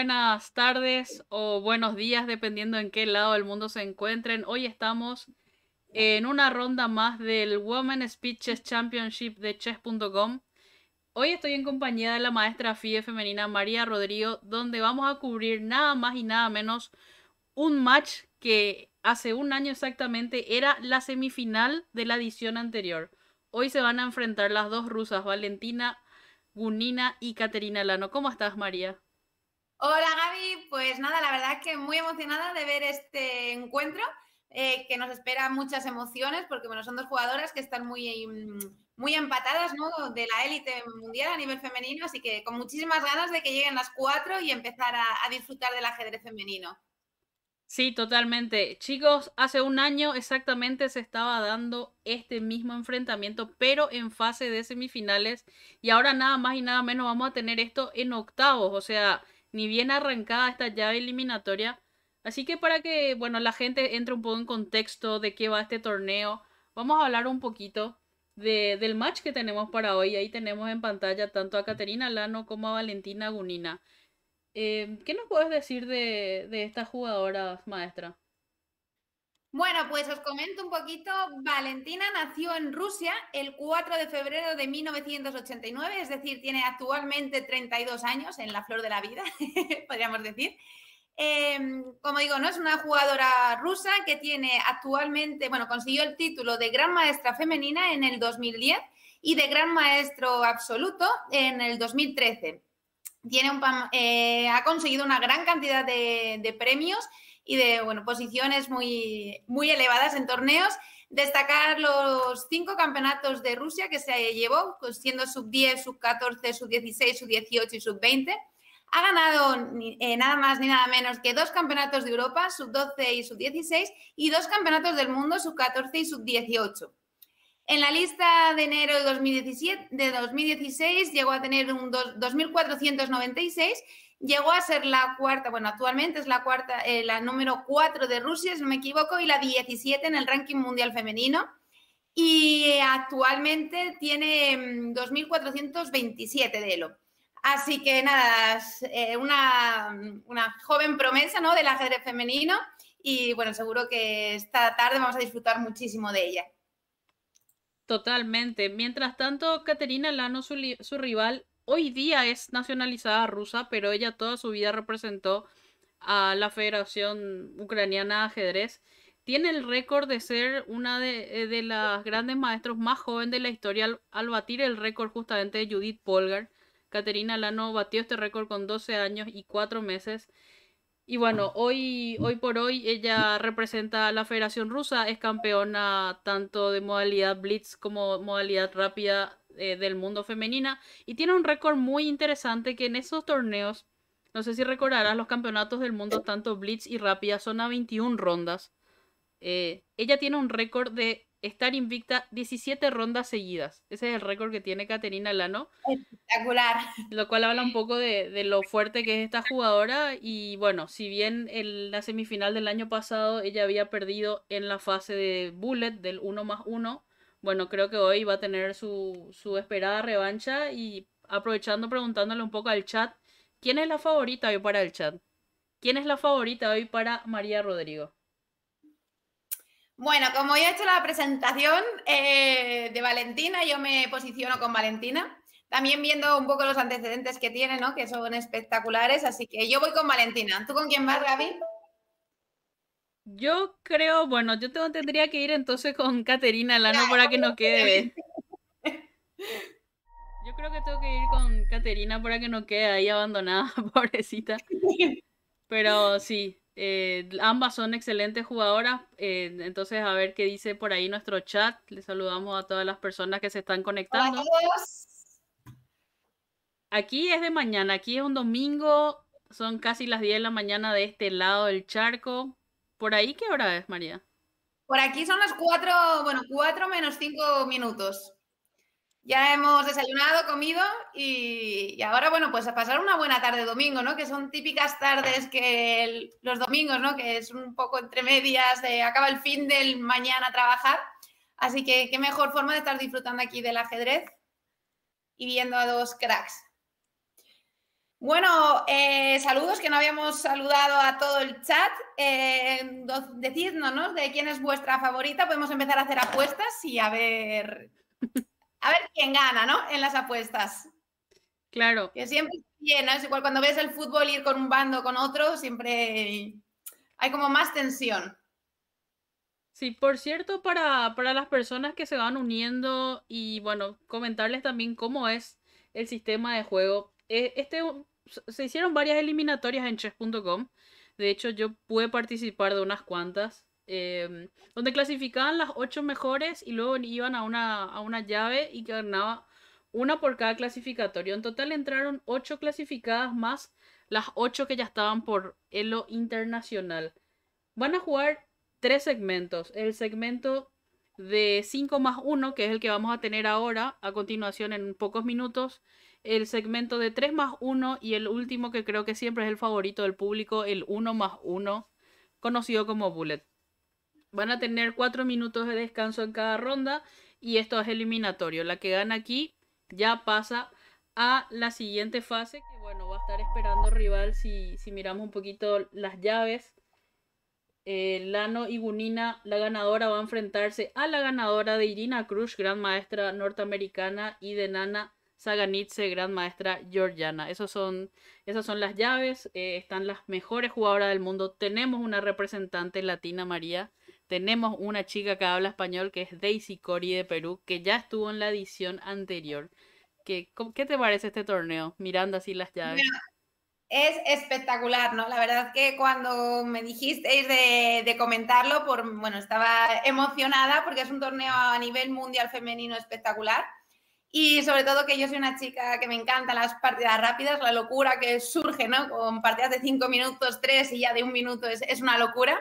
buenas tardes o buenos días, dependiendo en qué lado del mundo se encuentren. Hoy estamos en una ronda más del Women's Speed Championship de chess.com. Hoy estoy en compañía de la maestra FIDE femenina María Rodrigo, donde vamos a cubrir nada más y nada menos un match que hace un año exactamente era la semifinal de la edición anterior. Hoy se van a enfrentar las dos rusas, Valentina Gunina y Caterina Lano. ¿Cómo estás, María? Hola Gaby, pues nada, la verdad que muy emocionada de ver este encuentro, eh, que nos espera muchas emociones, porque bueno, son dos jugadoras que están muy, mm, muy empatadas, ¿no? De la élite mundial a nivel femenino, así que con muchísimas ganas de que lleguen las cuatro y empezar a disfrutar del ajedrez femenino. Sí, totalmente. Chicos, hace un año exactamente se estaba dando este mismo enfrentamiento, pero en fase de semifinales. Y ahora nada más y nada menos vamos a tener esto en octavos. O sea, ni bien arrancada esta llave eliminatoria. Así que para que, bueno, la gente entre un poco en contexto de qué va este torneo, vamos a hablar un poquito de, del match que tenemos para hoy. Ahí tenemos en pantalla tanto a Caterina Lano como a Valentina Gunina. Eh, ¿Qué nos puedes decir de, de estas jugadoras, maestra? Bueno, pues os comento un poquito. Valentina nació en Rusia el 4 de febrero de 1989, es decir, tiene actualmente 32 años en la flor de la vida, podríamos decir. Em, como digo, no es una jugadora rusa que tiene actualmente, bueno, consiguió el título de Gran Maestra Femenina en el 2010 y de Gran Maestro Absoluto en el 2013. Tiene un, eh, ha conseguido una gran cantidad de, de premios y de bueno, posiciones muy, muy elevadas en torneos. Destacar los cinco campeonatos de Rusia que se llevó, pues, siendo sub-10, sub-14, sub-16, sub-18 y sub-20. Ha ganado eh, nada más ni nada menos que dos campeonatos de Europa, sub-12 y sub-16, y dos campeonatos del mundo, sub-14 y sub-18. En la lista de enero de, 2017, de 2016 llegó a tener un 2.496 Llegó a ser la cuarta, bueno, actualmente es la cuarta, eh, la número cuatro de Rusia, si no me equivoco, y la 17 en el ranking mundial femenino. Y actualmente tiene 2.427 mm, de Elo. Así que nada, eh, mm, una, joven promesa ¿no? del ajedrez femenino y bueno, seguro que esta tarde vamos a disfrutar muchísimo de ella. Totalmente. Mientras tanto, Caterina Lano, su, su rival, hoy día es nacionalizada rusa, pero ella toda su vida representó a la Federación Ucraniana de Ajedrez. Tiene el récord de ser una eh, de, las grandes maestros más joven de la historia al, batir el récord justamente de Judith Polgar. Caterina Lano batió este récord con 12 años y 4 meses. Y bueno, hoy, hoy por hoy ella representa a la Federación Rusa, es campeona tanto de modalidad blitz como modalidad rápida eh, del mundo femenina y tiene un récord muy interesante que en esos torneos, no sé si recordarás los campeonatos del mundo, tanto Blitz y Rápida, son a 21 rondas. Eh, ella tiene un récord de estar invicta 17 rondas seguidas. Ese es el récord que tiene Caterina Lano. Espectacular. Lo cual habla un poco de, de, lo fuerte que es esta jugadora. Y bueno, si bien en la semifinal del año pasado ella había perdido en la fase de bullet del 1 más 1, bueno, creo que hoy va a tener su, su esperada revancha y aprovechando preguntándole un poco al chat, ¿quién es la favorita hoy para el chat? ¿Quién es la favorita hoy para María Rodrigo? Bueno, como ya he hecho la presentación eh, de Valentina, yo me posiciono con Valentina. También viendo un poco los antecedentes que tiene, ¿no? Que son espectaculares. Así que yo voy con Valentina. ¿Tú con quién vas, Gaby? Yo creo, bueno, yo tengo, tendría que ir entonces con Caterina Lano para que no quede. Yo creo que tengo que ir con Caterina para que no quede ahí abandonada, pobrecita. Pero sí, eh, ambas son excelentes jugadoras. Eh, entonces, a ver qué dice por ahí nuestro chat. Le saludamos a todas las personas que se están conectando. Aquí es de mañana, aquí es un domingo. Son casi las 10 de la mañana de este lado del charco. ¿Por ahí qué hora es, María? Por aquí son las 4, bueno, 4 menos cinco minutos. Ya hemos desayunado, comido y, ahora, bueno, pues a pasar una buena tarde domingo, ¿no? Que son típicas tardes que los domingos, ¿no? Que es un poco entre medias, de, acaba el fin del mañana trabajar. Así que qué mejor forma de estar disfrutando aquí del ajedrez y viendo a dos cracks. Bueno, eh, saludos que no habíamos saludado a todo el chat. Eh, decidnos de quién es vuestra favorita. Podemos empezar a hacer apuestas y a ver, a ver quién gana, ¿no? En las apuestas. Claro. Que siempre es ¿no? Es igual cuando ves el fútbol ir con un bando o con otro, siempre hay como más tensión. Sí, por cierto, para, para las personas que se van uniendo y bueno, comentarles también cómo es el sistema de juego. E, este se hicieron varias eliminatorias en chess.com. De hecho, yo pude participar de unas cuantas. Em, donde clasificaban las ocho mejores y luego iban a una, a una llave y ganaba una por cada clasificatorio. En total entraron ocho clasificadas más las ocho que ya estaban por Elo Internacional. Van a jugar tres segmentos. El segmento de 5 más 1, que es el que vamos a tener ahora, a continuación en pocos minutos el segmento de 3 más 1 y el último que creo que siempre es el favorito del público, el 1 más 1, conocido como bullet. Van a tener 4 minutos de descanso en cada ronda y esto es eliminatorio. La que gana aquí ya pasa a la siguiente fase, que bueno, va a estar esperando rival si, si miramos un poquito las llaves. Eh, Lano y Gunina, la ganadora, va a enfrentarse a la ganadora de Irina Cruz, gran maestra norteamericana, y de Nana Saganitze, gran maestra Georgiana. Esos son, esas son las llaves, eh, están las mejores jugadoras del mundo. Tenemos una representante latina, María. Tenemos una chica que habla español, que es Daisy Cori de Perú, que ya estuvo en la edición anterior. ¿Qué, te parece este torneo, mirando así las llaves? es espectacular, ¿no? La verdad que cuando me dijisteis de, de, comentarlo, por, bueno, estaba emocionada porque es un torneo a nivel mundial femenino espectacular y sobre todo que yo soy una chica que me encantan las partidas rápidas, la locura que surge, ¿no? Con partidas de cinco minutos, tres y ya de un minuto es, una locura.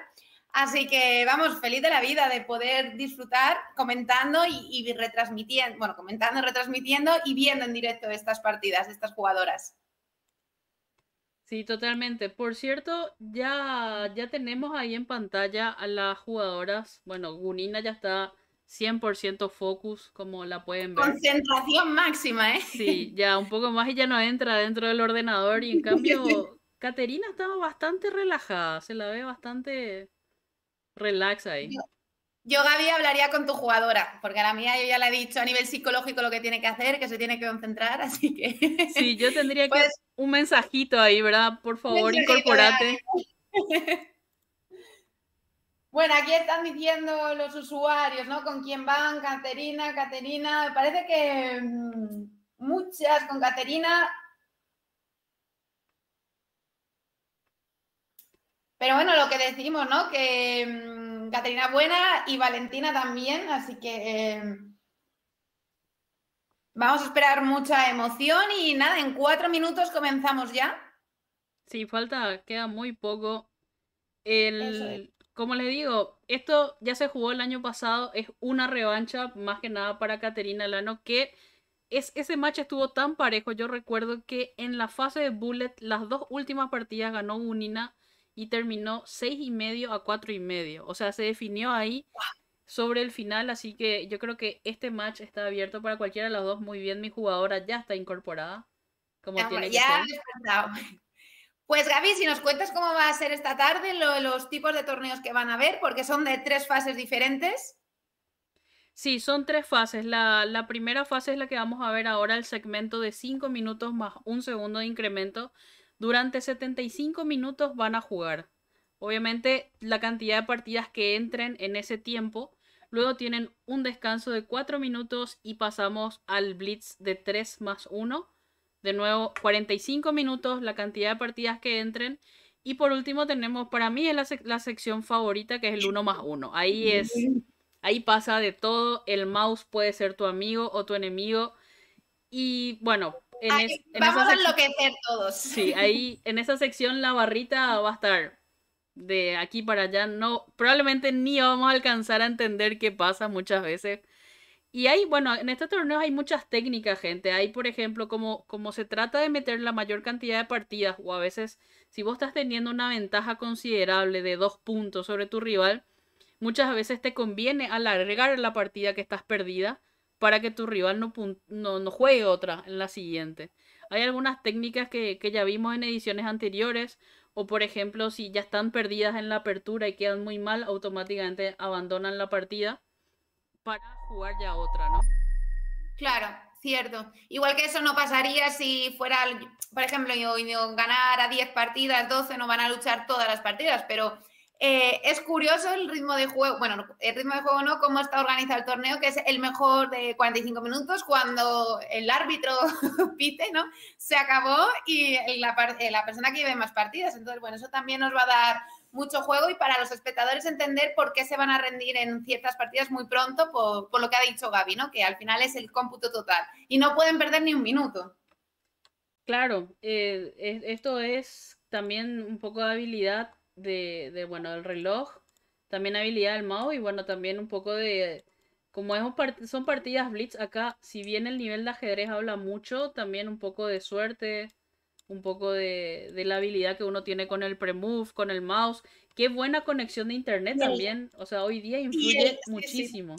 Así que vamos, feliz de la vida de poder disfrutar comentando y, retransmitiendo, bueno, comentando, retransmitiendo y viendo en directo estas partidas, estas jugadoras. Sí, totalmente. Por cierto, ya, ya tenemos ahí en pantalla a las jugadoras. Bueno, Gunina ya está 100% focus, como la pueden ver. Concentración máxima, ¿eh? Sí, ya un poco más y ya no entra dentro del ordenador. Y en cambio, Caterina estaba bastante relajada, se la ve bastante relax ahí. Yo, Gaby, hablaría con tu jugadora, porque a la mía yo ya le he dicho a nivel psicológico lo que tiene que hacer, que se tiene que concentrar, así que. Sí, yo tendría que. Pues un mensajito ahí, ¿verdad? Por favor, incorporate. Bueno, aquí están diciendo los usuarios, ¿no? Con quién van, Caterina, Caterina. Me parece que mm, muchas con Caterina. Pero bueno, lo que decimos, ¿no? Que mm, Caterina buena y Valentina también, así que em, vamos a esperar mucha emoción y nada, en cuatro minutos comenzamos ya. Sí, falta, queda muy poco. El, como les digo, esto ya se jugó el año pasado, es una revancha más que nada para Caterina Lano, que ese match estuvo tan parejo, yo recuerdo que en la fase de Bullet las dos últimas partidas ganó Unina y terminó 6 y medio a 4 y medio, o sea, se definió ahí sobre el final, así que yo creo que este match está abierto para cualquiera de las dos, muy bien, mi jugadora ya está incorporada. Como tiene que ya ser. Pues Gaby, si nos cuentas cómo va a ser esta tarde, los tipos de torneos que van a ver, porque son de tres fases diferentes. Sí, son tres fases. La, la, primera fase es la que vamos a ver ahora, el segmento de 5 minutos más un segundo de incremento. Durante 75 minutos van a jugar. Obviamente la cantidad de partidas que entren en ese tiempo. Luego tienen un descanso de 4 minutos y pasamos al blitz de 3 más 1. De nuevo, 45 minutos, la cantidad de partidas que entren. Y por último tenemos, para mí es la, la sección favorita, que es el 1 más 1. Ahí es, ahí pasa de todo. El mouse puede ser tu amigo o tu enemigo. Y bueno, en vamos esa a enloquecer todos. Sí, ahí en esa sección la barrita va a estar de aquí para allá. No, probablemente ni vamos a alcanzar a entender qué pasa muchas veces. Y hay, bueno, en estos torneos hay muchas técnicas, gente. Hay, por ejemplo, como, como se trata de meter la mayor cantidad de partidas, o a veces, si vos estás teniendo una ventaja considerable de dos puntos sobre tu rival, muchas veces te conviene alargar la partida que estás perdida para que tu rival no, no, juegue otra en la siguiente. Hay algunas técnicas que ya vimos en ediciones anteriores, o por ejemplo, si ya están perdidas en la apertura y quedan muy mal, automáticamente abandonan la partida para jugar ya otra, ¿no? Claro, cierto. Igual que eso no pasaría si fuera, por ejemplo, yo, ganar ganara 10 partidas, 12, no van a luchar todas las partidas, pero eh, es curioso el ritmo de juego, bueno, el ritmo de juego no, cómo está organizado el torneo, que es el mejor de 45 minutos cuando el árbitro pite, ¿no? Se acabó y la, eh, la persona que lleve más partidas. Entonces, bueno, eso también nos va a dar mucho juego y para los espectadores entender por qué se van a rendir en ciertas partidas muy pronto, por, lo que ha dicho Gaby, ¿no? Que al final es el cómputo total y no pueden perder ni un minuto. Claro, eh, esto es también un poco de habilidad de, bueno, del reloj, también habilidad del mouse y bueno, también un poco de, como es son partidas blitz acá, si bien el nivel de ajedrez habla mucho, también un poco de suerte, un poco de, la habilidad que uno tiene con el pre con el mouse. Qué buena conexión de internet también. O sea, hoy día influye muchísimo.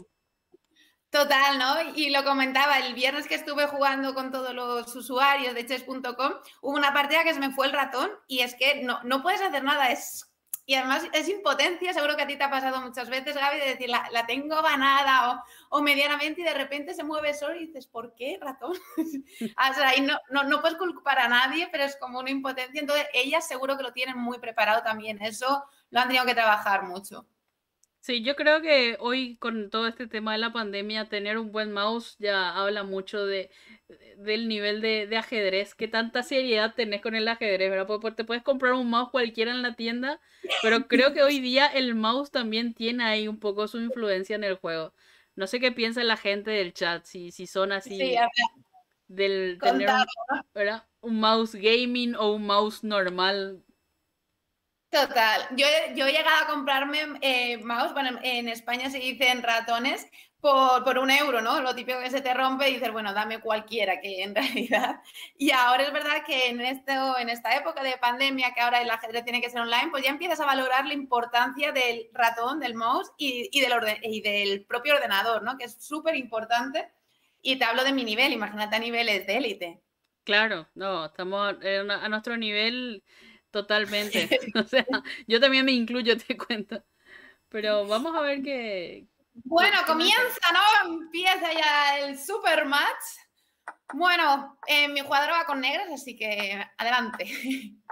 Total, ¿no? Y lo comentaba, el viernes que estuve jugando con todos los usuarios de chess.com, hubo una partida que se me fue el ratón y es que no, no puedes hacer nada, es y además es impotencia, seguro que a ti te ha pasado muchas veces, Gaby, de decir, la, tengo ganada o, medianamente y de repente se mueve solo y dices, ¿por qué, ratón? Ah, no, no, no, puedes culpar a nadie, pero es como una impotencia. Entonces, ellas seguro que lo tienen muy preparado también. Eso lo han tenido que trabajar mucho. Sí, yo creo que hoy con todo este tema de la pandemia, tener un buen mouse ya habla mucho de, del nivel de, ajedrez, que tanta seriedad tenés con el ajedrez, ¿verdad? Porque te puedes comprar un mouse cualquiera en la tienda, pero creo que hoy día el mouse también tiene ahí un poco su influencia en el juego. No sé qué piensa la gente del chat, si, si son así del tener un, un mouse gaming o un mouse normal Total, yo, yo he llegado a comprarme eh, mouse, bueno, en España se dicen ratones, por, un euro, ¿no? Lo típico que se te rompe y dices, bueno, dame cualquiera, que en realidad. Y ahora es verdad que en, esto, en esta época de pandemia, que ahora el ajedrez tiene que ser online, pues ya empiezas a valorar la importancia del ratón, del mouse y, del, y del propio ordenador, ¿no? Que es súper importante. Y te hablo de mi nivel, imagínate a niveles de élite. Claro, no, estamos a nuestro nivel Totalmente. o sea, yo también me incluyo, te cuento. Pero vamos a ver qué. Bueno, comienza, ¿no? Empieza ya el super match. Bueno, eh, mi cuadro va con negras, así que adelante.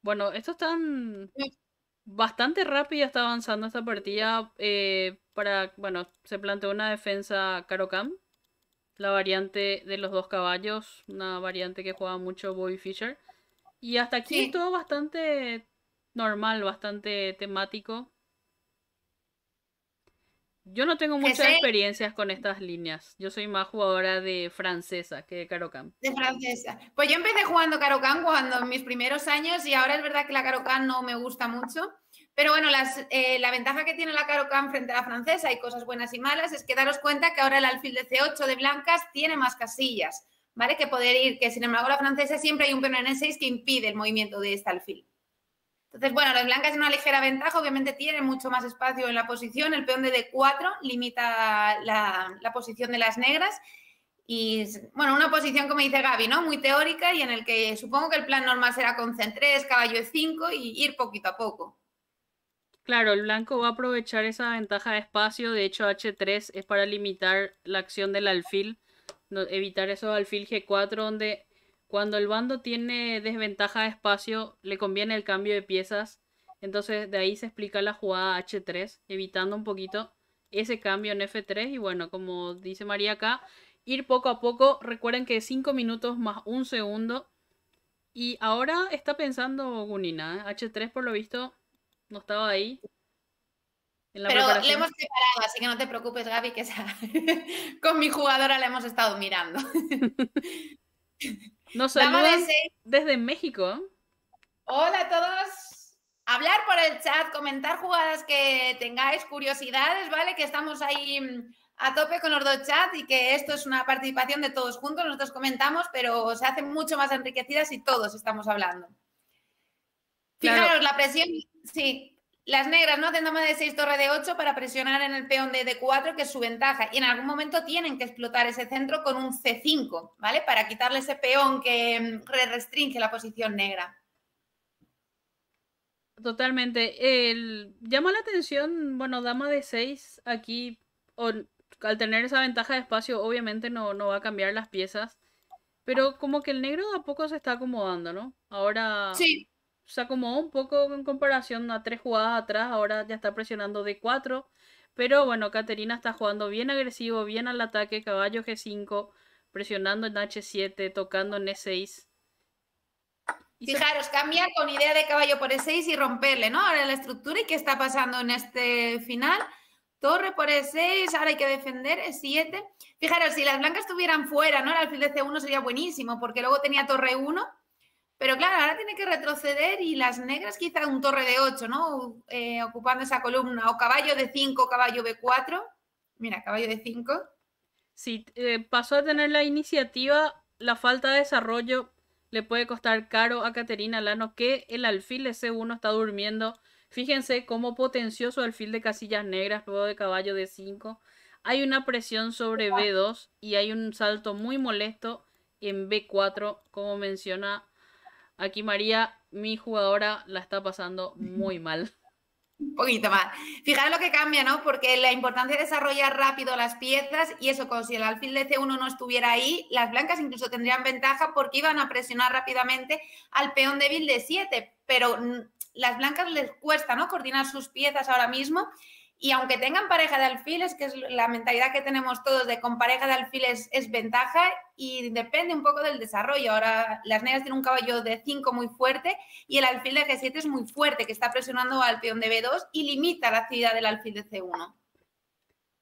Bueno, esto tan... bastante rápido está avanzando esta partida eh, para, bueno, se planteó una defensa cam la variante de los dos caballos, una variante que juega mucho Bobby Fischer. Y hasta aquí todo bastante normal, bastante temático. Yo no tengo muchas experiencias con estas líneas. Yo soy más jugadora de francesa que de Karokan. De francesa. Pues yo empecé jugando Karokan cuando en mis primeros años y ahora es verdad que la Karokan no me gusta mucho. Pero bueno, las, eh, la ventaja que tiene la Karokan frente a la francesa, y cosas buenas y malas, es que daros cuenta que ahora el alfil de C8 de blancas tiene más casillas. Que poder ir, que sin embargo la francesa siempre hay un peón en el 6 que impide el movimiento de este alfil. Entonces, bueno, las blancas tienen una ligera ventaja, obviamente tienen mucho más espacio en la posición, el peón de D4 limita la, posición de las negras y, bueno, una posición, como dice Gaby, Muy teórica y en el que supongo que el plan normal será con C3, caballo E5 y ir poquito a poco. Claro, el blanco va a aprovechar esa ventaja de espacio, de hecho H3 es para limitar la acción del alfil evitar eso alfil G4 donde cuando el bando tiene desventaja de espacio le conviene el cambio de piezas. Entonces de ahí se explica la jugada H3, evitando un poquito ese cambio en F3 y bueno, como dice María acá, ir poco a poco, recuerden que 5 minutos más 1 segundo. Y ahora está pensando Gunina, ¿eh? h H3 por lo visto no estaba ahí. Pero le hemos preparado, así que no te preocupes, Gaby, que con mi jugadora la hemos estado mirando. Nos saludan desde México. Hola a todos. Hablar por el chat, comentar jugadas que tengáis, curiosidades, ¿vale? Que estamos ahí mm, a tope con los dos chats y que esto es una participación de todos juntos. Nosotros comentamos, pero se hace mucho más enriquecidas si todos estamos hablando. Fijaros, la presión, sí, las negras no hacen dama de 6, torre de 8 para presionar en el peón de D4, que es su ventaja. Y en algún momento tienen que explotar ese centro con un C5, ¿vale? Para quitarle ese peón que em, restringe la posición negra. Totalmente. Llama la atención, bueno, dama de 6 aquí, al tener esa ventaja de espacio, obviamente no, no va a cambiar las piezas. Pero como que el negro de a poco se está acomodando, ¿no? Ahora. Sí o sea, como un poco en comparación a tres jugadas atrás, ahora ya está presionando d 4 Pero bueno, Caterina está jugando bien agresivo, bien al ataque, caballo G5, presionando en H7, tocando en E6. Fijaros, cambia con idea de caballo por E6 y romperle, ¿no? Ahora la estructura y qué está pasando en este final. Torre por E6, ahora hay que defender E7. Fijaros, si las blancas estuvieran fuera, ¿no? El alfil de C1 sería buenísimo, porque luego tenía torre 1 pero claro, ahora tiene que retroceder y las negras quizá un torre de 8, ¿no? Eh, ocupando esa columna. O caballo de 5, caballo B4. Mira, caballo de 5. Sí, eh, pasó a tener la iniciativa, la falta de desarrollo le puede costar caro a Caterina Lano que el alfil de C1 está durmiendo. Fíjense cómo potenció su alfil de casillas negras luego de caballo de 5. Hay una presión sobre B2 y hay un salto muy molesto en B4, como menciona Aquí María, mi jugadora, la está pasando muy mal. Un poquito mal. Fijaros lo que cambia, ¿no? Porque la importancia de desarrollar rápido las piezas y eso, como si el alfil de C1 no estuviera ahí, las blancas incluso tendrían ventaja porque iban a presionar rápidamente al peón débil de 7, pero mm, las blancas les cuesta, ¿no? Coordinar sus piezas ahora mismo y aunque tengan pareja de alfiles, que es la mentalidad que tenemos todos de con pareja de alfiles es ventaja y depende un poco del desarrollo. Ahora las negras tienen un caballo de 5 muy fuerte y el alfil de G7 es muy fuerte, que está presionando al peón de B2 y limita la actividad del alfil de C1.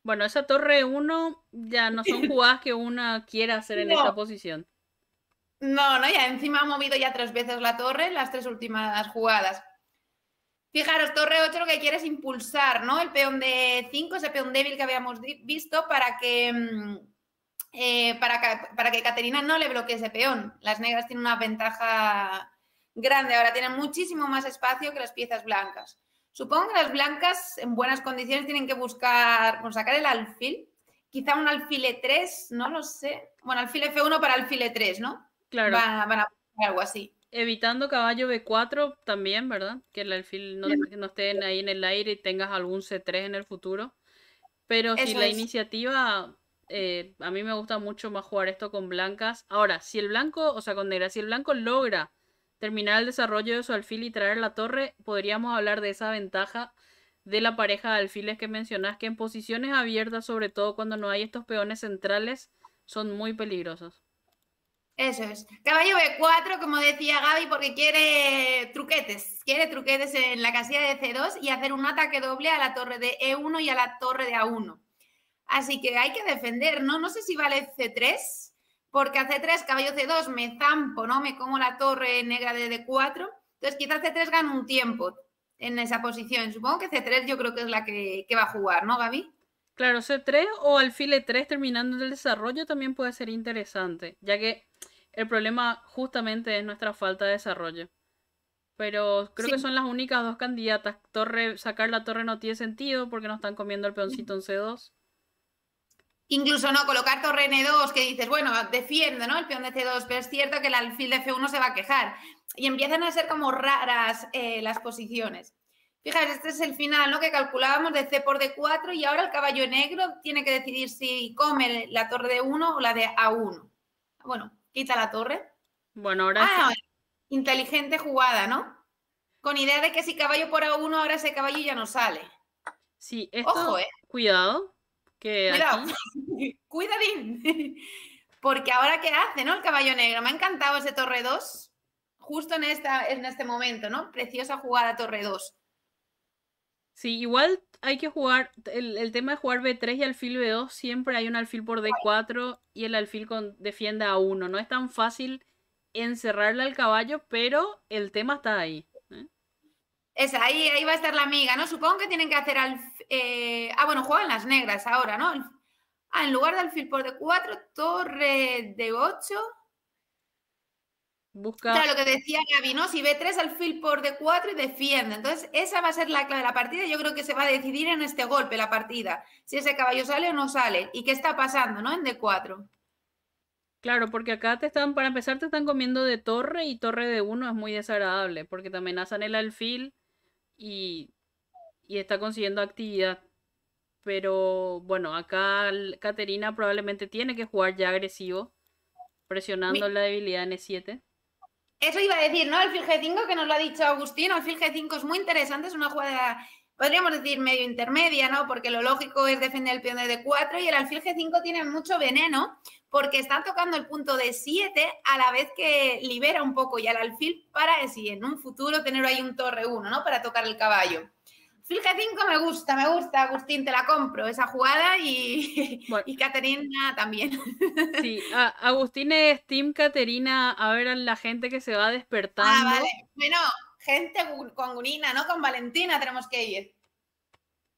Bueno, esa torre 1 ya no son jugadas que una quiera hacer en esta posición. No, no, ya encima ha movido ya tres veces la torre en las tres últimas jugadas. Fijaros, torre 8 lo que quiere es impulsar, ¿no? El peón de 5, ese peón débil que habíamos visto para que, mm, eh, para, que, Caterina no le bloquee ese peón. Las negras tienen una ventaja grande, ahora tienen muchísimo más espacio que las piezas blancas. Supongo que las blancas en buenas condiciones tienen que buscar sacar el alfil, quizá un alfile 3, no lo sé. Bueno, alfil F1 para alfil 3, e ¿no? Claro. Van, van a buscar algo así. Evitando caballo B4 también, ¿verdad? Que el alfil no, esté ahí en el aire y tengas algún C3 en el futuro. Pero si la iniciativa, eh, a mí me gusta mucho más jugar esto con blancas. Ahora, si el blanco, o sea, con negra, si el blanco logra terminar el desarrollo de su alfil y traer la torre, podríamos hablar de esa ventaja de la pareja de alfiles que mencionas, que en posiciones abiertas, sobre todo cuando no hay estos peones centrales, son muy peligrosos. Eso es. Caballo B4, como decía Gaby, porque quiere truquetes. Quiere truquetes en la casilla de C2 y hacer un ataque doble a la torre de E1 y a la torre de A1. Así que hay que defender, ¿no? No sé si vale C3, porque a C3, caballo C2, me zampo, ¿no? Me como la torre negra de D4. Entonces, quizás C3 gana un tiempo en esa posición. Supongo que C3 yo creo que es la que, que va a jugar, ¿no, Gaby? Claro, C3 o alfil E3 terminando el desarrollo también puede ser interesante, ya que el problema justamente es nuestra falta de desarrollo. Pero creo que son las únicas dos candidatas. Torre, sacar la torre no tiene sentido porque no están comiendo el peoncito en C2. Incluso no, colocar torre en E2, que dices, bueno, defiende ¿no? El peón de C2, pero es cierto que el alfil de F1 se va a quejar. Y empiezan a ser como raras eh, las posiciones. Fíjate, este es el final, lo Que calculábamos de C por D4 y ahora el caballo negro tiene que decidir si come la torre de 1 o la de A1. Bueno, quita la torre. Bueno, ahora ah, inteligente jugada, ¿no? Con idea de que si caballo por a uno, ahora ese caballo ya no sale. Sí, esto, Ojo, ¿eh? cuidado. Que cuidado. Aquí... Cuidadín. Porque ahora qué hace, ¿no? El caballo negro. Me ha encantado ese torre 2. Justo en, esta, en este momento, ¿no? Preciosa jugada torre 2. Sí, igual hay que jugar, el, tema de jugar B3 y alfil B2, siempre hay un alfil por D4 y el alfil con, defienda a uno. No es tan fácil encerrarle al caballo, pero el tema está ahí. ¿eh? ahí, ahí va a estar la amiga, ¿no? Supongo que tienen que hacer al... Eh, ah, bueno, juegan las negras ahora, ¿no? Ah, en lugar de alfil por D4, torre D8. Busca... Claro, lo que decía Gaby, ¿no? Si B3 alfil por D4 y defiende. Entonces, esa va a ser la clave de la partida. Yo creo que se va a decidir en este golpe la partida. Si ese caballo sale o no sale. ¿Y qué está pasando, no? En D4. Claro, porque acá te están, para empezar, te están comiendo de torre y torre de uno es muy desagradable porque te amenazan el alfil y, está consiguiendo actividad. Pero bueno, acá Caterina probablemente tiene que jugar ya agresivo, presionando la debilidad en E7. Eso iba a decir, ¿no? El alfil G5, que nos lo ha dicho Agustín, el alfil G5 es muy interesante, es una jugada, podríamos decir, medio intermedia, ¿no? Porque lo lógico es defender el peón de D4 y el alfil G5 tiene mucho veneno porque está tocando el punto de 7 a la vez que libera un poco y al alfil para, si en un futuro, tener ahí un torre 1, ¿no? Para tocar el caballo. Filja 5 me gusta, me gusta, Agustín, te la compro esa jugada y, Caterina también. Sí, Agustín es Team Caterina, a ver a la gente que se va ah, despertando. Ah, vale. Bueno, gente con Gunina, ¿no? Con Valentina tenemos que ir.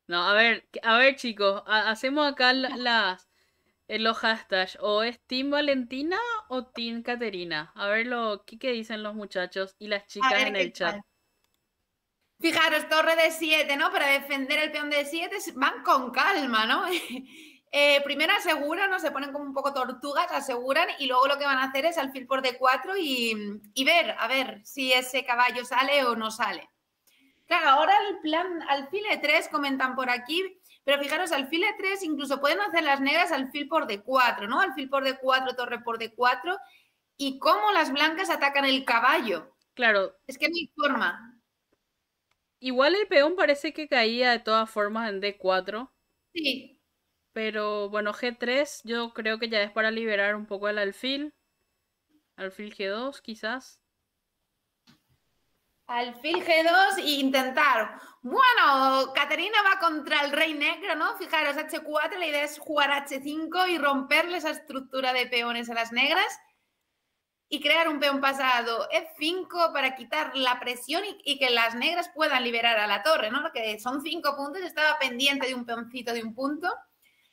No, a ver, a ver chicos, hacemos acá las, eh, los hashtags. O es Team Valentina o Team Caterina. A ver lo, ¿qué, dicen los muchachos y las chicas en el chat. Fijaros, torre de 7, ¿no? Para defender el peón de 7 van con calma, ¿no? Eh, primero aseguran, ¿no? Se ponen como un poco tortugas, aseguran y luego lo que van a hacer es alfil por D4 y, y ver, a ver si ese caballo sale o no sale. Claro, ahora el plan alfil E3 comentan por aquí, pero fijaros, alfil E3 incluso pueden hacer las negras alfil por D4, ¿no? Alfil por D4, torre por D4 y cómo las blancas atacan el caballo. Claro. Es que no hay forma. Igual el peón parece que caía de todas formas en D4. Sí. Pero bueno, G3 yo creo que ya es para liberar un poco el alfil. Alfil G2 quizás. Alfil G2 e intentar. Bueno, Caterina va contra el rey negro, ¿no? Fijaros, H4, la idea es jugar H5 y romperle esa estructura de peones a las negras y crear un peón pasado es 5 para quitar la presión y, que las negras puedan liberar a la torre, ¿no? Porque son cinco puntos, estaba pendiente de un peoncito de un punto.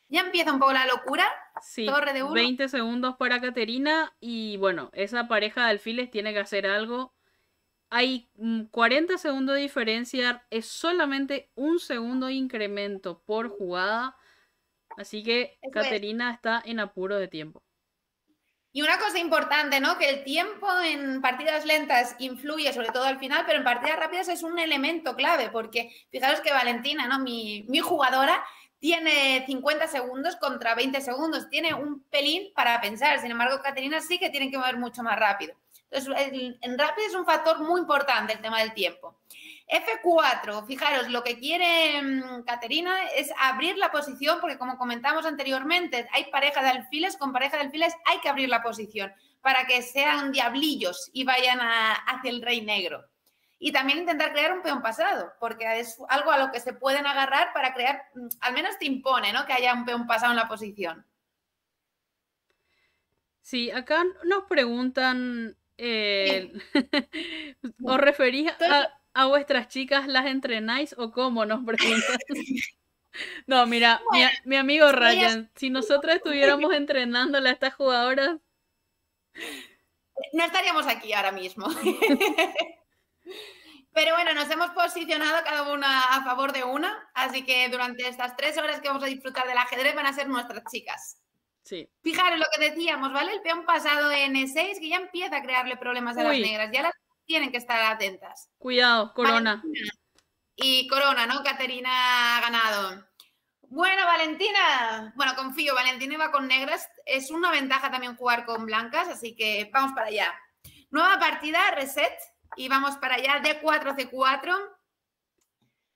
Ya empieza un poco la locura. Sí, torre de uno. 20 segundos para Caterina y bueno, esa pareja de alfiles tiene que hacer algo. Hay 40 mm, segundos de diferencia, es solamente un segundo incremento por jugada. Así que Caterina está en apuro de tiempo. Y una cosa importante, ¿no? Que el tiempo en partidas lentas influye, sobre todo al final, pero en partidas rápidas es un elemento clave, porque fijaros que Valentina, ¿no? Mi, mi jugadora tiene 50 segundos contra 20 segundos, tiene un pelín para pensar, sin embargo, Caterina sí que tiene que mover mucho más rápido. Entonces, en rápido es un factor muy importante el tema del tiempo. F4, fijaros, lo que quiere mm, Caterina es abrir la posición, porque como comentamos anteriormente, hay pareja de alfiles, con pareja de alfiles hay que abrir la posición para que sean diablillos y vayan hacia el rey negro. Y también intentar crear un peón pasado, porque es algo a lo que se pueden agarrar para crear, mm, al menos te impone, ¿no? Que haya un peón pasado en la posición. Sí, acá nos preguntan, eh, ¿os refería a a vuestras chicas las entrenáis o cómo? Nos preguntáis. No, mira, mi, amigo Ryan, si nosotros estuviéramos entrenando a estas jugadoras. No estaríamos aquí ahora mismo. Pero bueno, nos hemos posicionado cada una a favor de una, así que durante estas tres horas que vamos a disfrutar del ajedrez van a ser nuestras chicas. Sí. Fijaros lo que decíamos, ¿vale? El peón pasado en E6 que ya empieza a crearle problemas a las negras. Ya las tienen que estar atentas. Cuidado, Corona. Y Corona, ¿no? Caterina ha ganado. Bueno, Valentina. Bueno, confío, Valentina iba con negras. Es una ventaja también jugar con blancas, así que vamos para allá. Nueva partida, reset. Y vamos para allá, D4, C4.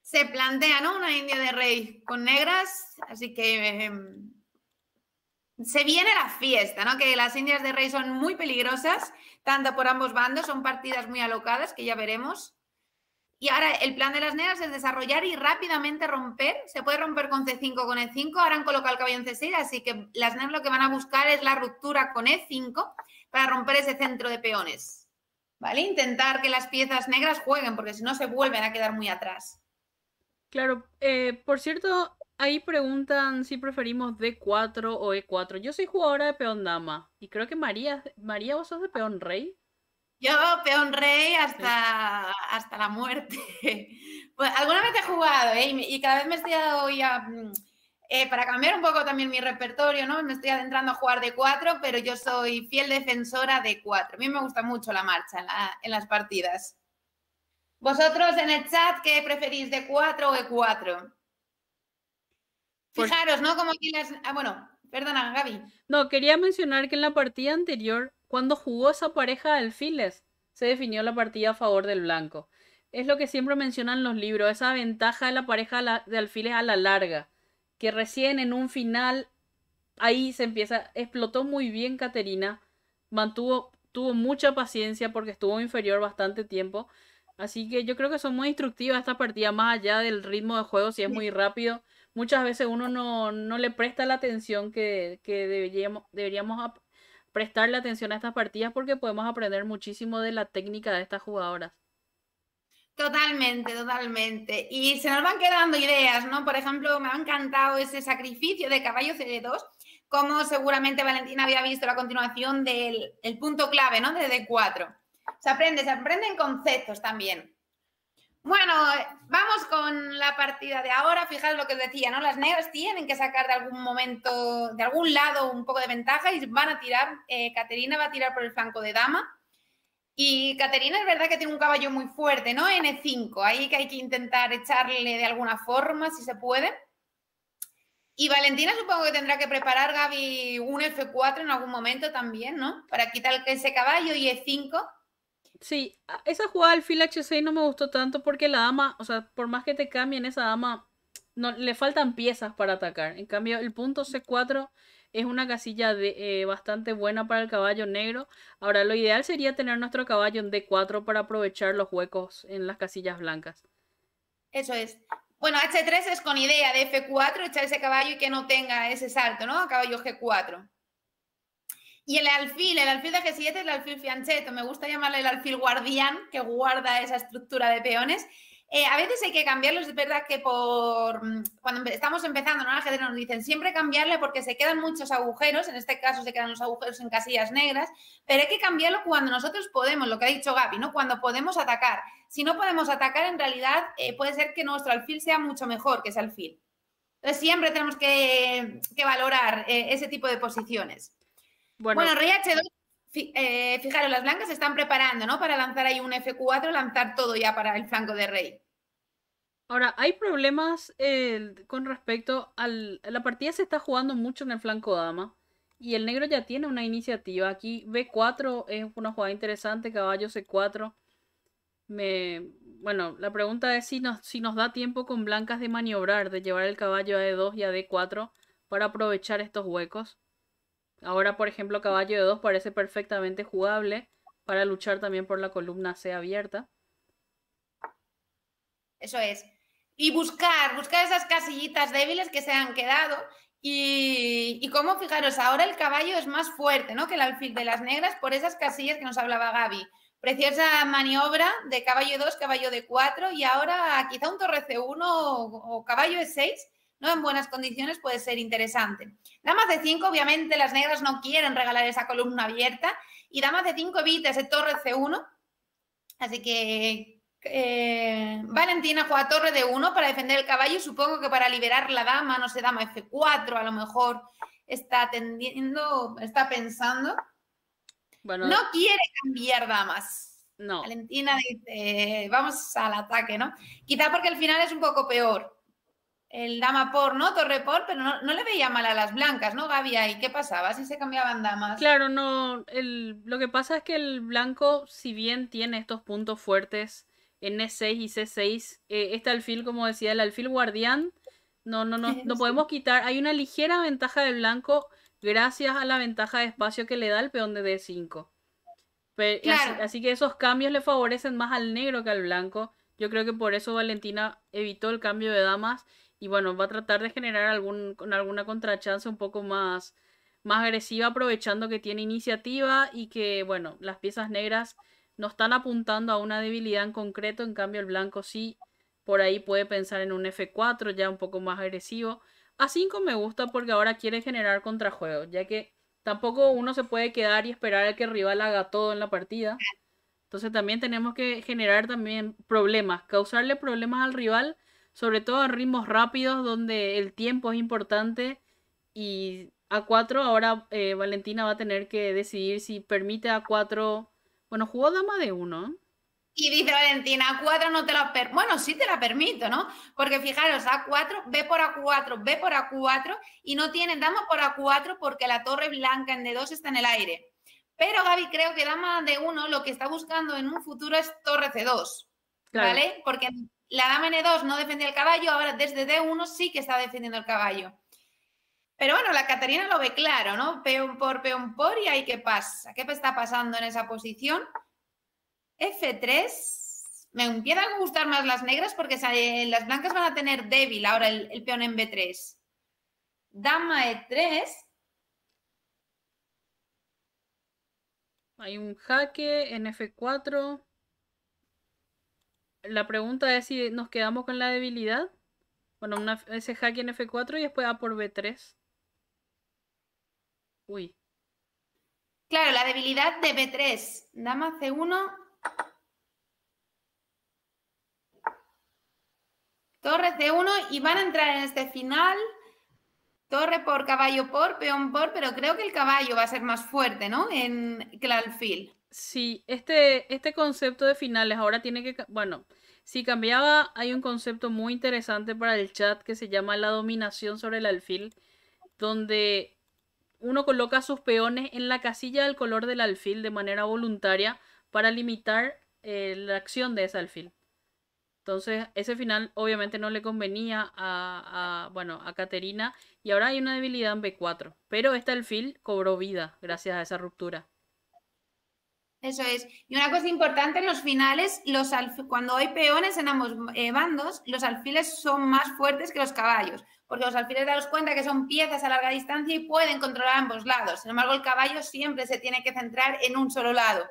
Se plantea, ¿no? Una india de rey con negras, así que em, se viene la fiesta, ¿no? Que las Indias de Rey son muy peligrosas, tanto por ambos bandos, son partidas muy alocadas que ya veremos. Y ahora el plan de las negras es desarrollar y rápidamente romper. Se puede romper con C5, con E5. Ahora han colocado el caballo en C6, así que las negras lo que van a buscar es la ruptura con E5 para romper ese centro de peones. ¿Vale? Intentar que las piezas negras jueguen, porque si no se vuelven a quedar muy atrás. Claro, eh, por cierto, Ahí preguntan si preferimos D4 o E4. Yo soy jugadora de peón dama. Y creo que María, María, ¿vos sos de peón rey? Yo, peón rey hasta, hasta la muerte. Bueno, pues, alguna vez he jugado, ¿eh? Y cada vez me estoy mm, eh, para cambiar un poco también mi repertorio, ¿no? Me estoy adentrando a jugar D4, pero yo soy fiel defensora de 4 A mí me gusta mucho la marcha en, las partidas. Vosotros en el chat, ¿qué preferís, D4 o e 4 Fijaros, ¿no? Como que las. Ah, bueno, perdona, Gaby. No, quería mencionar que en la partida anterior, cuando jugó esa pareja de alfiles, se definió la partida a favor del blanco. Es lo que siempre mencionan los libros, esa ventaja de la pareja de alfiles a la larga, que recién en un final ahí se empieza, explotó muy bien Caterina, mantuvo, tuvo mucha paciencia porque estuvo inferior bastante tiempo, así que yo creo que son muy instructivas esta partida, más allá del ritmo de juego, si es muy rápido, muchas veces uno no, le presta la atención que, que deberíamos, prestarle atención a estas partidas porque podemos aprender muchísimo de la técnica de estas jugadoras. Totalmente, totalmente. Y se nos van quedando ideas, ¿no? Por ejemplo, me ha encantado ese sacrificio de caballo CD2, como seguramente Valentina había visto la continuación del punto clave, ¿no? De D4. Se aprende, se aprenden conceptos también. Bueno, vamos con la partida de ahora. Fijaros lo que os decía, ¿no? Las negras tienen que sacar de algún momento, de algún lado, un poco de ventaja y van a tirar. Eh, Caterina va a tirar por el flanco de dama. Y Caterina es verdad que tiene un caballo muy fuerte, ¿no? N5, ahí que hay que intentar echarle de alguna forma, si se puede. Y Valentina supongo que tendrá que preparar, Gaby, un F4 en algún momento también, ¿no? Para quitar ese caballo y E5 Sí, esa jugada al fila H6 no me gustó tanto porque la dama, o sea, por más que te cambien esa dama, no, le faltan piezas para atacar. En cambio, el punto C4 es una casilla de, eh, bastante buena para el caballo negro. Ahora, lo ideal sería tener nuestro caballo en D4 para aprovechar los huecos en las casillas blancas. Eso es. Bueno, H3 es con idea de F4, echar ese caballo y que no tenga ese salto, ¿no? Caballo G4. Y el alfil, el alfil de G7 es el alfil fianchetto, me gusta llamarle el alfil guardián, que guarda esa estructura de peones. Eh, a veces hay que cambiarlos, es verdad que por mm, cuando estamos empezando, ¿no? gente nos dicen siempre cambiarle porque se quedan muchos agujeros, en este caso se quedan los agujeros en casillas negras, pero hay que cambiarlo cuando nosotros podemos, lo que ha dicho Gaby, ¿no? Cuando podemos atacar. Si no podemos atacar, en realidad eh, puede ser que nuestro alfil sea mucho mejor que ese alfil. Entonces siempre tenemos que, valorar eh, ese tipo de posiciones. Bueno, rey h 2 eh, fijaros, las blancas se están preparando, ¿no? Para lanzar ahí un F4, lanzar todo ya para el flanco de rey. Ahora, hay problemas eh, con respecto al... La partida se está jugando mucho en el flanco dama. Y el negro ya tiene una iniciativa. Aquí B4 es una jugada interesante, caballo C4. Me, bueno, la pregunta es si nos, si nos da tiempo con blancas de maniobrar, de llevar el caballo a E2 y a D4 para aprovechar estos huecos. Ahora, por ejemplo, caballo de 2 parece perfectamente jugable para luchar también por la columna C abierta. Eso es. Y buscar, buscar esas casillitas débiles que se han quedado. Y, y cómo, fijaros, ahora el caballo es más fuerte ¿no? que el alfil de las negras por esas casillas que nos hablaba Gaby. Preciosa maniobra de caballo 2, caballo de 4 y ahora quizá un torre C1 o, caballo de 6 ¿no? En buenas condiciones puede ser interesante. dama de 5, obviamente las negras no quieren regalar esa columna abierta y damas de 5 evita ese torre C1. Así que eh, Valentina juega torre de 1 para defender el caballo supongo que para liberar la dama, no sé, dama F4 a lo mejor está atendiendo, está pensando. Bueno, no quiere cambiar damas. No. Valentina dice, vamos al ataque, ¿no? Quizá porque el final es un poco peor el dama por, ¿no? Torre por, pero no, le veía mal a las blancas, ¿no, Gaby? ¿Y qué pasaba si se cambiaban damas? Claro, no. El, lo que pasa es que el blanco, si bien tiene estos puntos fuertes en E6 y C6, eh, este alfil, como decía, el alfil guardián, no, no, no, no podemos quitar. Hay una ligera ventaja del blanco gracias a la ventaja de espacio que le da el peón de D5. así que esos cambios le favorecen más al negro que al blanco. Yo creo que por eso Valentina evitó el cambio de damas y bueno, va a tratar de generar algún, alguna contrachance un poco más, más agresiva, aprovechando que tiene iniciativa y que, bueno, las piezas negras no están apuntando a una debilidad en concreto, en cambio el blanco sí, por ahí puede pensar en un F4 ya un poco más agresivo. A5 me gusta porque ahora quiere generar contrajuego, ya que tampoco uno se puede quedar y esperar a que el rival haga todo en la partida. Entonces también tenemos que generar también problemas, causarle problemas al rival sobre todo a ritmos rápidos donde el tiempo es importante y a4 ahora eh, Valentina va a tener que decidir si permite a4, bueno, jugó dama de 1. Y dice Valentina, A4 no te la per. Bueno, sí te la permito, ¿no? Porque fijaros, A4, ve por A4, ve por A4 y no tienen dama por A4 porque la torre blanca en D2 está en el aire. Pero Gaby, creo que dama de 1 lo que está buscando en un futuro es torre C2. ¿Vale? Porque la dama en e 2 no defendía el caballo, ahora desde D1 sí que está defendiendo el caballo. Pero bueno, la Catarina lo ve claro, ¿no? Peón por, peón por, y ahí qué pasa. ¿Qué está pasando en esa posición? F3. Me empiezan a gustar más las negras porque eh, las blancas van a tener débil ahora el peón en B3. Dama E3. Hay un jaque en F4 la pregunta es si nos quedamos con la debilidad. Bueno, ese hack en F4 y después A por B3. Uy. Claro, la debilidad de B3. Dama C1. Torre C1 y van a entrar en este final. Torre por, caballo por, peón por, pero creo que el caballo va a ser más fuerte, ¿no? En, que Sí, este, este, concepto de finales ahora tiene que, bueno, si cambiaba, hay un concepto muy interesante para el chat que se llama la dominación sobre el alfil, donde uno coloca sus peones en la casilla del color del alfil de manera voluntaria para limitar eh, la acción de ese alfil. Entonces, ese final obviamente no le convenía a, a bueno, a Caterina y ahora hay una debilidad en B4, pero este alfil cobró vida gracias a esa ruptura. Eso es. Y una cosa importante en los finales, los cuando hay peones en ambos eh, bandos, los alfiles son más fuertes que los caballos, porque los alfiles daros cuenta que son piezas a larga distancia y pueden controlar ambos lados. Sin embargo, el caballo siempre se tiene que centrar en un solo lado.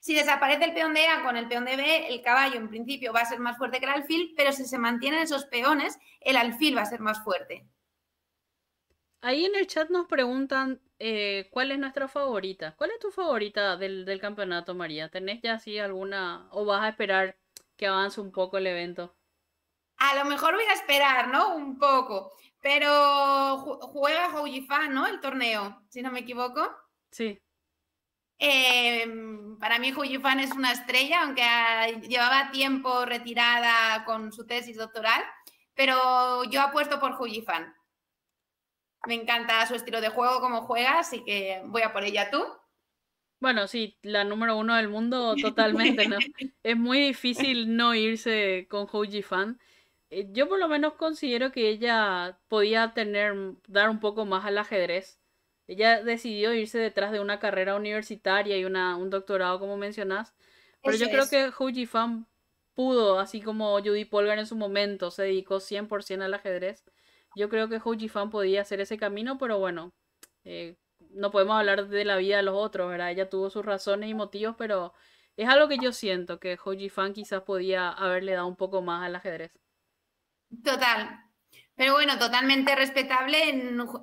Si desaparece el peón de A con el peón de B, el caballo en principio va a ser más fuerte que el alfil, pero si se mantienen esos peones, el alfil va a ser más fuerte. Ahí en el chat nos preguntan eh, ¿cuál es nuestra favorita? ¿Cuál es tu favorita del, campeonato, María? ¿Tenés ya así alguna o vas a esperar que avance un poco el evento? A lo mejor voy a esperar, ¿no? Un poco. Pero juega Fan, ¿no? El torneo, si no me equivoco. Sí. Em, para mí Fan es una estrella, aunque llevaba tiempo retirada con su tesis doctoral, pero yo apuesto por Houjifan. Me encanta su estilo de juego, cómo juega, así que voy a por ella tú. Bueno, sí, la número uno del mundo totalmente, ¿no? es muy difícil no irse con Hoji Fan. Eh, yo por lo menos considero que ella podía tener, dar un poco más al ajedrez. Ella decidió irse detrás de una carrera universitaria y una, un doctorado, como mencionas Pero yo creo que Hoji Fan pudo, así como Judy Polgar en su momento, se dedicó 100% al ajedrez. Yo creo que Hojifan Fan podía hacer ese camino, pero bueno, eh, no podemos hablar de la vida de los otros, ¿verdad? Ella tuvo sus razones y motivos, pero es algo que yo siento, que Hojifan Fan quizás podía haberle dado un poco más al ajedrez. Total. Pero bueno, totalmente respetable.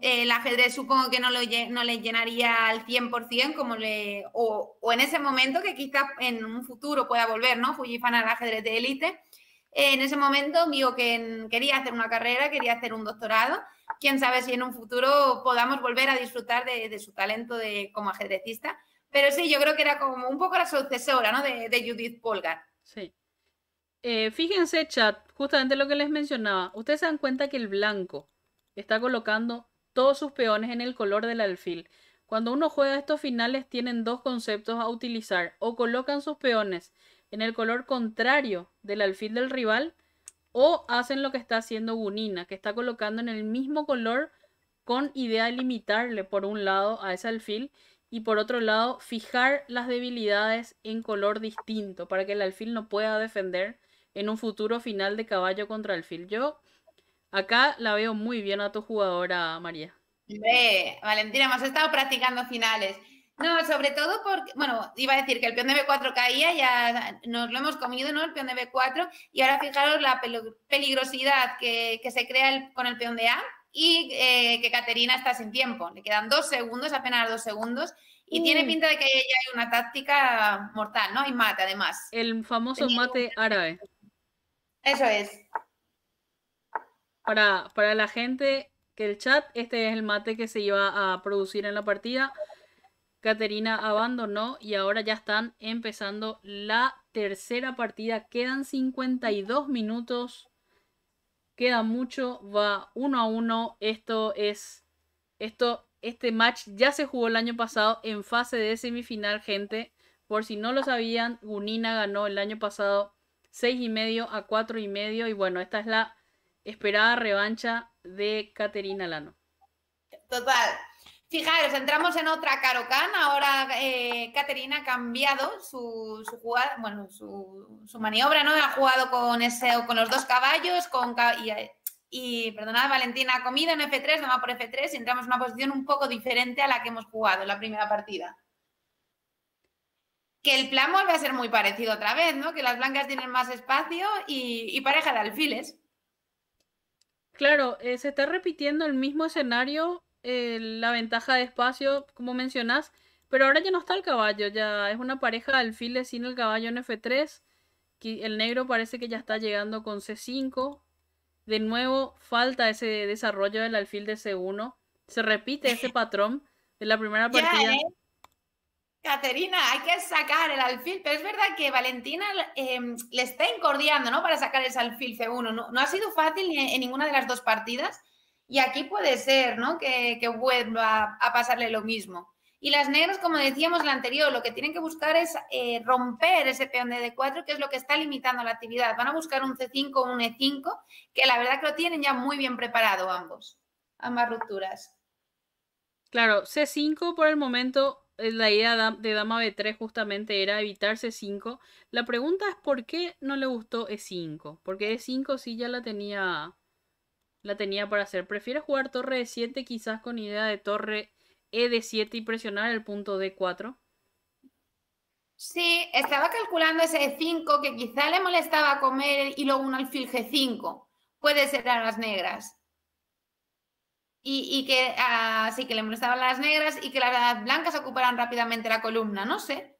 El ajedrez supongo que no, no le llenaría al 100%, como le, o, en ese momento que quizás en un futuro pueda volver, ¿no? Fujifan al ajedrez de élite en ese momento vio que quería hacer una carrera, quería hacer un doctorado. Quién sabe si en un futuro podamos volver a disfrutar de, su talento de, como ajedrecista. Pero sí, yo creo que era como un poco la sucesora ¿no? de, Judith Polgar. Sí. Eh, fíjense, chat, justamente lo que les mencionaba. Ustedes se dan cuenta que el blanco está colocando todos sus peones en el color del alfil. Cuando uno juega estos finales tienen dos conceptos a utilizar. O colocan sus peones en el color contrario del alfil del rival o hacen lo que está haciendo Gunina, que está colocando en el mismo color con idea de limitarle por un lado a ese alfil y por otro lado fijar las debilidades en color distinto para que el alfil no pueda defender en un futuro final de caballo contra alfil. Yo acá la veo muy bien a tu jugadora María. Valentina, hemos estado practicando finales. No, sobre todo porque, bueno, iba a decir que el peón de B4 caía, ya nos lo hemos comido, ¿no? El peón de B4, y ahora fijaros la peligrosidad que, se crea con el peón de A y eh, que Caterina está sin tiempo. Le quedan dos segundos, apenas dos segundos, y tiene mm. pinta de que ya hay una táctica mortal, ¿no? Y mate, además. El famoso mate árabe. Eso es. Para, para la gente que el chat, este es el mate que se iba a producir en la partida. Caterina abandonó y ahora ya están empezando la tercera partida. Quedan 52 minutos. Queda mucho. Va uno a uno. Esto es. Esto. Este match ya se jugó el año pasado en fase de semifinal, gente. Por si no lo sabían, Gunina ganó el año pasado seis y medio a cuatro y medio. Y bueno, esta es la esperada revancha de Caterina Lano. Total, Fijaros, entramos en otra Carocan. Ahora eh, Caterina ha cambiado su, jugada, bueno, su, maniobra, ¿no? Ha jugado con ese, con los dos caballos, con y, perdonad, Valentina ha comido en F3, no va por F3 y entramos en una posición un poco diferente a la que hemos jugado en la primera partida. Que el plan vuelve a ser muy parecido otra vez, ¿no? Que las blancas tienen más espacio y, pareja de alfiles. Claro, eh, se está repitiendo el mismo escenario eh, la ventaja de espacio, como mencionas Pero ahora ya no está el caballo, ya es una pareja de alfiles sin el caballo en F3. El negro parece que ya está llegando con C5. De nuevo, falta ese desarrollo del alfil de C1. Se repite ese patrón de la primera partida. Eh. Caterina, hay que sacar el alfil, pero es verdad que Valentina em, le está incordiando, ¿no? Para sacar ese alfil C1. No, no ha sido fácil en ninguna de las dos partidas. Y aquí puede ser, ¿no? Que, vuelva a, pasarle lo mismo. Y las negras, como decíamos la anterior, lo que tienen que buscar es eh, romper ese peón de D4, que es lo que está limitando la actividad. Van a buscar un C5 o un E5, que la verdad que lo tienen ya muy bien preparado ambos, ambas rupturas. Claro, C5 por el momento, la idea de dama B3 justamente era evitar C5. La pregunta es por qué no le gustó E5, porque E5 sí ya la tenía la tenía para hacer. Prefiere jugar torre de 7 quizás con idea de torre E de 7 y presionar el punto D4. Sí, estaba calculando ese E5 que quizá le molestaba comer y luego un alfil G5. Puede ser a las negras. Y, que ah, sí, que le molestaban las negras y que las blancas ocuparan rápidamente la columna, no sé.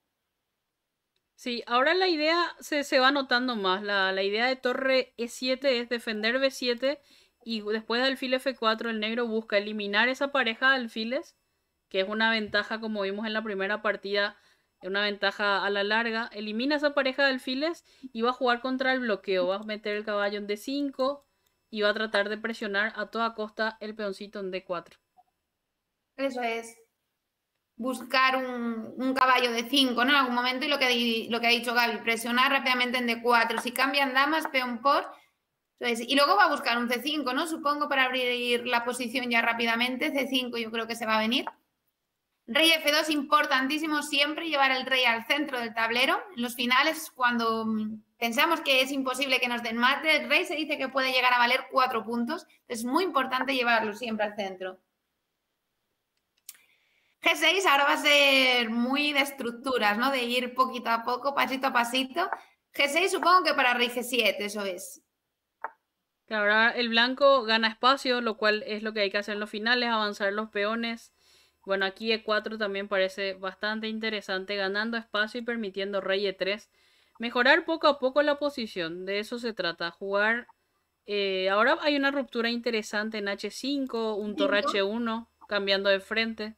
Sí, ahora la idea se, va notando más. La, la idea de torre E7 es defender B7 y después de alfil F4, el negro busca eliminar esa pareja de alfiles, que es una ventaja, como vimos en la primera partida, una ventaja a la larga. Elimina esa pareja de alfiles y va a jugar contra el bloqueo. Va a meter el caballo en D5 y va a tratar de presionar a toda costa el peoncito en D4. Eso es. Buscar un, un caballo de 5, ¿no? En algún momento, y lo que, lo que ha dicho Gaby, presionar rápidamente en D4. Si cambian damas, peón por y luego va a buscar un C5, ¿no? Supongo para abrir la posición ya rápidamente. C5 yo creo que se va a venir. Rey F2, importantísimo siempre llevar el rey al centro del tablero. En los finales, cuando mm, pensamos que es imposible que nos den mate, el rey se dice que puede llegar a valer cuatro puntos. Es muy importante llevarlo siempre al centro. G6 ahora va a ser muy de estructuras, ¿no? De ir poquito a poco, pasito a pasito. G6 supongo que para rey G7, eso es. Claro, ahora el blanco gana espacio, lo cual es lo que hay que hacer en los finales, avanzar los peones. Bueno, aquí E4 también parece bastante interesante, ganando espacio y permitiendo rey E3. Mejorar poco a poco la posición, de eso se trata, jugar... Eh, ahora hay una ruptura interesante en H5, un torre H1, cambiando de frente.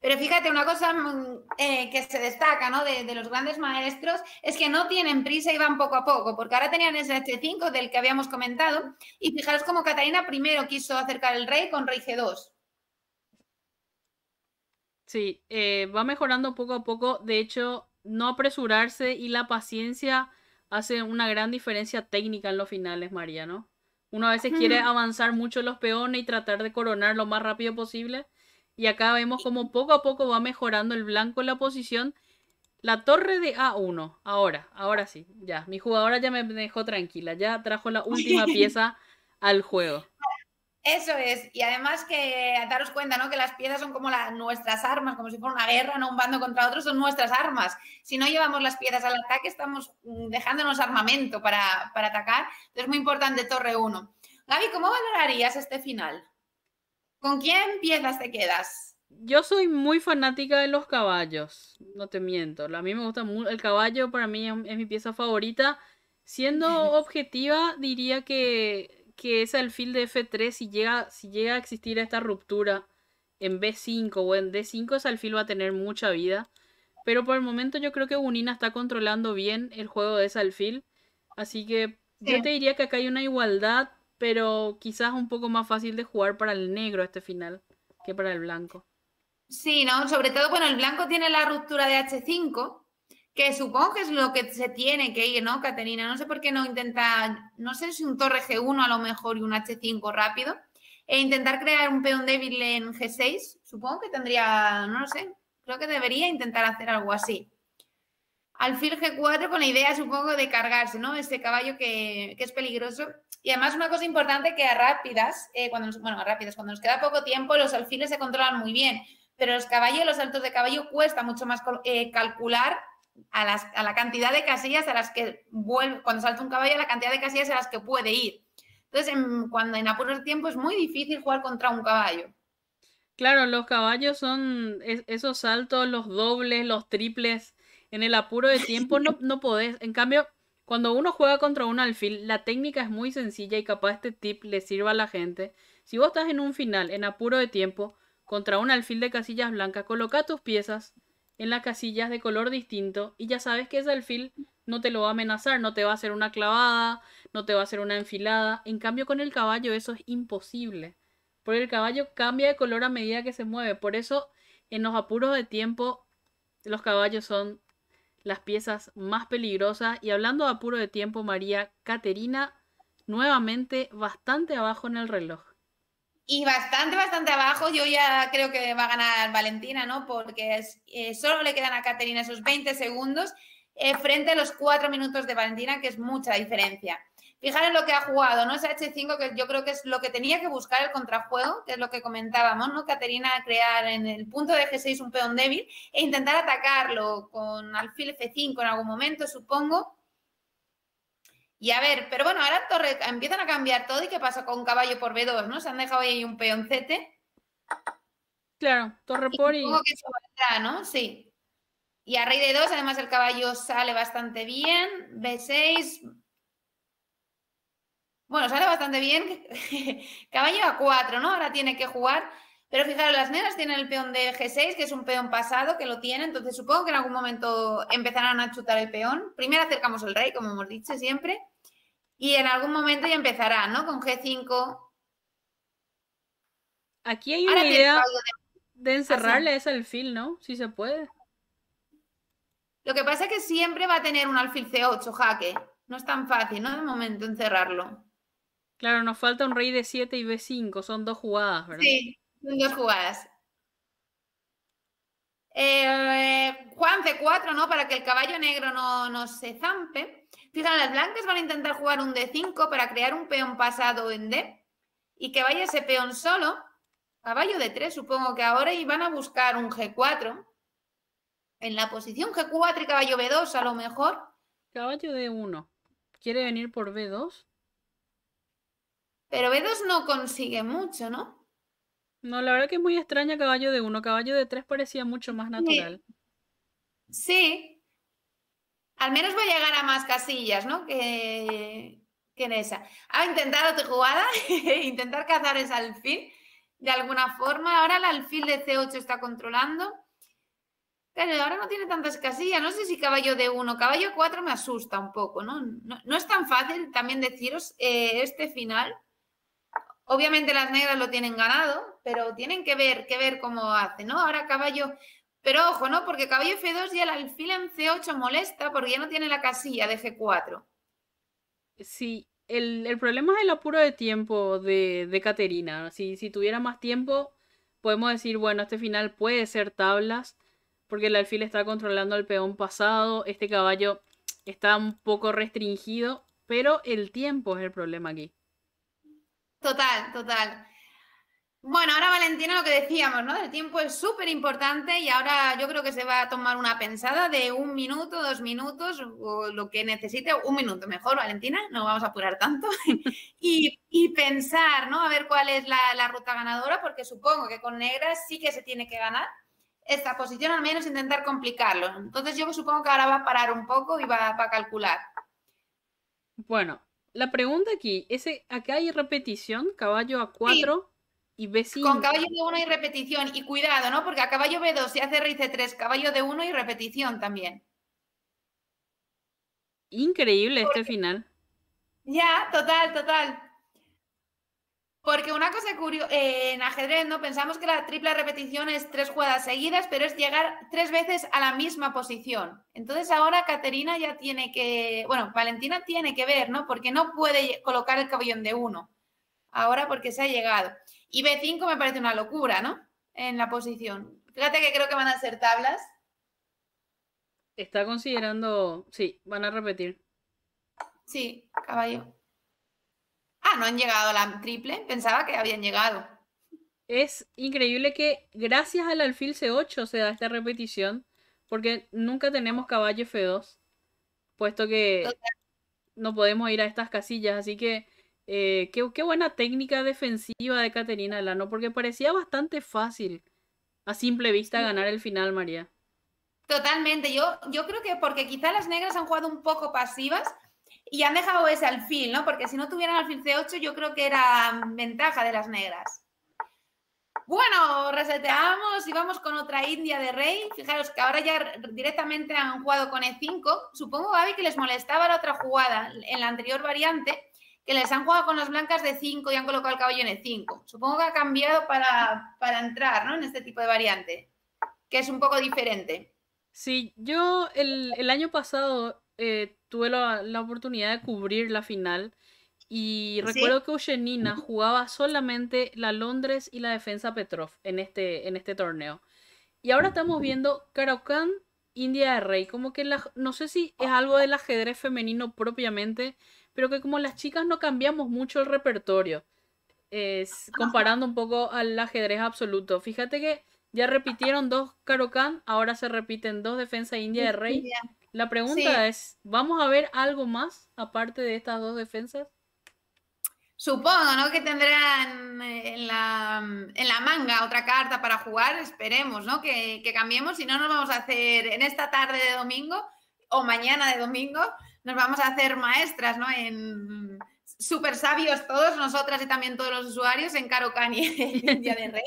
Pero fíjate, una cosa mm, eh, que se destaca ¿no? de, los grandes maestros es que no tienen prisa y van poco a poco, porque ahora tenían ese H5 del que habíamos comentado, y fijaros cómo Catalina primero quiso acercar el rey con rey G2. Sí, eh, va mejorando poco a poco, de hecho, no apresurarse y la paciencia hace una gran diferencia técnica en los finales, María, ¿no? Uno a veces quiere avanzar mucho los peones y tratar de coronar lo más rápido posible y acá vemos como poco a poco va mejorando el blanco en la posición. La torre de A1. Ahora, ahora sí. Ya, mi jugadora ya me dejó tranquila. Ya trajo la última pieza al juego. Eso es. Y además que daros cuenta, ¿no? Que las piezas son como las nuestras armas, como si fuera una guerra, no un bando contra otro, son nuestras armas. Si no llevamos las piezas al ataque, estamos mm, dejándonos armamento para, para atacar. Entonces es muy importante torre 1. Gaby, ¿cómo valorarías este final? ¿Con quién piezas te quedas? Yo soy muy fanática de los caballos, no te miento. A mí me gusta mucho, el caballo para mí es mi pieza favorita. Siendo objetiva, diría que, que el alfil de F3, si llega, si llega a existir esta ruptura en B5 o en D5, ese alfil va a tener mucha vida. Pero por el momento yo creo que Unina está controlando bien el juego de ese alfil. Así que yo te diría que acá hay una igualdad pero quizás un poco más fácil de jugar para el negro este final que para el blanco. Sí, no, sobre todo, bueno, el blanco tiene la ruptura de H5, que supongo que es lo que se tiene que ir, ¿no, Caterina? No sé por qué no intenta, no sé si un torre G1 a lo mejor y un H5 rápido, e intentar crear un peón débil en G6, supongo que tendría, no lo sé, creo que debería intentar hacer algo así. Alfil G4 con la idea, supongo, de cargarse, ¿no? Este caballo que, que es peligroso y además una cosa importante que a rápidas, eh, cuando nos, bueno, a rápidas, cuando nos queda poco tiempo, los alfiles se controlan muy bien, pero los caballos, los saltos de caballo cuesta mucho más eh, calcular a, a, la cantidad de casillas a las que vuelve, cuando salta un caballo, la cantidad de casillas a las que puede ir. Entonces, cuando en apuros de tiempo es muy difícil jugar contra un caballo. Claro, los caballos son esos saltos, los dobles, los triples. En el apuro de tiempo no, no podés. En cambio, cuando uno juega contra un alfil, la técnica es muy sencilla y capaz este tip le sirva a la gente. Si vos estás en un final, en apuro de tiempo, contra un alfil de casillas blancas, coloca tus piezas en las casillas de color distinto y ya sabes que ese alfil no te lo va a amenazar, no te va a hacer una clavada, no te va a hacer una enfilada. En cambio, con el caballo eso es imposible, porque el caballo cambia de color a medida que se mueve. Por eso, en los apuros de tiempo, los caballos son las piezas más peligrosas. Y hablando de apuro de tiempo, María, Caterina nuevamente bastante abajo en el reloj. Y bastante, bastante abajo. Yo ya creo que va a ganar Valentina, ¿no? Porque eh, solo le quedan a Caterina esos 20 segundos eh, frente a los 4 minutos de Valentina, que es mucha diferencia. Fijaros lo que ha jugado, ¿no? Esa H5 que yo creo que es lo que tenía que buscar el contrajuego, que es lo que comentábamos, ¿no? Caterina crear en el punto de G6 un peón débil e intentar atacarlo con alfil F5 en algún momento, supongo. Y a ver, pero bueno, ahora torre, empiezan a cambiar todo y qué pasa con caballo por B2, ¿no? Se han dejado ahí un peoncete. Claro, torre por y... Supongo que eso ¿no? Sí. Y a rey de 2, además el caballo sale bastante bien. B6, bueno, sale bastante bien. Caballo a 4, ¿no? Ahora tiene que jugar. Pero fijaros, las negras tienen el peón de G6, que es un peón pasado, que lo tiene. Entonces supongo que en algún momento empezarán a chutar el peón. Primero acercamos el rey, como hemos dicho siempre. Y en algún momento ya empezará, ¿no? Con G5. Aquí hay una idea de... encerrarle ah, ese alfil, ¿no? Si se puede. Lo que pasa es que siempre va a tener un alfil C8 jaque. No es tan fácil, ¿no? De momento encerrarlo. Claro, nos falta un rey de 7 y B5, son dos jugadas, ¿verdad? Sí, son dos jugadas. Eh, Juan C4, ¿no? Para que el caballo negro no, se zampe. Fijan, las blancas van a intentar jugar un D5 para crear un peón pasado en D y que vaya ese peón solo. Caballo de 3 supongo que ahora, y van a buscar un G4. En la posición G4 y caballo B2, a lo mejor. Caballo D1. ¿Quiere venir por B2? Pero B2 no consigue mucho, ¿no? No, la verdad que es muy extraña caballo de 1. Caballo de 3 parecía mucho más natural. Sí. Al menos va a llegar a más casillas, ¿no? Que, que en esa. Ha intentado tu jugada, intentar cazar ese alfil de alguna forma. Ahora el alfil de C8 está controlando. Claro, ahora no tiene tantas casillas. No sé si caballo de 1, caballo 4 me asusta un poco, ¿no? ¿no? es tan fácil también deciros eh, este final. Obviamente las negras lo tienen ganado, pero tienen que ver, que ver cómo hace, ¿no? Ahora caballo, pero ojo, ¿no? Porque caballo F2 y el alfil en C8 molesta porque ya no tiene la casilla de G4. Sí, el, problema es el apuro de tiempo de, de Caterina. Si, si tuviera más tiempo, podemos decir, bueno, este final puede ser tablas, porque el alfil está controlando al peón pasado, este caballo está un poco restringido, pero el tiempo es el problema aquí. Total, total. Bueno, ahora Valentina lo que decíamos, ¿no? El tiempo es súper importante y ahora yo creo que se va a tomar una pensada de un minuto, dos minutos o lo que necesite, un minuto mejor, Valentina, no vamos a apurar tanto, y, pensar, ¿no? A ver cuál es la, ruta ganadora, porque supongo que con negras sí que se tiene que ganar esta posición, al menos intentar complicarlo. Entonces yo supongo que ahora va a parar un poco y va a calcular. Bueno, la pregunta aquí, ese, acá hay repetición, caballo a 4 y B5. Con caballo de 1 hay repetición y cuidado, ¿no? Porque a caballo B2 se hace rey C3, caballo de 1 y repetición también. Increíble este final. Ya, total, total. Porque una cosa curiosa, eh, en ajedrez, ¿no? Pensamos que la triple repetición es tres jugadas seguidas, pero es llegar tres veces a la misma posición. Entonces ahora Caterina ya tiene que, bueno, Valentina tiene que ver, ¿no? Porque no puede colocar el caballón de uno. Ahora porque se ha llegado. Y B5 me parece una locura, ¿no? En la posición. Fíjate que creo que van a ser tablas. Está considerando, sí, van a repetir. Sí, caballo. Ah, no han llegado a la triple, pensaba que habían llegado. Es increíble que gracias al alfil C8 se da esta repetición, porque nunca tenemos caballo F2, puesto que no podemos ir a estas casillas, así que eh, qué, buena técnica defensiva de Caterina Lano, porque parecía bastante fácil a simple vista ganar el final, María. Totalmente, yo, yo creo que porque quizá las negras han jugado un poco pasivas, y han dejado ese alfil, ¿no? Porque si no tuvieran alfil C8, yo creo que era ventaja de las negras. Bueno, reseteamos y vamos con otra India de rey. Fijaros que ahora ya directamente han jugado con E5. Supongo, Gaby, que les molestaba la otra jugada en la anterior variante, que les han jugado con las blancas de 5 y han colocado el caballo en E5. Supongo que ha cambiado para, entrar, ¿no? En este tipo de variante, que es un poco diferente. Sí, yo el, año pasado eh, tuve la, oportunidad de cubrir la final. Y recuerdo que Ushenina jugaba solamente la Londres y la defensa Petrov en este, en este torneo. Y ahora estamos viendo Karokan, India de Rey. Como que la, no sé si es algo del ajedrez femenino propiamente, pero que como las chicas no cambiamos mucho el repertorio. Es, comparando un poco al ajedrez absoluto. Fíjate que ya repitieron dos Karokan, ahora se repiten dos defensa India de Rey. La pregunta es, ¿vamos a ver algo más aparte de estas dos defensas? Supongo, ¿no? Que tendrán eh, mm, en la, manga otra carta para jugar, esperemos, ¿no? Que, cambiemos, si no nos vamos a hacer en esta tarde de domingo o mañana de domingo, nos vamos a hacer maestras, ¿no? En súper sabios todos, nosotras y también todos los usuarios en Caro Cani, Día de Rey.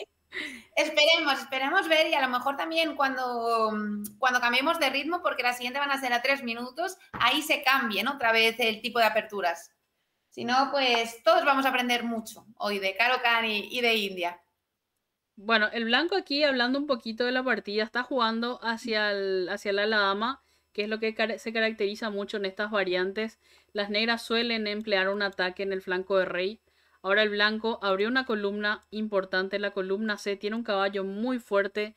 Esperemos, esperemos ver y a lo mejor también cuando, cuando cambiemos de ritmo, porque la siguiente van a ser a tres minutos, ahí se cambien otra vez el tipo de aperturas. Si no, pues todos vamos a aprender mucho hoy de Caro y de India. Bueno, el blanco aquí, hablando un poquito de la partida, está jugando hacia, el, hacia la dama, que es lo que se caracteriza mucho en estas variantes. Las negras suelen emplear un ataque en el flanco de rey Ahora el blanco abrió una columna importante. La columna C tiene un caballo muy fuerte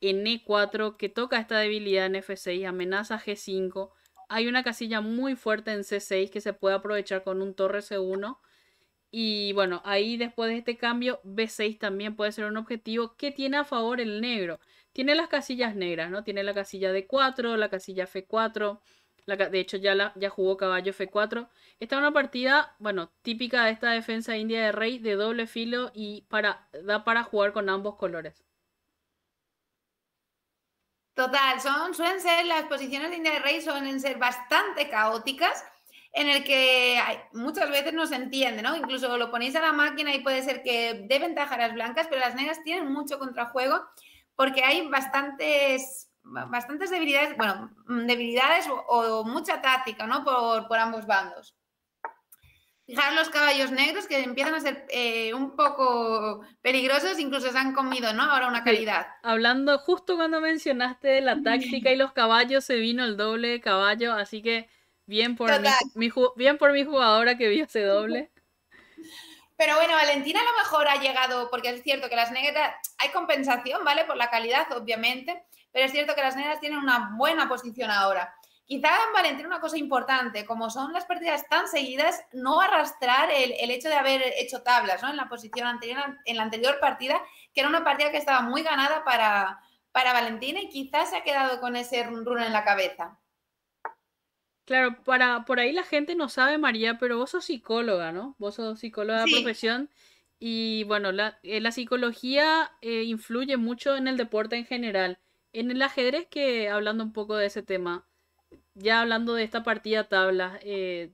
en E4 que toca esta debilidad en F6, amenaza G5. Hay una casilla muy fuerte en C6 que se puede aprovechar con un torre C1. Y bueno, ahí después de este cambio, B6 también puede ser un objetivo que tiene a favor el negro. Tiene las casillas negras, ¿no? Tiene la casilla D4, la casilla F4 de hecho, ya, la, ya jugó caballo F4. Esta es una partida, bueno, típica de esta defensa india de rey de doble filo y para, da para jugar con ambos colores. Total, son, suelen ser las posiciones de India de Rey suelen ser bastante caóticas, en el que muchas veces no se entiende, ¿no? Incluso lo ponéis a la máquina y puede ser que dé ventaja a las blancas, pero las negras tienen mucho contrajuego porque hay bastantes bastantes debilidades, bueno, mm, debilidades o, mucha táctica, ¿no? Por, ambos bandos. Fijaros los caballos negros que empiezan a ser eh, un poco peligrosos, incluso se han comido, ¿no? Ahora una calidad. Hablando, justo cuando mencionaste la táctica y los caballos, se vino el doble caballo, así que bien por, mi, mi, bien por mi jugadora que vio ese doble. Pero bueno, Valentina a lo mejor ha llegado, porque es cierto que las negras hay compensación, ¿vale? Por la calidad, obviamente, pero es cierto que las negras tienen una buena posición ahora. Quizá Valentín una cosa importante, como son las partidas tan seguidas, no arrastrar el, hecho de haber hecho tablas en la posición anterior, en la anterior partida, que era una partida que estaba muy ganada para, para Valentín y quizás se ha quedado con ese run, run en la cabeza. Claro, para, por ahí la gente no sabe, María, pero vos sos psicóloga, ¿no? Vos sos psicóloga de profesión y bueno, la, eh, psicología eh, influye mucho en el deporte en general. En el ajedrez, que hablando un poco de ese tema, ya hablando de esta partida tabla, eh,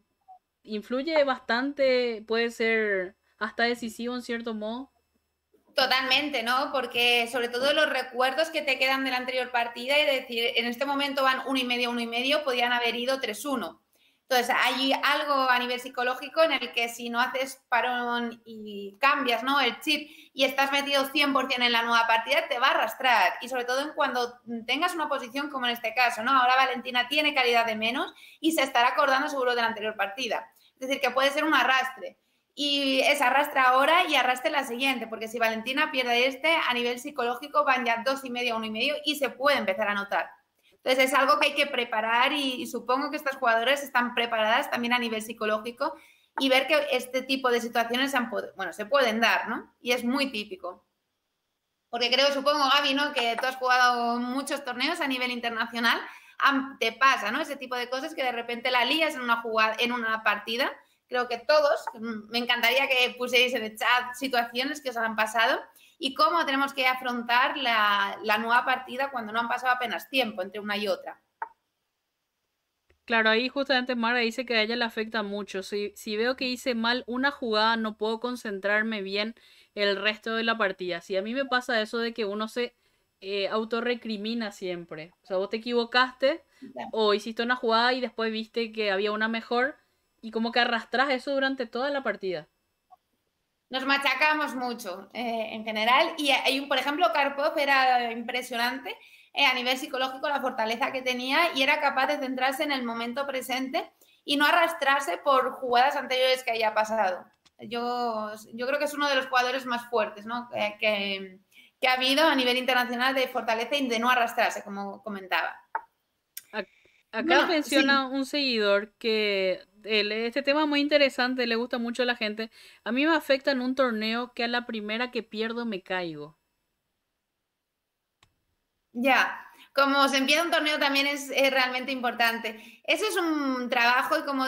influye bastante, puede ser hasta decisivo en cierto modo. Totalmente, ¿no? Porque sobre todo los recuerdos que te quedan de la anterior partida, es decir, en este momento van uno y medio, uno y medio, podían haber ido 3-1. Entonces, hay algo a nivel psicológico en el que si no haces parón y cambias ¿no? el chip y estás metido 100% en la nueva partida, te va a arrastrar. Y sobre todo en cuando tengas una posición como en este caso, ¿no? Ahora Valentina tiene calidad de menos y se estará acordando seguro de la anterior partida. Es decir, que puede ser un arrastre. Y es arrastra ahora y arrastre la siguiente, porque si Valentina pierde este, a nivel psicológico van ya dos y medio, uno y medio y se puede empezar a notar. Entonces es algo que hay que preparar y, supongo que estas jugadoras están preparadas también a nivel psicológico y ver que este tipo de situaciones se, pueden dar, ¿no? Y es muy típico. Porque creo, supongo, Gaby, ¿no? Que tú has jugado muchos torneos a nivel internacional, te pasa, ¿no? Ese tipo de cosas que de repente la lías en una, jugada, en una partida. Creo que todos, mm, me encantaría que pusierais en el chat situaciones que os han pasado y cómo tenemos que afrontar la, nueva partida cuando no han pasado apenas tiempo entre una y otra. Claro, ahí justamente Mara dice que a ella le afecta mucho. Si, veo que hice mal una jugada, no puedo concentrarme bien el resto de la partida. Si a mí me pasa eso de que uno se eh, autorrecrimina siempre. O sea, vos te equivocaste o hiciste una jugada y después viste que había una mejor y como que arrastras eso durante toda la partida nos machacamos mucho eh, en general. Y hay eh, un, por ejemplo, Karpov era impresionante eh, a nivel psicológico la fortaleza que tenía y era capaz de centrarse en el momento presente y no arrastrarse por jugadas anteriores que haya pasado. Yo, yo creo que es uno de los jugadores más fuertes que, ha habido a nivel internacional de fortaleza y de no arrastrarse, como comentaba. Acá menciona un seguidor que este tema es muy interesante, le gusta mucho a la gente. A mí me afecta en un torneo que a la primera que pierdo me caigo. Ya, como se empieza un torneo también es, realmente importante. Eso es un trabajo y como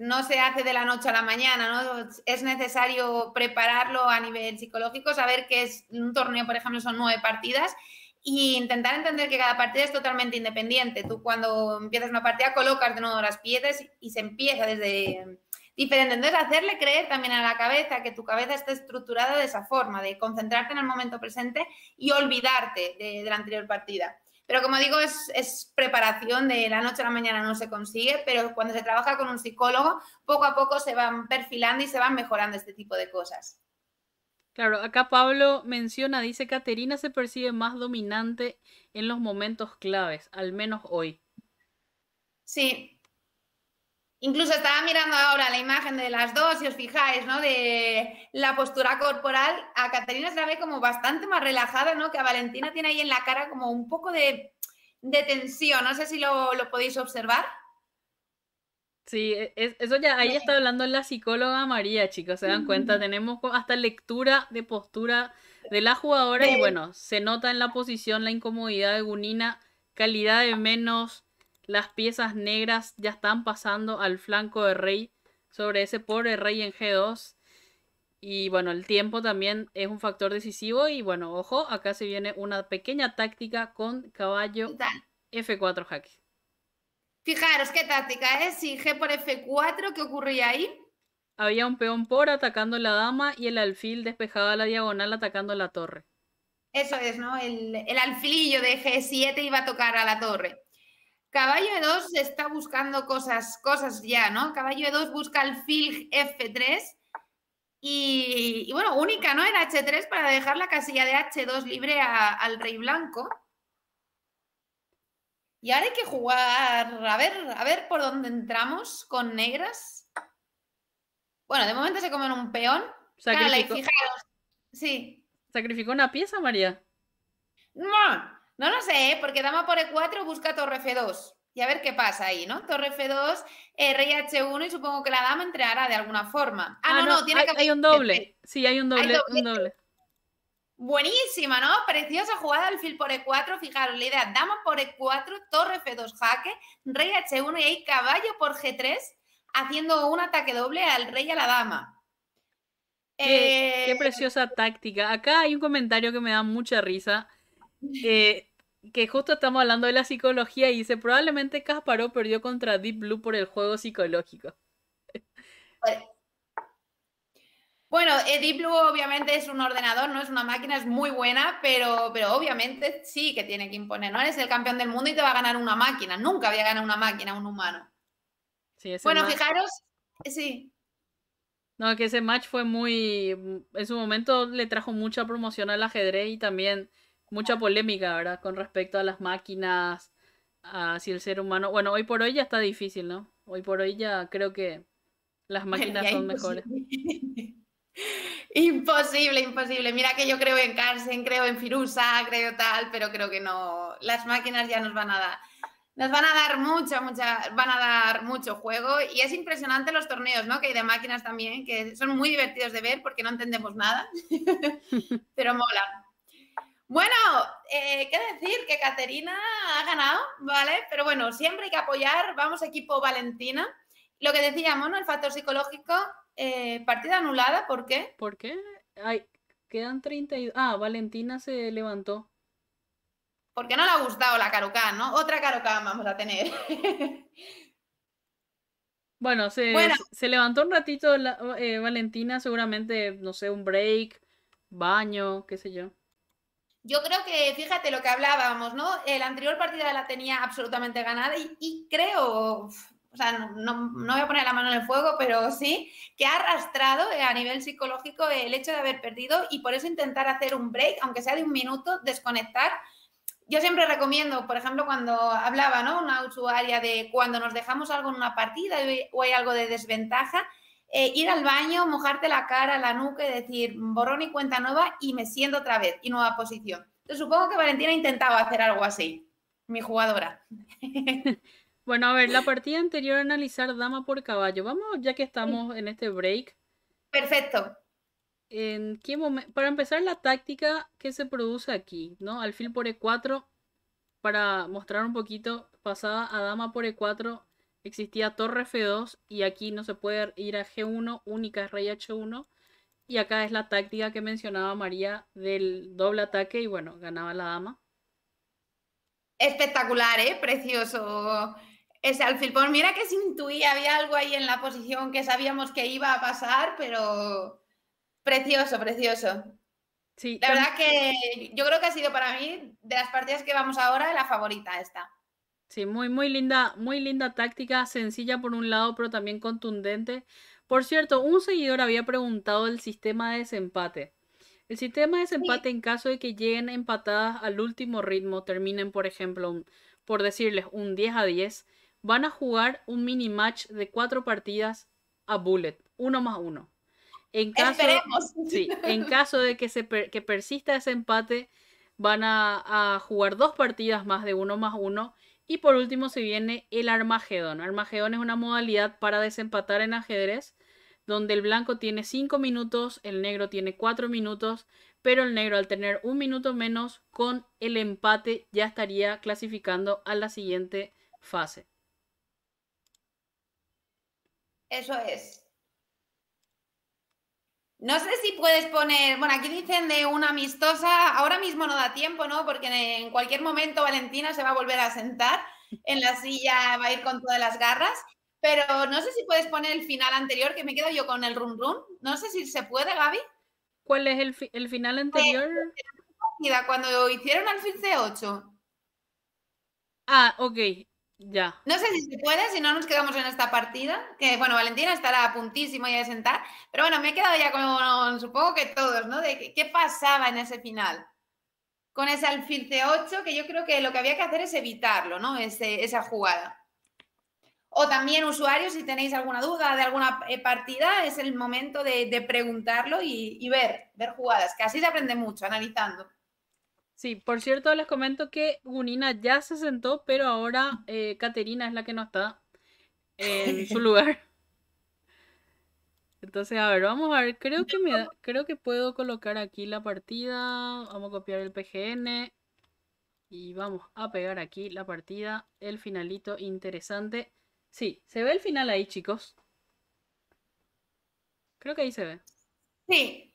no se hace de la noche a la mañana, ¿no? Es necesario prepararlo a nivel psicológico, saber que es un torneo, por ejemplo, son nueve partidas y intentar entender que cada partida es totalmente independiente. Tú cuando empiezas una partida colocas de nuevo las piezas y se empieza desde diferente. Entonces, hacerle creer también a la cabeza que tu cabeza está estructurada de esa forma, de concentrarte en el momento presente y olvidarte de, la anterior partida. Pero como digo, es, es, preparación de la noche a la mañana no se consigue, pero cuando se trabaja con un psicólogo, poco a poco se van perfilando y se van mejorando este tipo de cosas. Claro, acá Pablo menciona, dice, Caterina se percibe más dominante en los momentos claves, al menos hoy. Sí. Incluso estaba mirando ahora la imagen de las dos, si os fijáis, ¿no? De la postura corporal. A Caterina se la ve como bastante más relajada, ¿no? Que a Valentina tiene ahí en la cara como un poco de, tensión. No sé si lo, lo podéis observar. Sí, e, eso ya, ahí está hablando la psicóloga María, chicos, se dan cuenta, tenemos hasta lectura de postura de la jugadora y bueno, se nota en la posición la incomodidad de Gunina, calidad de menos, las piezas negras ya están pasando al flanco de Rey sobre ese pobre Rey en G2. Y bueno, el tiempo también es un factor decisivo y bueno, ojo, acá se viene una pequeña táctica con caballo F4 jaque. Fijaros qué táctica, ¿eh? Si G por F4, ¿qué ocurría ahí? Había un peón por atacando la dama y el alfil despejado a la diagonal atacando la torre. Eso es, ¿no? El, alfilillo de G7 iba a tocar a la torre. Caballo E2 está buscando cosas, cosas ya, ¿no? Caballo E2 busca alfil F3 y, bueno, única, ¿no? Era H3 para dejar la casilla de H2 libre al rey blanco. Y ahora hay que jugar, a ver, a ver por dónde entramos con negras. Bueno, de momento se comen un peón. Sacrificó... sí. ¿Sacrificó una pieza, María? No, no lo sé, ¿eh? porque dama por E4 busca torre F2. Y a ver qué pasa ahí, ¿no? Torre F2, eh, rey H1 y supongo que la dama entrará de alguna forma. Ah, ah no, no, tiene hay, que... Hay un doble. Sí, hay un Un doble. Buenísima, ¿no? Preciosa jugada al fil por E4. Fijaros, la idea, dama por E4, torre F2 jaque, rey H1 y ahí caballo por G3, haciendo un ataque doble al rey y a la dama. Qué, eh, preciosa táctica. Acá hay un comentario que me da mucha risa. Eh, que justo estamos hablando de la psicología y dice, probablemente Kasparov perdió contra Deep Blue por el juego psicológico. Pues, bueno, eh, Deep Blue obviamente es un ordenador, no es una máquina, es muy buena, pero, pero obviamente sí que tiene que imponer, ¿no? Eres el campeón del mundo y te va a ganar una máquina, nunca había ganado una máquina, un humano. Sí, bueno, fijaros, eh, sí. No, que ese match fue muy, mm, en su momento le trajo mucha promoción al ajedrez y también mucha polémica, ¿verdad? Con respecto a las máquinas, a si el ser humano, bueno, hoy por hoy ya está difícil, ¿no? Hoy por hoy ya creo que las máquinas son mejores. Imposible, imposible. Mira que yo creo en Carsen, creo en Firusa, creo tal, pero creo que no. Las máquinas ya nos van a dar. Nos van a dar mucha, mucha, van a dar mucho juego y es impresionante los torneos, ¿no? Que hay de máquinas también, que son muy divertidos de ver porque no entendemos nada, pero mola. Bueno, eh, qué decir que Caterina ha ganado, ¿vale? Pero bueno, siempre hay que apoyar, vamos equipo Valentina. Lo que decíamos, ¿no? El factor psicológico eh, partida anulada, ¿por qué? ¿Por qué? Ay, quedan 32. Ah, Valentina se levantó. Porque no le ha gustado la Carucán, ¿no? Otra Carucán vamos a tener. bueno, se, se, levantó un ratito eh, Valentina, seguramente, no sé, un break, baño, qué sé yo. Yo creo que, fíjate lo que hablábamos, ¿no? El anterior partida la tenía absolutamente ganada y creo, o sea, no, mm. no, voy a poner la mano en el fuego, pero sí, que ha arrastrado eh, a nivel psicológico el hecho de haber perdido y por eso intentar hacer un break, aunque sea de un minuto, desconectar. Yo siempre recomiendo, por ejemplo, cuando hablaba ¿no? una usuaria de cuando nos dejamos algo en una partida o hay algo de desventaja, eh, ir al baño, mojarte la cara, la nuca y decir borrón y cuenta nueva y me siento otra vez y nueva posición. Entonces, supongo que Valentina intentaba hacer algo así, mi jugadora. Bueno, a ver, la partida anterior analizar dama por caballo. Vamos, ya que estamos en este break. Perfecto. ¿En qué momento? Para empezar, la táctica que se produce aquí, ¿no? Alfil por E4, para mostrar un poquito, pasada a dama por E4, existía torre F2 y aquí no se puede ir a G1, única es rey H1. Y acá es la táctica que mencionaba María del doble ataque y bueno, ganaba la dama. Espectacular, ¿eh? Precioso es alfil por pues Mira que se intuía, había algo ahí en la posición que sabíamos que iba a pasar, pero precioso, precioso. Sí, la verdad que yo creo que ha sido para mí, de las partidas que vamos ahora, la favorita esta. Sí, muy, muy linda, muy linda táctica, sencilla por un lado, pero también contundente. Por cierto, un seguidor había preguntado el sistema de desempate. El sistema de desempate en caso de que lleguen empatadas al último ritmo, terminen, por ejemplo, por decirles, un 10 a 10, van a jugar un mini match de cuatro partidas a bullet, uno más uno. En caso, sí, en caso de que, se persista ese empate, van a, a, jugar dos partidas más de uno más uno. Y por último se viene el Armagedón. Armagedón es una modalidad para desempatar en ajedrez, donde el blanco tiene cinco minutos, el negro tiene cuatro minutos, pero el negro al tener un minuto menos con el empate ya estaría clasificando a la siguiente fase. Eso es. No sé si puedes poner, bueno, aquí dicen de una amistosa, ahora mismo no da tiempo, ¿no? Porque en cualquier momento Valentina se va a volver a sentar en la silla, va a ir con todas las garras, pero no sé si puedes poner el final anterior, que me quedo yo con el rum-rum. no sé si se puede, Gaby. ¿Cuál es el, final anterior? cuando hicieron al fin C8. Ah, ok. No sé si se puede, si no nos quedamos en esta partida, que bueno, Valentina estará a puntísimo ya de sentar, pero bueno, me he quedado ya con, supongo que todos, ¿no? De qué pasaba en ese final. Con ese alfil 8 que yo creo que lo que había que hacer es evitarlo, ¿no? esa jugada. O también, usuarios, si tenéis alguna duda de alguna eh, partida, es el momento de, preguntarlo y, y ver, ver jugadas, que así se aprende mucho, analizando. Sí, por cierto, les comento que Gunina ya se sentó, pero ahora eh, Caterina es la que no está en su lugar. Entonces, a ver, vamos a ver. Creo que me creo que puedo colocar aquí la partida. Vamos a copiar el PGN. Y vamos a pegar aquí la partida. El finalito interesante. Sí, se ve el final ahí, chicos. Creo que ahí se ve. Sí.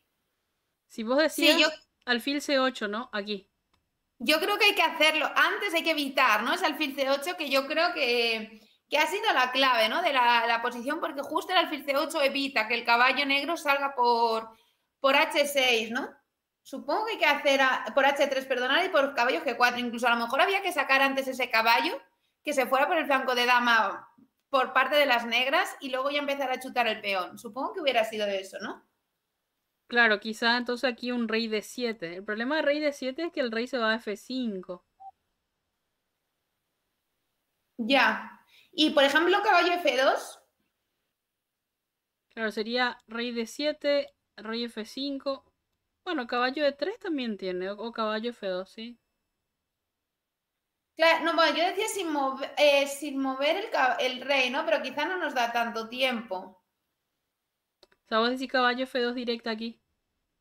Si vos decías alfil C8, ¿no? Aquí. Yo creo que hay que hacerlo. Antes hay que evitar, ¿no? Es alfil c 8 que yo creo que, ha sido la clave, ¿no? De la, posición, porque justo el alfil c 8 evita que el caballo negro salga por, por H6, ¿no? Supongo que hay que hacer por H3, perdonar, y por caballo G4. Incluso a lo mejor había que sacar antes ese caballo que se fuera por el flanco de dama por parte de las negras y luego ya empezar a chutar el peón. Supongo que hubiera sido de eso, ¿no? Claro, quizá entonces aquí un rey de 7. El problema de rey de 7 es que el rey se va a F5. Ya. Y por ejemplo, caballo F2. Claro, sería rey de 7, rey F5. Bueno, caballo de 3 también tiene, o, caballo F2, sí. Claro, no, bueno, yo decía sin, eh, mover, el, el, rey, ¿no? Pero quizá no nos da tanto tiempo. O sea, vos decís caballo F2 directo aquí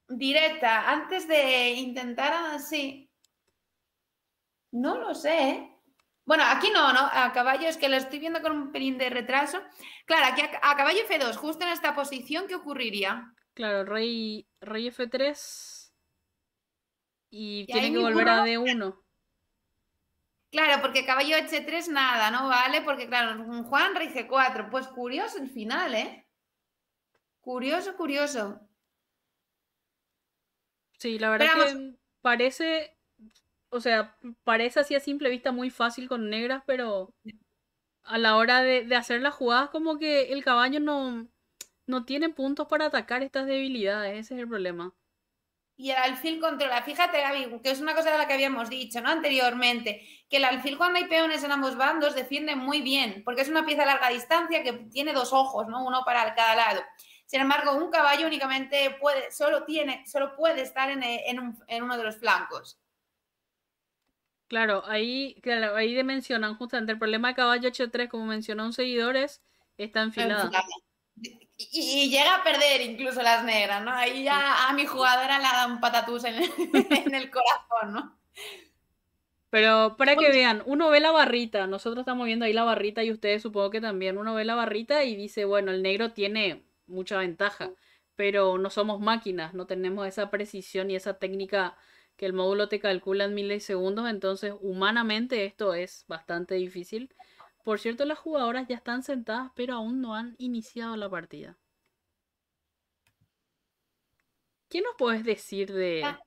directa, antes de intentar así. Ah, no lo sé. ¿eh? Bueno, aquí no, ¿no? A caballo es que lo estoy viendo con un pelín de retraso. Claro, aquí a, caballo F2, justo en esta posición, ¿qué ocurriría? Claro, rey, rey F3 y, tiene que volver a D1. Claro, porque caballo H3 nada, ¿no? Vale, porque claro, Juan, rey g 4 Pues curioso el final, ¿eh? Curioso, curioso. Sí, la verdad que parece o sea, parece así a simple vista muy fácil con negras, pero a la hora de, hacer las jugadas, como que el caballo no, no tiene puntos para atacar estas debilidades, ese es el problema. Y el alfil controla, fíjate Gaby, que es una cosa de la que habíamos dicho ¿no? anteriormente, que el alfil cuando hay peones en ambos bandos defiende muy bien, porque es una pieza a larga distancia que tiene dos ojos, ¿no? uno para cada lado. Sin embargo, un caballo únicamente puede, solo, tiene, solo puede estar eh, en, uno de los flancos. Claro, ahí, claro, ahí mencionan justamente el problema de caballo H3, como mencionó un está enfinado. Y, llega a perder incluso las negras, ¿no? Ahí ya a mi jugadora le dan patatús en en el corazón, ¿no? Pero para que vean, uno ve la barrita, nosotros estamos viendo ahí la barrita y ustedes supongo que también uno ve la barrita y dice, bueno, el negro tiene mucha ventaja, pero no somos máquinas, no tenemos esa precisión y esa técnica que el módulo te calcula en milisegundos, entonces humanamente esto es bastante difícil. Por cierto, las jugadoras ya están sentadas, pero aún no han iniciado la partida. ¿Qué nos puedes decir de, ah.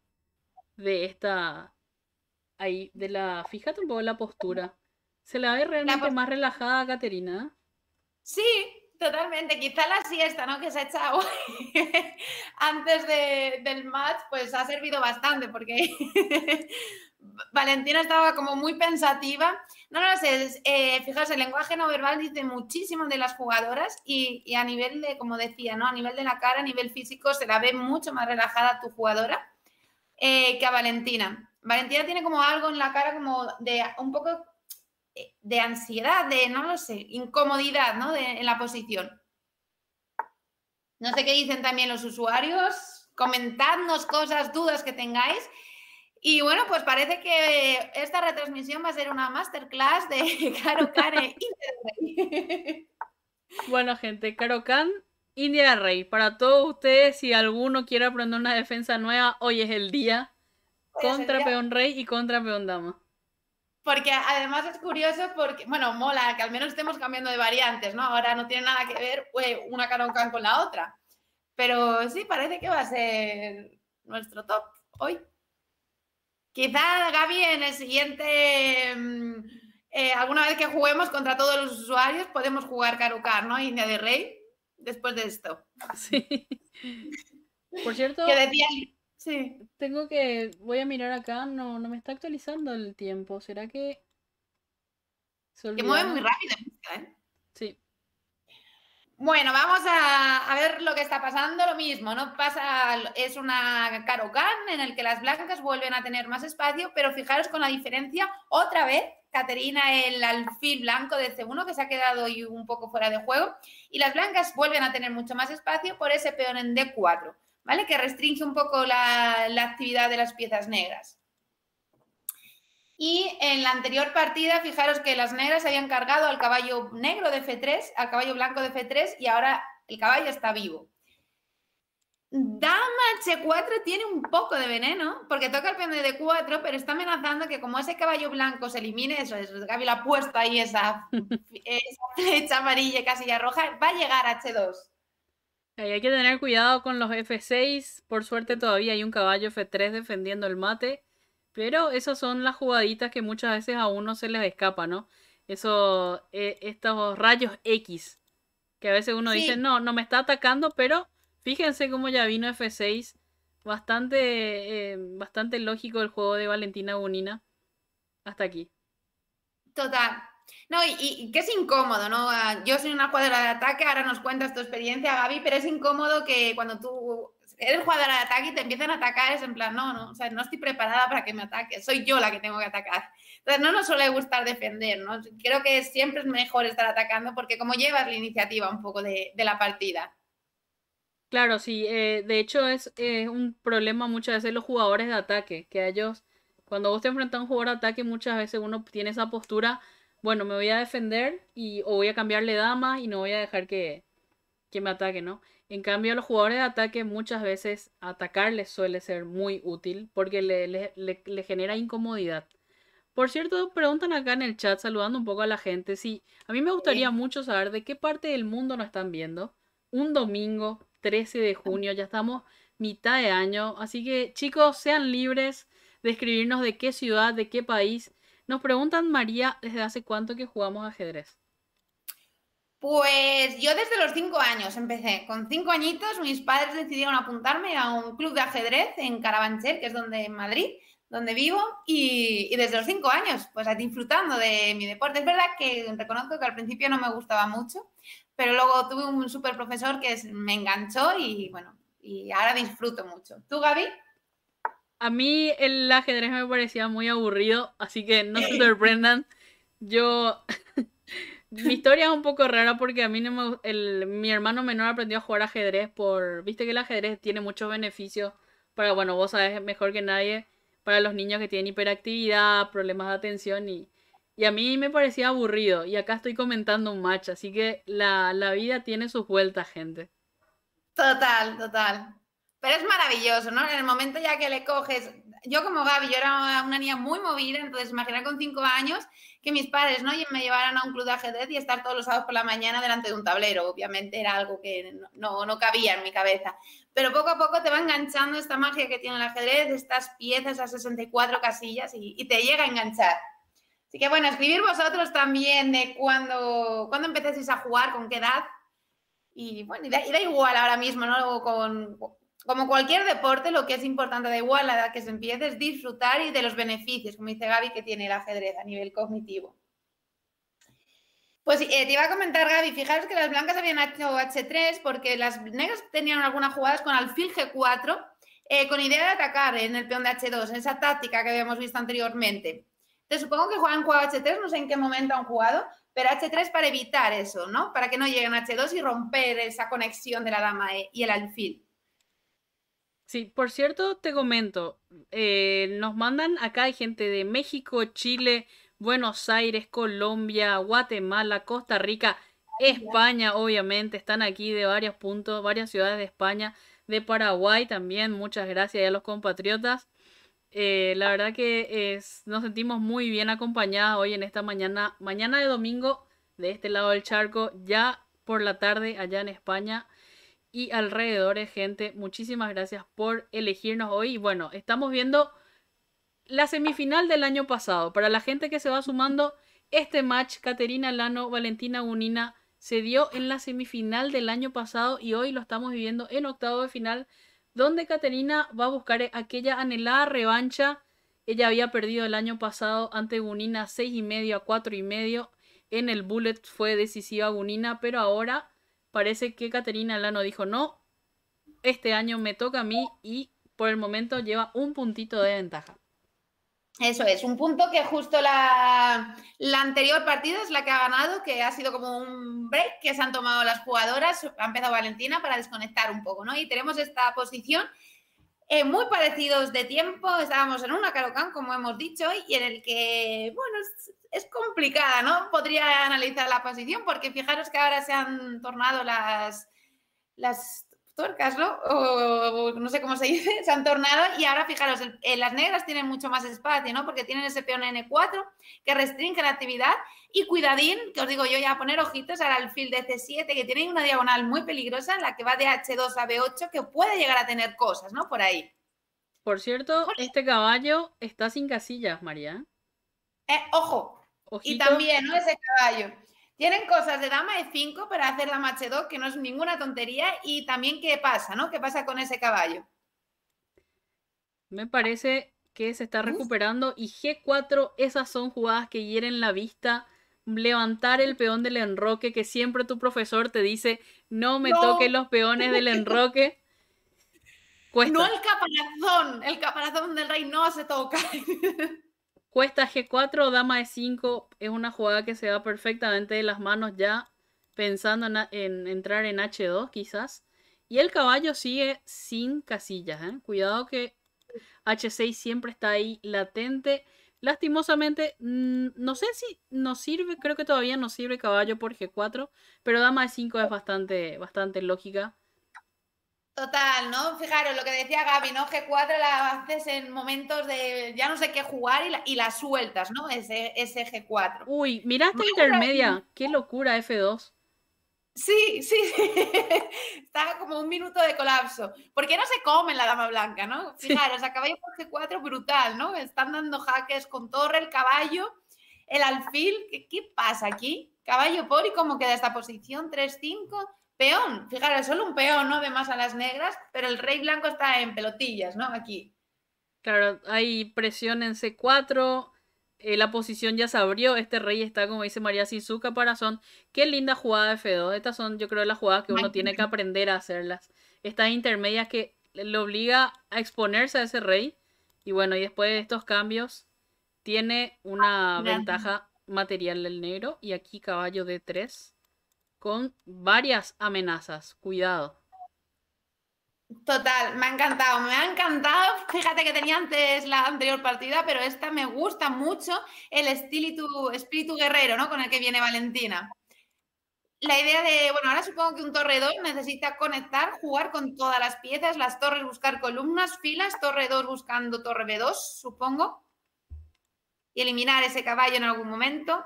de esta ahí, de la, fíjate un poco la postura. Se la ve realmente más relajada a Caterina. Sí, Totalmente, quizá la siesta ¿no? que se ha echado antes del match pues ha servido bastante porque Valentina estaba como muy pensativa. No lo sé, eh, fijaos, el lenguaje no verbal dice muchísimo de las jugadoras y, a nivel de, como decía, ¿no? a nivel de la cara, a nivel físico, se la ve mucho más relajada tu jugadora eh, que a Valentina. Valentina tiene como algo en la cara como de un poco eh, de ansiedad, de, no lo sé, incomodidad, ¿no? en la posición. No sé qué dicen también los usuarios. Comentadnos cosas, dudas que tengáis. Y bueno, pues parece que esta retransmisión va a ser una masterclass de Caro Khan e Rey. Bueno, gente, Caro Khan, India Rey. Para todos ustedes, si alguno quiere aprender una defensa nueva, hoy es el día. contra peón rey y contra peón dama. Porque además es curioso porque, bueno, mola que al menos estemos cambiando de variantes, ¿no? Ahora no tiene nada que ver una caroncan con la otra. Pero sí, parece que va a ser nuestro top hoy. Quizá Gaby en el siguiente, mm, eh, alguna vez que juguemos contra todos los usuarios, podemos jugar Carucar, ¿no? India de Rey, después de esto. Sí. Por cierto. que decía Sí. Tengo que. Voy a mirar acá, no, no me está actualizando el tiempo. ¿Será que.? Se mueve muy rápido ¿eh? Sí. Bueno, vamos a, ver lo que está pasando. Lo mismo, ¿no? Pasa, es una Karokan en el que las blancas vuelven a tener más espacio, pero fijaros con la diferencia, otra vez, Caterina el alfil blanco de C1 que se ha quedado un poco fuera de juego, y las blancas vuelven a tener mucho más espacio por ese peón en D4. ¿vale? Que restringe un poco la, actividad de las piezas negras. Y en la anterior partida, fijaros que las negras habían cargado al caballo negro de F3, al caballo blanco de F3 y ahora el caballo está vivo. Dama H4 tiene un poco de veneno porque toca el peón de D4, pero está amenazando que como ese caballo blanco se elimine, eso es, Gaby la ha puesto ahí esa, flecha amarilla casi ya roja, va a llegar a H2 hay que tener cuidado con los F6. Por suerte todavía hay un caballo F3 defendiendo el mate. Pero esas son las jugaditas que muchas veces a uno se les escapa, ¿no? Eso, e, estos rayos X. Que a veces uno dice, no, no me está atacando, pero fíjense cómo ya vino F6. Bastante, eh, bastante lógico el juego de Valentina Bonina. Hasta aquí. Total, no, y, que es incómodo, ¿no? Ah, yo soy una jugadora de ataque, ahora nos cuentas tu experiencia, Gaby, pero es incómodo que cuando tú eres jugadora de ataque y te empiezan a atacar, es en plan, no, no, o sea, no estoy preparada para que me ataque, soy yo la que tengo que atacar. Entonces, no nos suele gustar defender, ¿no? Creo que siempre es mejor estar atacando porque como llevas la iniciativa un poco de, la partida. Claro, sí, eh, de hecho es, es eh, un problema muchas veces los jugadores de ataque, que ellos, cuando vos te enfrentas a un jugador de ataque, muchas veces uno tiene esa postura bueno, me voy a defender y o voy a cambiarle dama y no voy a dejar que, me ataque, ¿no? En cambio, a los jugadores de ataque muchas veces atacarles suele ser muy útil porque le, le, genera incomodidad. Por cierto, preguntan acá en el chat, saludando un poco a la gente, si a mí me gustaría mucho saber de qué parte del mundo nos están viendo. Un domingo, 13 de junio, ya estamos mitad de año, así que chicos, sean libres de escribirnos de qué ciudad, de qué país nos preguntan, María, ¿desde hace cuánto que jugamos ajedrez? Pues yo desde los cinco años empecé. Con cinco añitos mis padres decidieron apuntarme a un club de ajedrez en Carabanchel, que es donde en Madrid, donde vivo, y, desde los cinco años, pues disfrutando de mi deporte. Es verdad que reconozco que al principio no me gustaba mucho, pero luego tuve un super profesor que me enganchó y bueno, y ahora disfruto mucho. ¿Tú, Gaby? A mí el ajedrez me parecía muy aburrido, así que no se sorprendan. Yo. mi historia es un poco rara porque a mí no mi hermano menor aprendió a jugar ajedrez por. Viste que el ajedrez tiene muchos beneficios para, bueno, vos sabés mejor que nadie, para los niños que tienen hiperactividad, problemas de atención y. a mí me parecía aburrido. Y acá estoy comentando un match, así que la, la vida tiene sus vueltas, gente. Total, total. Pero es maravilloso, ¿no? En el momento ya que le coges, yo como Gaby, yo era una niña muy movida, entonces imaginar con cinco años que mis padres, ¿no? Y me llevaran a un club de ajedrez y estar todos los sábados por la mañana delante de un tablero, obviamente era algo que no, no cabía en mi cabeza. Pero poco a poco te va enganchando esta magia que tiene el ajedrez, estas piezas a 64 casillas y, te llega a enganchar. Así que bueno, escribir vosotros también de cuándo, cuando a jugar, con qué edad. Y bueno, da, da igual ahora mismo, ¿no? Con, como cualquier deporte, lo que es importante, da igual la edad que se empiece, es disfrutar y de los beneficios, como dice Gaby, que tiene el ajedrez a nivel cognitivo. Pues eh, te iba a comentar, Gaby, fijaros que las blancas habían hecho H3 porque las negras tenían algunas jugadas con alfil G4 eh, con idea de atacar en el peón de H2, en esa táctica que habíamos visto anteriormente. Te supongo que juegan jugado H3, no sé en qué momento han jugado, pero H3 para evitar eso, ¿no? Para que no lleguen a H2 y romper esa conexión de la dama E y el alfil. Sí, por cierto, te comento, eh, nos mandan acá hay gente de México, Chile, Buenos Aires, Colombia, Guatemala, Costa Rica, España, obviamente, están aquí de varios puntos, varias ciudades de España, de Paraguay también, muchas gracias a los compatriotas. Eh, la verdad que nos sentimos muy bien acompañadas hoy en esta mañana, mañana de domingo, de este lado del charco, ya por la tarde allá en España y alrededores, gente. Muchísimas gracias por elegirnos hoy. Y bueno, estamos viendo la semifinal del año pasado. Para la gente que se va sumando, este match, Caterina Lano, Valentina Gunina se dio en la semifinal del año pasado y hoy lo estamos viviendo en octavo de final, donde Caterina va a buscar aquella anhelada revancha. Ella había perdido el año pasado ante Gunina 6 y medio a 4 y medio. En el Bullet fue decisiva Gunina, pero ahora Parece que Caterina Lano dijo no, este año me toca a mí y por el momento lleva un puntito de ventaja. Eso es, un punto que justo la, anterior partida es la que ha ganado, que ha sido como un break que se han tomado las jugadoras, ha empezado Valentina para desconectar un poco, ¿no? Y tenemos esta posición eh, muy parecidos de tiempo, estábamos en una Carocan, como hemos dicho, y en el que, bueno, es complicada, ¿no? Podría analizar la posición, porque fijaros que ahora se han tornado las, las torcas, ¿no? O, no sé cómo se dice, se han tornado y ahora fijaros, eh, las negras tienen mucho más espacio, ¿no? Porque tienen ese peón N4 que restringe la actividad y cuidadín, que os digo yo ya poner ojitos al alfil de C7 que tiene una diagonal muy peligrosa la que va de H2 a B8 que puede llegar a tener cosas, ¿no? Por ahí. Por cierto, este caballo está sin casillas, María. Eh, ojo, y también, ¿no? Ese caballo. Tienen cosas de dama de 5 para hacer la Machedoc, que no es ninguna tontería. Y también, ¿qué pasa, no? ¿Qué pasa con ese caballo? Me parece que se está recuperando. Y G4, esas son jugadas que hieren la vista. Levantar el peón del enroque, que siempre tu profesor te dice, no me toque los peones del enroque. No el caparazón, el caparazón del rey no se toca. Cuesta G4, dama de 5 es una jugada que se va perfectamente de las manos ya pensando en, entrar en H2 quizás. Y el caballo sigue sin casillas. ¿eh? Cuidado que H6 siempre está ahí latente. Lastimosamente, mm, no sé si nos sirve, creo que todavía nos sirve caballo por G4, pero dama e 5 es bastante, bastante lógica. Total, ¿no? Fijaros lo que decía Gaby, ¿no? G4 la haces en momentos de ya no sé qué jugar y la, sueltas, ¿no? Ese, ese G4. Uy, mira esta intermedia, qué locura F2. Sí, sí, sí. Está como un minuto de colapso. Porque no se come la dama blanca, ¿no? Fijaros, a caballo por G4 brutal, ¿no? Están dando jaques con torre, el caballo, el alfil. ¿Qué, pasa aquí? Caballo por y cómo queda esta posición, 3-5 peón, fíjate, solo un peón, ¿no? De más a las negras, pero el rey blanco está en pelotillas, ¿no? Aquí. Claro, hay presión en C4, eh, la posición ya se abrió, este rey está, como dice María para Son. Qué linda jugada de F2, estas son yo creo las jugadas que uno tiene que aprender a hacerlas. Estas intermedias que le obliga a exponerse a ese rey, y bueno, y después de estos cambios, tiene una ventaja material el negro, y aquí caballo D3 con varias amenazas. Cuidado. Total, me ha encantado, me ha encantado. Fíjate que tenía antes la anterior partida, pero esta me gusta mucho el espíritu, guerrero, ¿no? Con el que viene Valentina. La idea de, bueno, ahora supongo que un torredor necesita conectar, jugar con todas las piezas, las torres buscar columnas, filas, torredor buscando torre B2, supongo. Y eliminar ese caballo en algún momento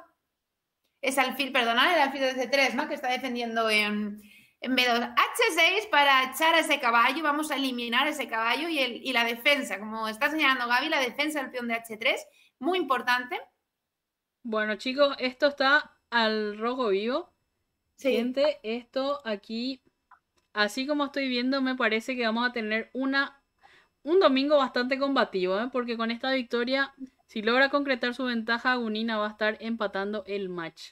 es alfil, perdonad, el alfil de C3, ¿no? Que está defendiendo en, en, B2. H6 para echar a ese caballo, vamos a eliminar ese caballo y, el, y la defensa, como está señalando Gaby, la defensa del peón de H3, muy importante. Bueno, chicos, esto está al rojo vivo. Siguiente, esto aquí, así como estoy viendo, me parece que vamos a tener una, un domingo bastante combativo, ¿eh? porque con esta victoria si logra concretar su ventaja, Gunina va a estar empatando el match.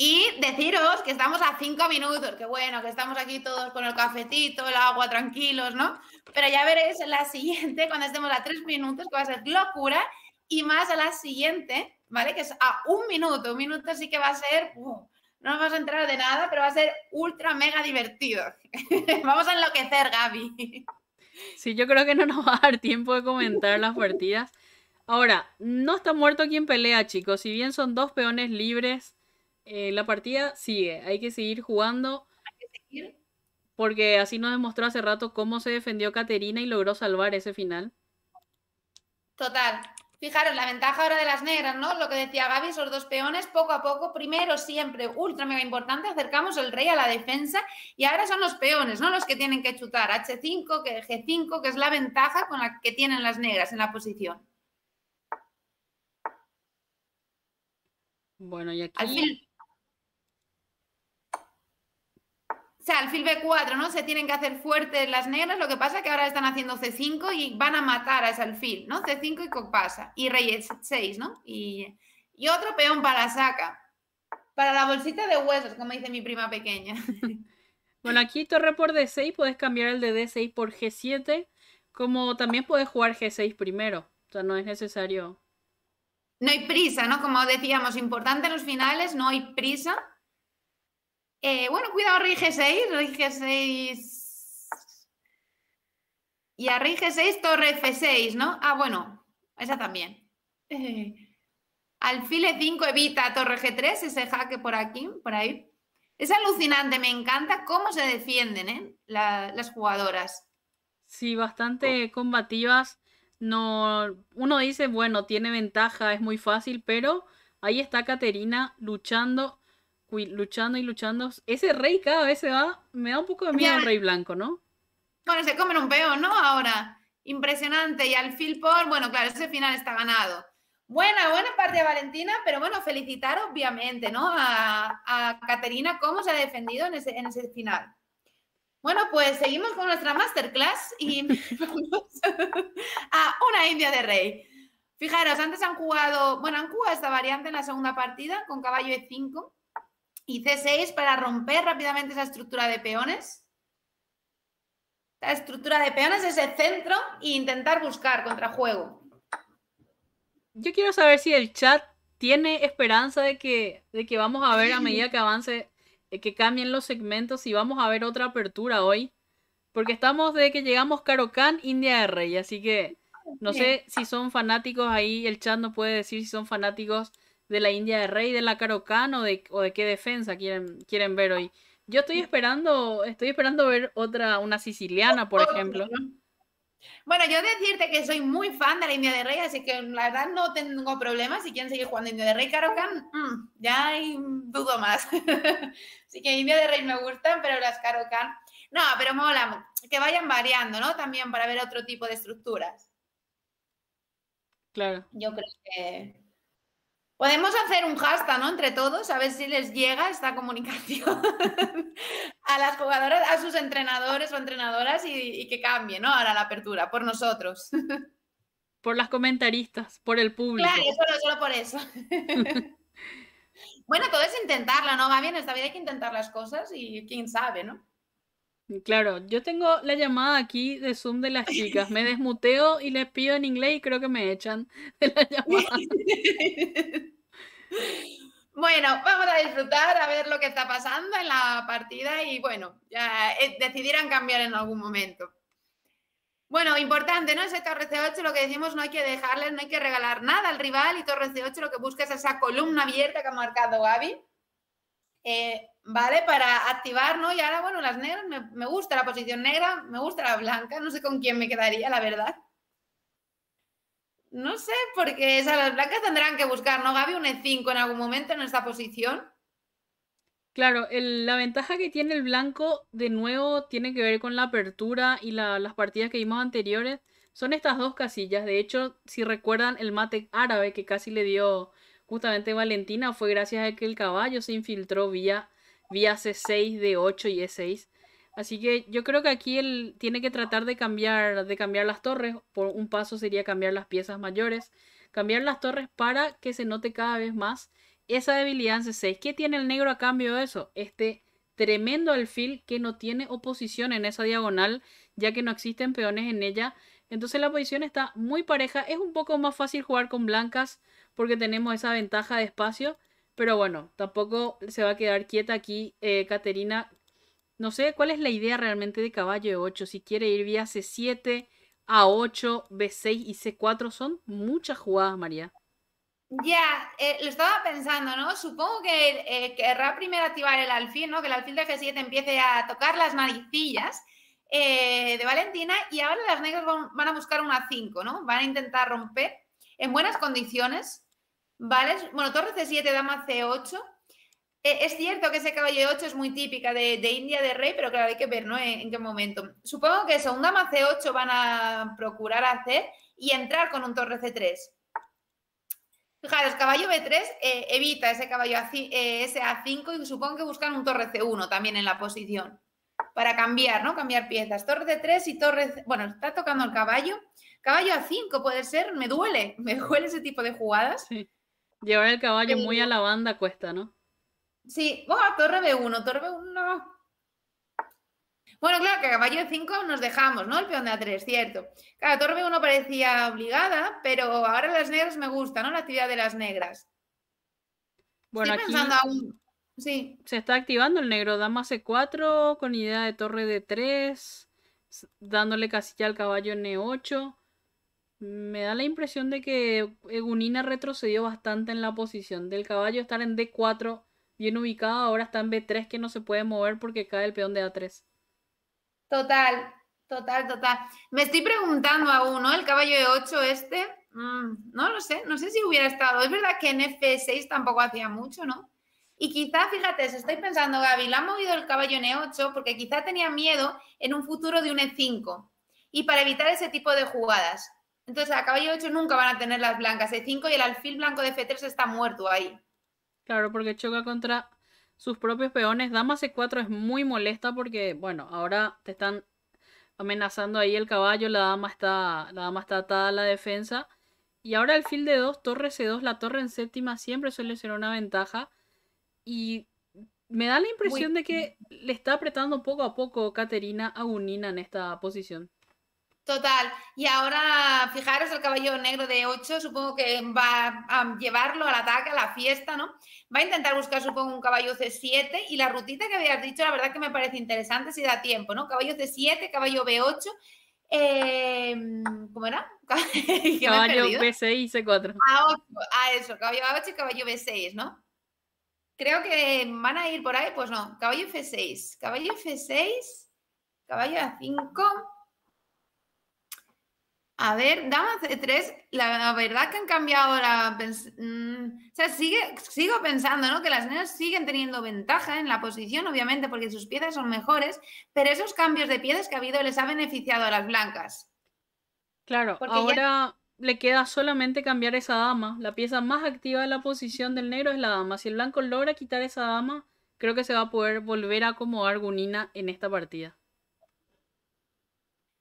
Y deciros que estamos a cinco minutos, que bueno, que estamos aquí todos con el cafetito, el agua, tranquilos, ¿no? Pero ya veréis en la siguiente, cuando estemos a tres minutos, que va a ser locura, y más a la siguiente, ¿vale? Que es a un minuto, un minuto sí que va a ser, no nos vamos a entrar de nada, pero va a ser ultra mega divertido. vamos a enloquecer, Gaby. Sí, yo creo que no nos va a dar tiempo de comentar las partidas. Ahora, no está muerto quien pelea, chicos. Si bien son dos peones libres, eh, la partida sigue, hay que seguir jugando. Porque así nos demostró hace rato cómo se defendió Caterina y logró salvar ese final. Total. Fijaros, la ventaja ahora de las negras, ¿no? Lo que decía Gaby, esos dos peones, poco a poco, primero siempre, ultra mega importante, acercamos el rey a la defensa y ahora son los peones, ¿no? Los que tienen que chutar H5, que G5, que es la ventaja con la que tienen las negras en la posición. Bueno, y aquí... sea, alfil B4, ¿no? Se tienen que hacer fuertes las negras, lo que pasa es que ahora están haciendo C5 y van a matar a ese alfil, ¿no? C5 y pasa, y rey 6, ¿no? Y, otro peón para saca, para la bolsita de huesos, como dice mi prima pequeña. Bueno, aquí torre por D6, puedes cambiar el de D6 por G7, como también puedes jugar G6 primero, o sea, no es necesario... No hay prisa, ¿no? Como decíamos, importante en los finales, no hay prisa eh, bueno, cuidado, rey 6 rey 6 Y a 6 torre F6, ¿no? Ah, bueno, esa también. alfile Alfil 5 evita torre G3, ese jaque por aquí, por ahí. Es alucinante, me encanta cómo se defienden ¿eh? las jugadoras. Sí, bastante oh. combativas. No, uno dice, bueno, tiene ventaja, es muy fácil, pero ahí está Caterina luchando luchando y luchando. Ese rey cada vez se va. Me da un poco de miedo el rey blanco, ¿no? Bueno, se comen un peón ¿no? Ahora. Impresionante. Y al por bueno, claro, ese final está ganado. Buena, buena parte de Valentina, pero bueno, felicitar obviamente, ¿no? A, Caterina cómo se ha defendido en ese, final. Bueno, pues seguimos con nuestra masterclass y a una India de Rey. Fijaros, antes han jugado, bueno, han jugado esta variante en la segunda partida con caballo E5, y C6 para romper rápidamente esa estructura de peones. La estructura de peones es el centro e intentar buscar contrajuego. Yo quiero saber si el chat tiene esperanza de que, de que vamos a ver a medida que avance, eh, que cambien los segmentos y vamos a ver otra apertura hoy. Porque estamos de que llegamos Karokan, India de y así que no sé si son fanáticos ahí, el chat no puede decir si son fanáticos de la India de Rey, de la Karokan o de, o de qué defensa quieren, quieren ver hoy. Yo estoy esperando, estoy esperando ver otra, una siciliana, por ejemplo. Bueno, yo decirte que soy muy fan de la India de Rey, así que la verdad no tengo problemas. Si quieren seguir jugando India de Rey, Karokan, mm, ya ya dudo más. así que India de Rey me gustan, pero las carocan. No, pero mola que vayan variando, ¿no? También para ver otro tipo de estructuras. Claro. Yo creo que Podemos hacer un hashtag, ¿no? Entre todos, a ver si les llega esta comunicación a las jugadoras, a sus entrenadores o entrenadoras y, que cambie, ¿no? Ahora la apertura, por nosotros. por las comentaristas, por el público. Claro, solo, por eso. bueno, todo es intentarlo, ¿no? Va bien, esta vida hay que intentar las cosas y quién sabe, ¿no? Claro, yo tengo la llamada aquí de Zoom de las chicas. Me desmuteo y les pido en inglés y creo que me echan de la llamada. Bueno, vamos a disfrutar, a ver lo que está pasando en la partida y bueno, ya eh, decidirán cambiar en algún momento. Bueno, importante, ¿no? Ese torre C8, lo que decimos, no hay que dejarle, no hay que regalar nada al rival y torre C8 lo que busca es esa columna abierta que ha marcado Gaby. Eh, ¿vale? Para activar, ¿no? Y ahora, bueno, las negras, me, gusta la posición negra, me gusta la blanca, no sé con quién me quedaría, la verdad. No sé, porque esas las blancas tendrán que buscar, ¿no, Gaby? Un E5 en algún momento en esta posición. Claro, la ventaja que tiene el blanco, de nuevo, tiene que ver con la apertura y las partidas que vimos anteriores. Son estas dos casillas. De hecho, si recuerdan, el mate árabe que casi le dio justamente Valentina fue gracias a que el caballo se infiltró vía vía C6, D8 y E6. Así que yo creo que aquí él tiene que tratar de cambiar, de cambiar las torres. Por un paso sería cambiar las piezas mayores. Cambiar las torres para que se note cada vez más esa debilidad en C6. ¿Qué tiene el negro a cambio de eso? Este tremendo alfil que no tiene oposición en esa diagonal, ya que no existen peones en ella. Entonces la posición está muy pareja. Es un poco más fácil jugar con blancas porque tenemos esa ventaja de espacio. Pero bueno, tampoco se va a quedar quieta aquí eh, Caterina. No sé cuál es la idea realmente de caballo e 8. Si quiere ir vía C7, A8, B6 y C4, son muchas jugadas, María. Ya, eh, lo estaba pensando, ¿no? Supongo que eh, querrá primero activar el alfil, ¿no? Que el alfil de f 7 empiece a tocar las maricillas de Valentina y ahora las negras van, a buscar una 5, ¿no? Van a intentar romper en buenas condiciones ¿vale? Bueno, torre C7, dama C8. E, es cierto que ese caballo 8 es muy típica de, India de rey, pero claro, hay que ver, En, qué momento. Supongo que eso, un dama C8 van a procurar hacer y entrar con un torre C3. Fijaros, caballo B3 eh, evita ese caballo a, eh, ese A5 y supongo que buscan un torre C1 también en la posición para cambiar, ¿no? Cambiar piezas. Torre C3 y torre... Bueno, está tocando el caballo. Caballo A5 puede ser, me duele, me duele ese tipo de jugadas. Sí. Llevar el caballo muy a eh, la banda cuesta, ¿no? Sí, oh, torre B1, torre B1 Bueno, claro, que a caballo 5 nos dejamos, ¿no? El peón de A3, cierto. Claro, torre B1 parecía obligada, pero ahora las negras me gusta, ¿no? La actividad de las negras. Bueno, Estoy pensando aún. Sí. Se está activando el negro. Dama C4 con idea de torre D3. Dándole casilla al caballo en e 8 me da la impresión de que Egunina eh, retrocedió bastante en la posición del caballo. Estar en D4 bien ubicado, ahora está en B3 que no se puede mover porque cae el peón de A3. Total, total, total. Me estoy preguntando aún, ¿no? El caballo de 8 este, mm, no lo sé, no sé si hubiera estado. Es verdad que en F6 tampoco hacía mucho, ¿no? Y quizá, fíjate, si estoy pensando, Gaby, le ha movido el caballo en E8 porque quizá tenía miedo en un futuro de un E5 y para evitar ese tipo de jugadas. Entonces, a caballo 8 nunca van a tener las blancas E5 y el alfil blanco de F3 está muerto ahí. Claro, porque choca contra sus propios peones. Dama C4 es muy molesta porque, bueno, ahora te están amenazando ahí el caballo, la dama está, la dama está atada a la defensa. Y ahora alfil de 2, torre C2, la torre en séptima siempre suele ser una ventaja. Y me da la impresión de que le está apretando poco a poco Caterina a Unina en esta posición. Total. Y ahora, fijaros, el caballo negro de 8, supongo que va a llevarlo al ataque, a la fiesta, ¿no? Va a intentar buscar, supongo, un caballo C7 y la rutita que habías dicho, la verdad que me parece interesante si da tiempo, ¿no? Caballo C7, caballo B8, em, ¿cómo era? caballo B6 y C4. A, a eso, caballo A8 y caballo B6, ¿no? Creo que van a ir por ahí, pues no, caballo F6, caballo F6, caballo A5. A ver, Dama C3, la verdad que han cambiado la... Mm, o sea, sigo pensando, ¿no? Que las negras siguen teniendo ventaja en la posición, obviamente, porque sus piezas son mejores, pero esos cambios de piezas que ha habido les ha beneficiado a las blancas. Claro, ahora le queda solamente cambiar esa dama. La pieza más activa de la posición del negro es la dama. Si el blanco logra quitar esa dama, creo que se va a poder volver a acomodar Gunina en esta partida.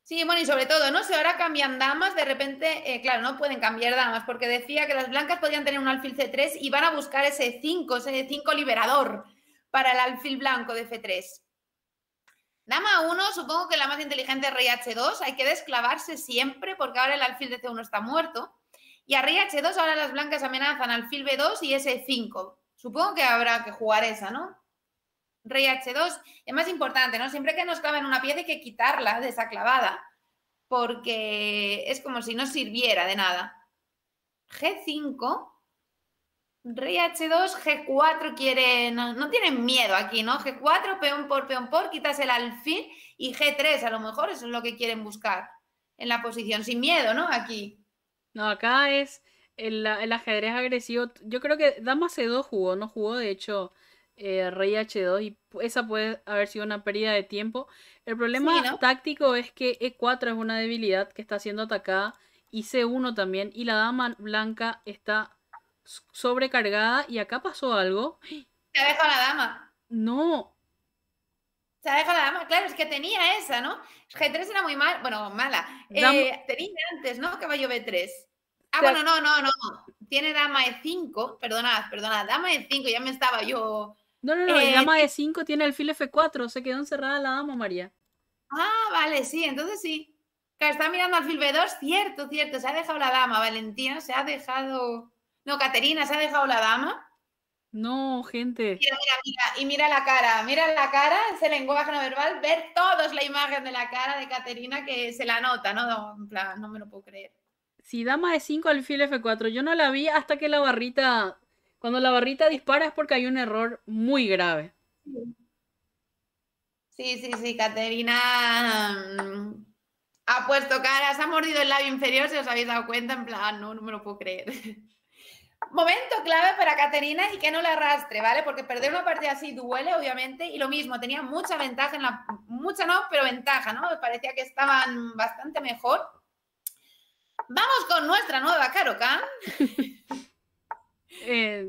Sí, bueno, y sobre todo, ¿no? Si ahora cambian damas, de repente, eh, claro, no pueden cambiar damas, porque decía que las blancas podían tener un alfil C3 y van a buscar ese 5, ese 5 liberador para el alfil blanco de F3. Dama 1, supongo que la más inteligente es rey H2, hay que desclavarse siempre, porque ahora el alfil de C1 está muerto. Y a rey H2 ahora las blancas amenazan alfil B2 y ese 5 Supongo que habrá que jugar esa, ¿no? h 2 es más importante, ¿no? Siempre que nos claven una pieza hay que quitarla de esa clavada, porque es como si no sirviera de nada. G5, h 2 G4 quieren, no, tienen miedo aquí, ¿no? G4, peón por peón por, quitas el alfil y G3, a lo mejor eso es lo que quieren buscar en la posición, sin miedo, ¿no? Aquí. No, acá es el, ajedrez agresivo. Yo creo que Dama C2 jugó, no jugó, de hecho, eh, rey h2 y esa puede haber sido una pérdida de tiempo. El problema táctico es que e4 es una debilidad que está siendo atacada y c1 también y la dama blanca está sobrecargada y acá pasó algo. Se ha dejado la dama. No. Se ha dejado la dama, claro, es que tenía esa, ¿no? G3 era muy mal, bueno, mala. Eh, tenía antes, ¿no? Caballo B3. Ah, bueno, no, no, no. Tiene dama E5, perdonad, perdonad, dama E5, ya me estaba yo no, no, no, dama de 5 tiene el alfil F4, se quedó encerrada la dama, María. Ah, vale, sí, entonces sí. está mirando alfil B2, cierto, cierto, se ha dejado la dama, Valentina se ha dejado... No, Caterina se ha dejado la dama. No, gente. Mira, mira, mira, y mira la cara, mira la cara, ese lenguaje no verbal, ver todos la imagen de la cara de Caterina que se la nota, ¿no? No, en plan, no me lo puedo creer. Si dama de 5 alfil F4, yo no la vi hasta que la barrita cuando la barrita dispara es porque hay un error muy grave. Sí, sí, sí, Caterina mm, ha puesto cara, se ha mordido el labio inferior, si os habéis dado cuenta, en plan, ah, no, no me lo puedo creer. Momento clave para Caterina y que no la arrastre, ¿vale? Porque perder una partida así duele, obviamente, y lo mismo, tenía mucha ventaja en la. Mucha no, pero ventaja, ¿no? Me parecía que estaban bastante mejor. Vamos con nuestra nueva Karokan. Eh,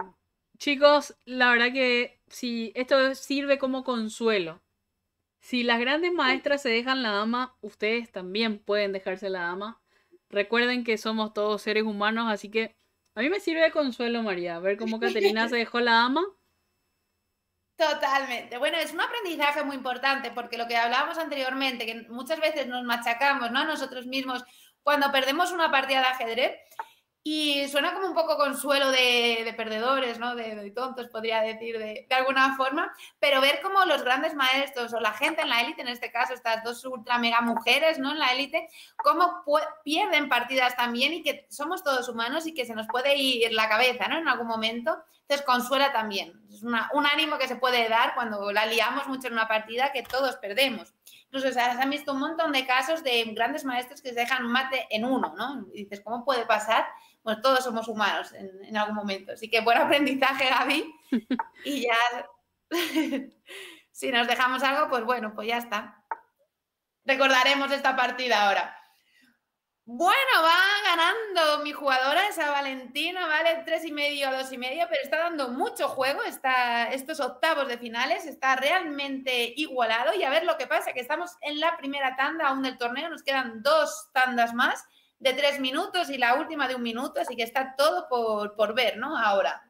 chicos, la verdad que si esto sirve como consuelo. Si las grandes maestras se dejan la dama, ustedes también pueden dejarse la dama. Recuerden que somos todos seres humanos, así que a mí me sirve de consuelo, María, ver cómo Caterina se dejó la dama. Totalmente. Bueno, es un aprendizaje muy importante porque lo que hablábamos anteriormente, que muchas veces nos machacamos ¿no? nosotros mismos cuando perdemos una partida de ajedrez, y suena como un poco consuelo de, perdedores, ¿no? De, tontos, podría decir, de, alguna forma, pero ver cómo los grandes maestros o la gente en la élite, en este caso estas dos ultra mega mujeres, ¿no? En la élite, cómo pierden partidas también y que somos todos humanos y que se nos puede ir la cabeza, ¿no? En algún momento. Entonces, consuela también. Es un ánimo que se puede dar cuando la liamos mucho en una partida que todos perdemos. Incluso se han visto un montón de casos de grandes maestros que se dejan mate en uno, ¿no? Y dices, ¿cómo puede pasar? pues todos somos humanos en, algún momento. Así que buen aprendizaje, Gaby. Y ya, si nos dejamos algo, pues bueno, pues ya está. Recordaremos esta partida ahora. Bueno, va ganando mi jugadora, esa Valentina, vale tres y medio a dos y medio, pero está dando mucho juego. Está, estos octavos de finales está realmente igualado. Y a ver lo que pasa, que estamos en la primera tanda aún del torneo, nos quedan dos tandas más de tres minutos y la última de un minuto, así que está todo por, ver, ¿no? Ahora.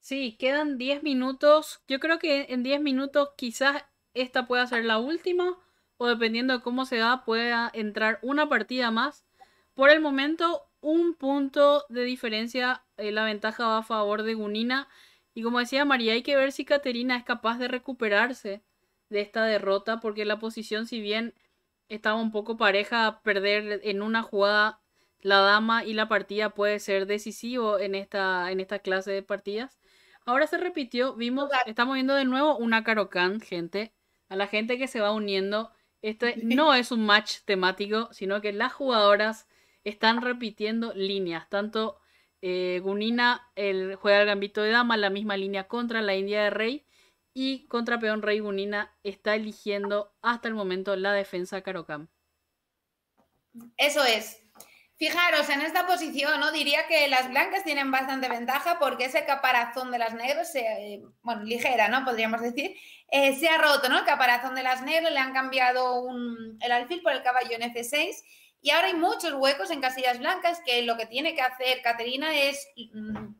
Sí, quedan diez minutos. Yo creo que en diez minutos quizás esta pueda ser la última o dependiendo de cómo se da pueda entrar una partida más. Por el momento, un punto de diferencia, eh, la ventaja va a favor de Gunina. Y como decía María, hay que ver si Caterina es capaz de recuperarse de esta derrota porque la posición, si bien estaba un poco pareja perder en una jugada la dama y la partida puede ser decisivo en esta, en esta clase de partidas. Ahora se repitió, vimos, estamos viendo de nuevo una Karokan, gente. A la gente que se va uniendo. Este no es un match temático, sino que las jugadoras están repitiendo líneas. Tanto eh, Gunina el, juega el gambito de dama, la misma línea contra la India de Rey. Y contra peón rey Bunina está eligiendo hasta el momento la defensa Carocam. Eso es. Fijaros, en esta posición, ¿no? Diría que las blancas tienen bastante ventaja porque ese caparazón de las negras, se, eh, bueno, ligera, ¿no? Podríamos decir, eh, se ha roto, ¿no? El caparazón de las negras, le han cambiado el alfil por el caballo en F6 y ahora hay muchos huecos en casillas blancas que lo que tiene que hacer Caterina es mm,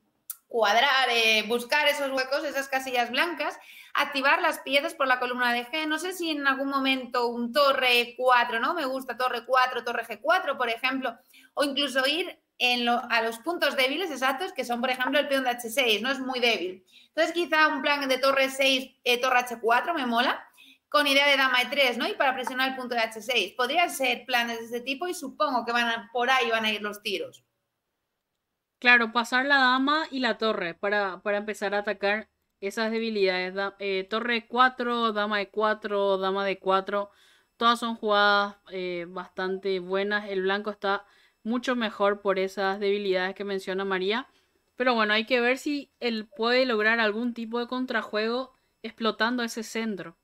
cuadrar, eh, buscar esos huecos, esas casillas blancas, activar las piezas por la columna de G. No sé si en algún momento un torre 4, ¿no? Me gusta torre 4, torre G4, por ejemplo, o incluso ir en a los puntos débiles exactos, que son, por ejemplo, el peón de H6, ¿no? Es muy débil. Entonces, quizá un plan de torre 6, eh, torre H4 me mola, con idea de dama E3, ¿no? Y para presionar el punto de H6. Podrían ser planes de ese tipo y supongo que van por ahí van a ir los tiros. Claro, pasar la dama y la torre para, empezar a atacar esas debilidades. eh, torre 4, dama de 4, dama de 4. Todas son jugadas eh, bastante buenas. El blanco está mucho mejor por esas debilidades que menciona María. Pero bueno, hay que ver si él puede lograr algún tipo de contrajuego explotando ese centro.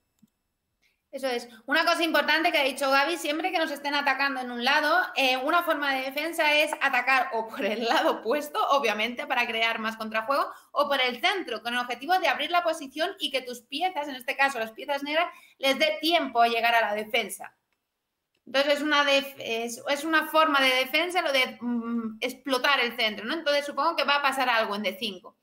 Eso es. Una cosa importante que ha dicho Gaby, siempre que nos estén atacando en un lado, eh, una forma de defensa es atacar o por el lado opuesto, obviamente, para crear más contrajuego, o por el centro, con el objetivo de abrir la posición y que tus piezas, en este caso las piezas negras, les dé tiempo a llegar a la defensa. Entonces es una, es, una forma de defensa lo de mm, explotar el centro, ¿no? Entonces supongo que va a pasar algo en D5.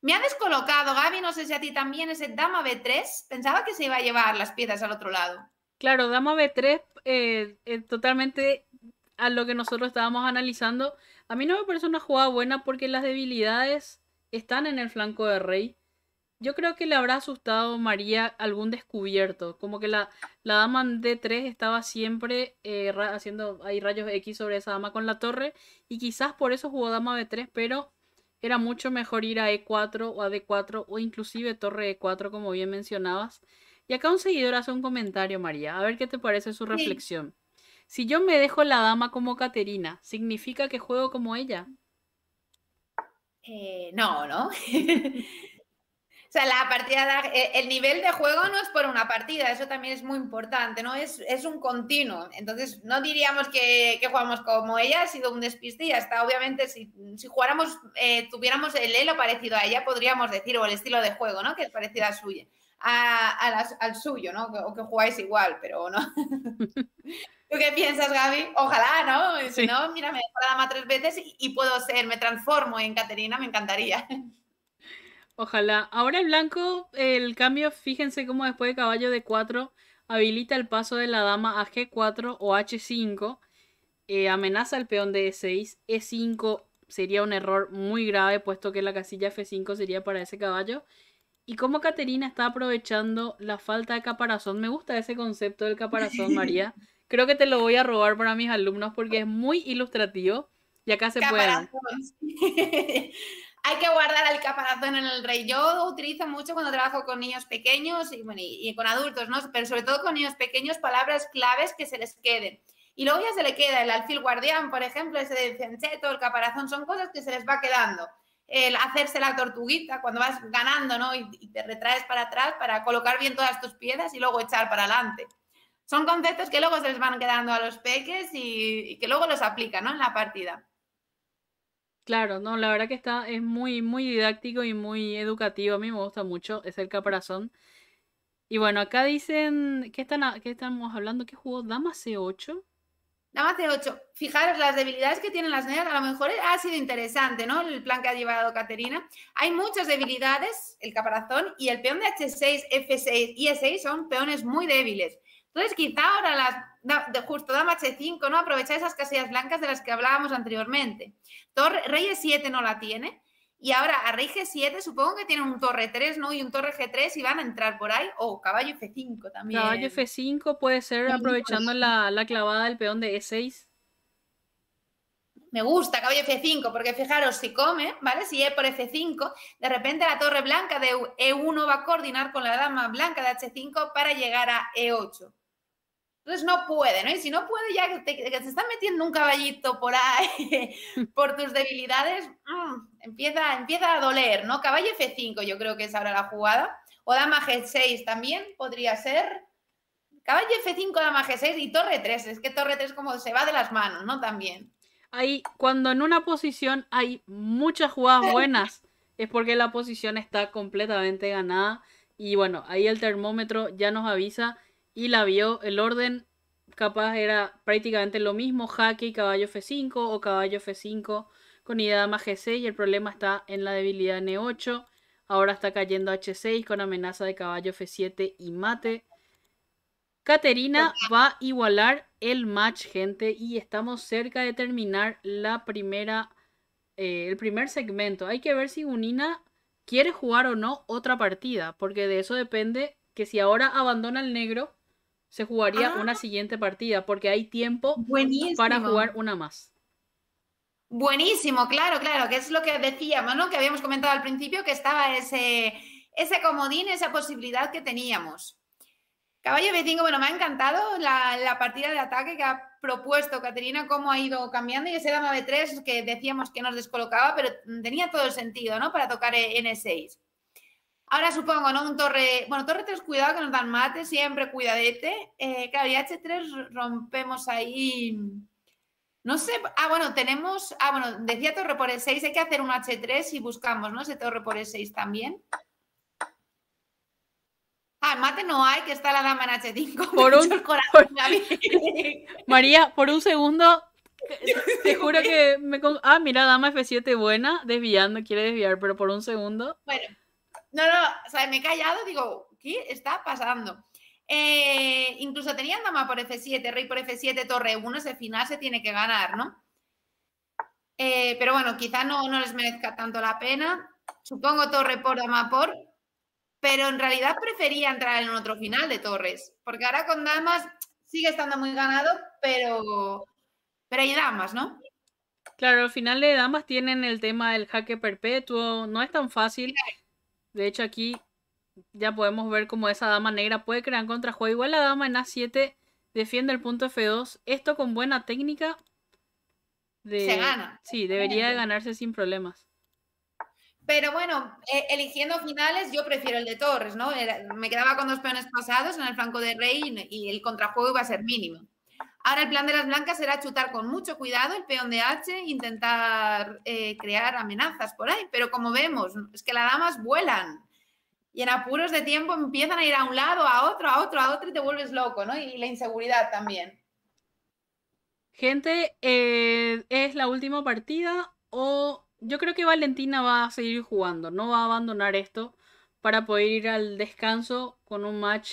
Me ha descolocado, Gaby, no sé si a ti también, ese dama B3. Pensaba que se iba a llevar las piezas al otro lado. Claro, dama B3, eh, eh, totalmente a lo que nosotros estábamos analizando. A mí no me parece una jugada buena porque las debilidades están en el flanco de Rey. Yo creo que le habrá asustado María algún descubierto. Como que la, la dama D3 estaba siempre eh, haciendo ahí rayos X sobre esa dama con la torre. Y quizás por eso jugó dama B3, pero era mucho mejor ir a E4 o a D4 o inclusive torre E4 como bien mencionabas. Y acá un seguidor hace un comentario, María, a ver qué te parece su reflexión. Si yo me dejo la dama como Caterina, ¿significa que juego como ella? Eh, no, ¿no? la partida, eh, el nivel de juego no es por una partida, eso también es muy importante, ¿no? Es, es un continuo. Entonces, no diríamos que, jugamos como ella, ha sido un despiste obviamente si, si jugáramos, eh, tuviéramos el elo parecido a ella, podríamos decir, o el estilo de juego, ¿no? Que es parecido al suyo, O que jugáis igual, pero no. ¿Tú qué piensas, Gaby? Ojalá, ¿no? Si no, mira, me he la tres veces y puedo ser, me transformo en Caterina, me encantaría. Ojalá. Ahora el blanco, el cambio, fíjense cómo después de caballo de 4 habilita el paso de la dama a G4 o H5. Eh, amenaza al peón de E6. E5 sería un error muy grave, puesto que la casilla F5 sería para ese caballo. Y como Caterina está aprovechando la falta de caparazón, me gusta ese concepto del caparazón, María. Creo que te lo voy a robar para mis alumnos porque es muy ilustrativo y acá se puede. hay que guardar el caparazón en el rey. Yo utilizo mucho cuando trabajo con niños pequeños y, con adultos, ¿no? Pero sobre todo con niños pequeños, palabras claves que se les queden. Y luego ya se le queda el alfil guardián, por ejemplo, ese del cencheto, el caparazón, son cosas que se les va quedando. El hacerse la tortuguita cuando vas ganando, ¿no? Y, te retraes para atrás para colocar bien todas tus piezas y luego echar para adelante. Son conceptos que luego se les van quedando a los peques y, y que luego los aplican, ¿no? En la partida. Claro, no, la verdad que está, es muy, muy didáctico y muy educativo. A mí me gusta mucho, es el caparazón. Y bueno, acá dicen, ¿qué, están, estamos hablando? ¿Qué jugó Dama C8? Dama C8, fijaros las debilidades que tienen las negras, a lo mejor ha sido interesante, ¿no? El plan que ha llevado Caterina. Hay muchas debilidades, el caparazón y el peón de H6, F6 y E6 son peones muy débiles. Entonces, quizá ahora las justo dama H5, ¿no? Aprovechar esas casillas blancas de las que hablábamos anteriormente. Torre, rey E7 no la tiene. Y ahora a rey G7 supongo que tiene un torre 3, ¿no? Y un torre G3 y van a entrar por ahí. O caballo F5 también. Caballo F5 puede ser aprovechando pues. la, la clavada del peón de E6 me gusta caballo F5, porque fijaros, si come, ¿vale? Si E por F5, de repente la torre blanca de E1 va a coordinar con la dama blanca de H5 para llegar a E8. Entonces no puede, ¿no? Y si no puede, ya que te, está metiendo un caballito por ahí, por tus debilidades, mm, empieza, empieza a doler, ¿no? Caballo F5 yo creo que es ahora la jugada. O dama G6 también podría ser. Caballo F5, dama G6 y torre 3. Es que torre 3 como se va de las manos, ¿no? También. Ahí, cuando en una posición hay muchas jugadas buenas, es porque la posición está completamente ganada. Y bueno, ahí el termómetro ya nos avisa y la vio. El orden capaz era prácticamente lo mismo, jaque y caballo F5 o caballo F5 con idea dama G6 y el problema está en la debilidad N8. Ahora está cayendo H6 con amenaza de caballo F7 y mate. Caterina va a igualar el match, gente, y estamos cerca de terminar la primera, eh, el primer segmento. Hay que ver si Unina quiere jugar o no otra partida, porque de eso depende que si ahora abandona el negro, se jugaría ah. una siguiente partida porque hay tiempo para jugar una más. Buenísimo, claro, claro, que es lo que decíamos, ¿no? Que habíamos comentado al principio que estaba ese, ese comodín, esa posibilidad que teníamos. Caballo B5, bueno, me ha encantado la, partida de ataque que ha propuesto Caterina, cómo ha ido cambiando y ese dama B3 que decíamos que nos descolocaba, pero tenía todo el sentido, ¿no? Para tocar en E6. Ahora supongo, ¿no? Un torre. Bueno, torre 3, cuidado que nos dan mate, siempre cuidadete. Eh, claro, y H3 rompemos ahí. No sé. Ah, bueno, tenemos. Ah, bueno, decía torre por el 6 hay que hacer un H3 y buscamos, ¿no? Ese torre por el 6 también. Ah, mate no hay, que está la dama en H5. Por un. María, por un segundo. Te juro que me. Ah, mira, dama F7 buena, desviando, quiere desviar, pero por un segundo. Bueno. No, no, o sea, me he callado, digo, ¿qué está pasando? Eh, incluso tenían dama por F7, rey por F7, torre 1, ese final se tiene que ganar, ¿no? Eh, pero bueno, quizá no, no les merezca tanto la pena. Supongo torre por dama por, pero en realidad prefería entrar en otro final de torres, porque ahora con damas sigue estando muy ganado, pero, pero hay damas, ¿no? Claro, el final de damas tienen el tema del jaque perpetuo, no es tan fácil. De hecho, aquí ya podemos ver cómo esa dama negra puede crear contrajuego. Igual la dama en A7 defiende el punto F2. Esto con buena técnica. Se gana. Sí, debería de ganarse sin problemas. Pero bueno, eh, eligiendo finales, yo prefiero el de Torres, ¿no? me quedaba con dos peones pasados en el flanco de Rey y, y el contrajuego iba a ser mínimo. Ahora el plan de las blancas será chutar con mucho cuidado el peón de H, intentar eh, crear amenazas por ahí, pero como vemos, es que las damas vuelan y en apuros de tiempo empiezan a ir a un lado, a otro, a otro, a otro y te vuelves loco, ¿no? Y la inseguridad también. Gente, eh, es la última partida o yo creo que Valentina va a seguir jugando, no va a abandonar esto para poder ir al descanso con un match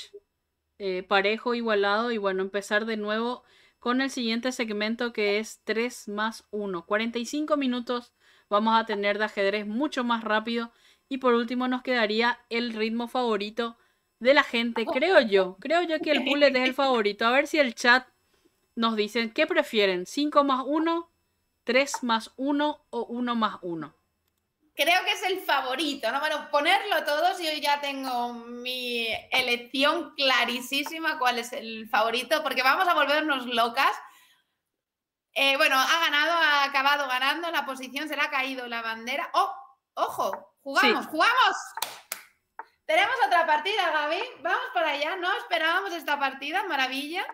eh, parejo, igualado y bueno, empezar de nuevo con el siguiente segmento que es 3 más 1. 45 minutos vamos a tener de ajedrez mucho más rápido. Y por último nos quedaría el ritmo favorito de la gente, creo yo. Creo yo que el bullet es el favorito. A ver si el chat nos dice qué prefieren, 5 más 1, 3 más 1 o 1 más 1 creo que es el favorito, ¿no? Bueno, ponerlo todos, y yo ya tengo mi elección clarísima cuál es el favorito, porque vamos a volvernos locas. Eh, bueno, ha ganado, ha acabado ganando, la posición se le ha caído la bandera. ¡Oh! ¡Ojo! ¡Jugamos! ¡Jugamos! Tenemos otra partida, Gaby. Vamos para allá. No esperábamos esta partida, maravilla.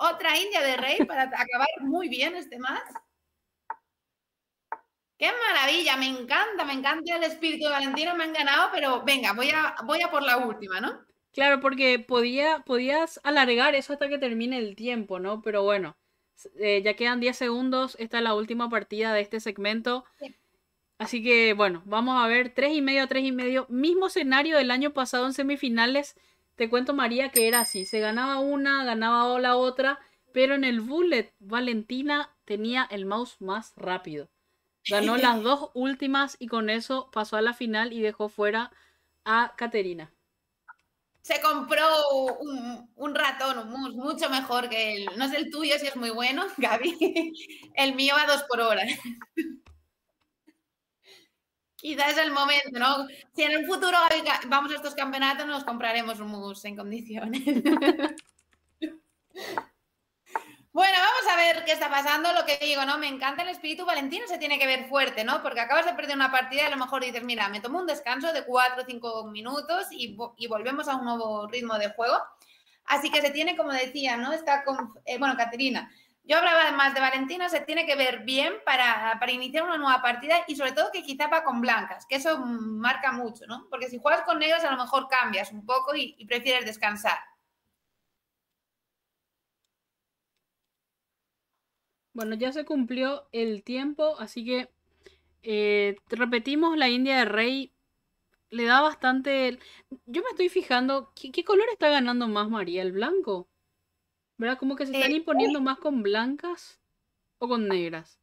Otra India de Rey para acabar muy bien este más. Qué maravilla, me encanta, me encanta el espíritu de Valentina, me han ganado, pero venga, voy a, voy a por la última, ¿no? Claro, porque podía, podías alargar eso hasta que termine el tiempo, ¿no? Pero bueno, eh, ya quedan 10 segundos, esta es la última partida de este segmento. Así que bueno, vamos a ver 3 y medio a 3 y medio, mismo escenario del año pasado en semifinales. Te cuento María que era así, se ganaba una, ganaba la otra, pero en el bullet Valentina tenía el mouse más rápido. Ganó las dos últimas y con eso pasó a la final y dejó fuera a Caterina. Se compró un, ratón, un mus, mucho mejor que el. No es el tuyo si es muy bueno, Gaby. El mío a dos por hora. Quizás es el momento, ¿no? Si en el futuro vamos a estos campeonatos, nos compraremos un mus en condiciones. Bueno, vamos a ver qué está pasando. Lo que digo, ¿no? Me encanta el espíritu valentino, se tiene que ver fuerte, ¿no? Porque acabas de perder una partida y a lo mejor dices, mira, me tomo un descanso de 4 o 5 minutos y, y, volvemos a un nuevo ritmo de juego. Así que se tiene, como decía, ¿no? Está con, eh, bueno, Caterina, yo hablaba además de Valentino, se tiene que ver bien para, para, iniciar una nueva partida y sobre todo que quizá va con blancas, que eso marca mucho, ¿no? Porque si juegas con negros a lo mejor cambias un poco y, y prefieres descansar. Bueno, ya se cumplió el tiempo, así que eh, repetimos, la India de Rey le da bastante... Yo me estoy fijando, ¿qué, color está ganando más María? ¿El blanco? ¿Verdad? Como que se están eh, imponiendo uh. más con blancas o con ah. negras.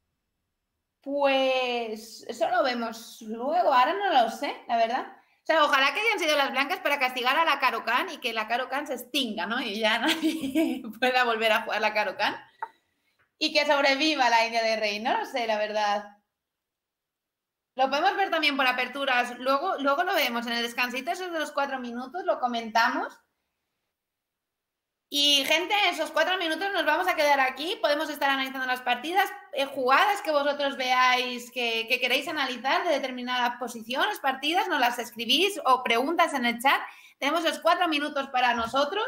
Pues eso lo vemos luego, ahora no lo sé, la verdad. O sea, ojalá que hayan sido las blancas para castigar a la Karokan y que la Karokan se extinga, ¿no? Y ya nadie pueda volver a jugar la Karokan y que sobreviva la India de Rey, no lo sé, la verdad. Lo podemos ver también por aperturas, luego, luego lo vemos en el descansito, esos de los cuatro minutos, lo comentamos. Y gente, esos cuatro minutos nos vamos a quedar aquí, podemos estar analizando las partidas, eh, jugadas que vosotros veáis que, queréis analizar de determinadas posiciones, partidas, nos las escribís o preguntas en el chat. Tenemos esos cuatro minutos para nosotros.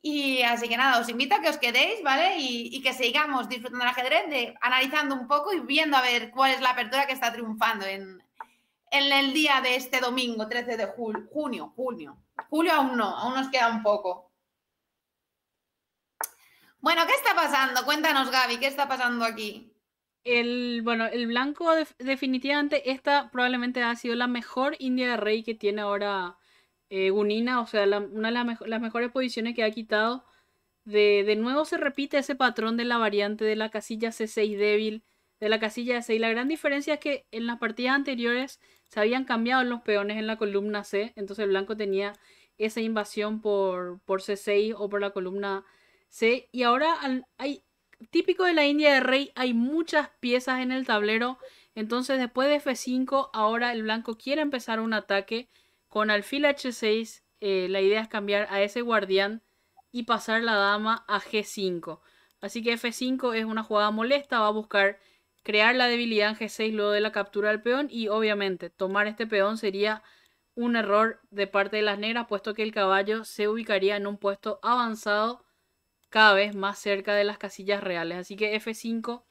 Y así que nada, os invito a que os quedéis, ¿vale? Y, que sigamos disfrutando del ajedrez, de, analizando un poco y viendo a ver cuál es la apertura que está triunfando en, el día de este domingo, 13 de junio, junio. Julio aún no, aún nos queda un poco. Bueno, ¿qué está pasando? Cuéntanos, Gaby, ¿qué está pasando aquí? El, bueno, el blanco definitivamente, esta probablemente ha sido la mejor India de Rey que tiene ahora eh, o sea, una de las, mejores posiciones que ha quitado. De, nuevo se repite ese patrón de la variante de la casilla C6 débil, de la casilla C6. La gran diferencia es que en las partidas anteriores se habían cambiado los peones en la columna C, entonces el blanco tenía esa invasión por, por C6 o por la columna C. Y ahora hay, típico de la India de Rey, hay muchas piezas en el tablero, entonces después de F5 ahora el blanco quiere empezar un ataque con alfil h6, eh, la idea es cambiar a ese guardián y pasar la dama a g5. Así que f5 es una jugada molesta, va a buscar crear la debilidad en g6 luego de la captura del peón y obviamente tomar este peón sería un error de parte de las negras puesto que el caballo se ubicaría en un puesto avanzado cada vez más cerca de las casillas reales. Así que f5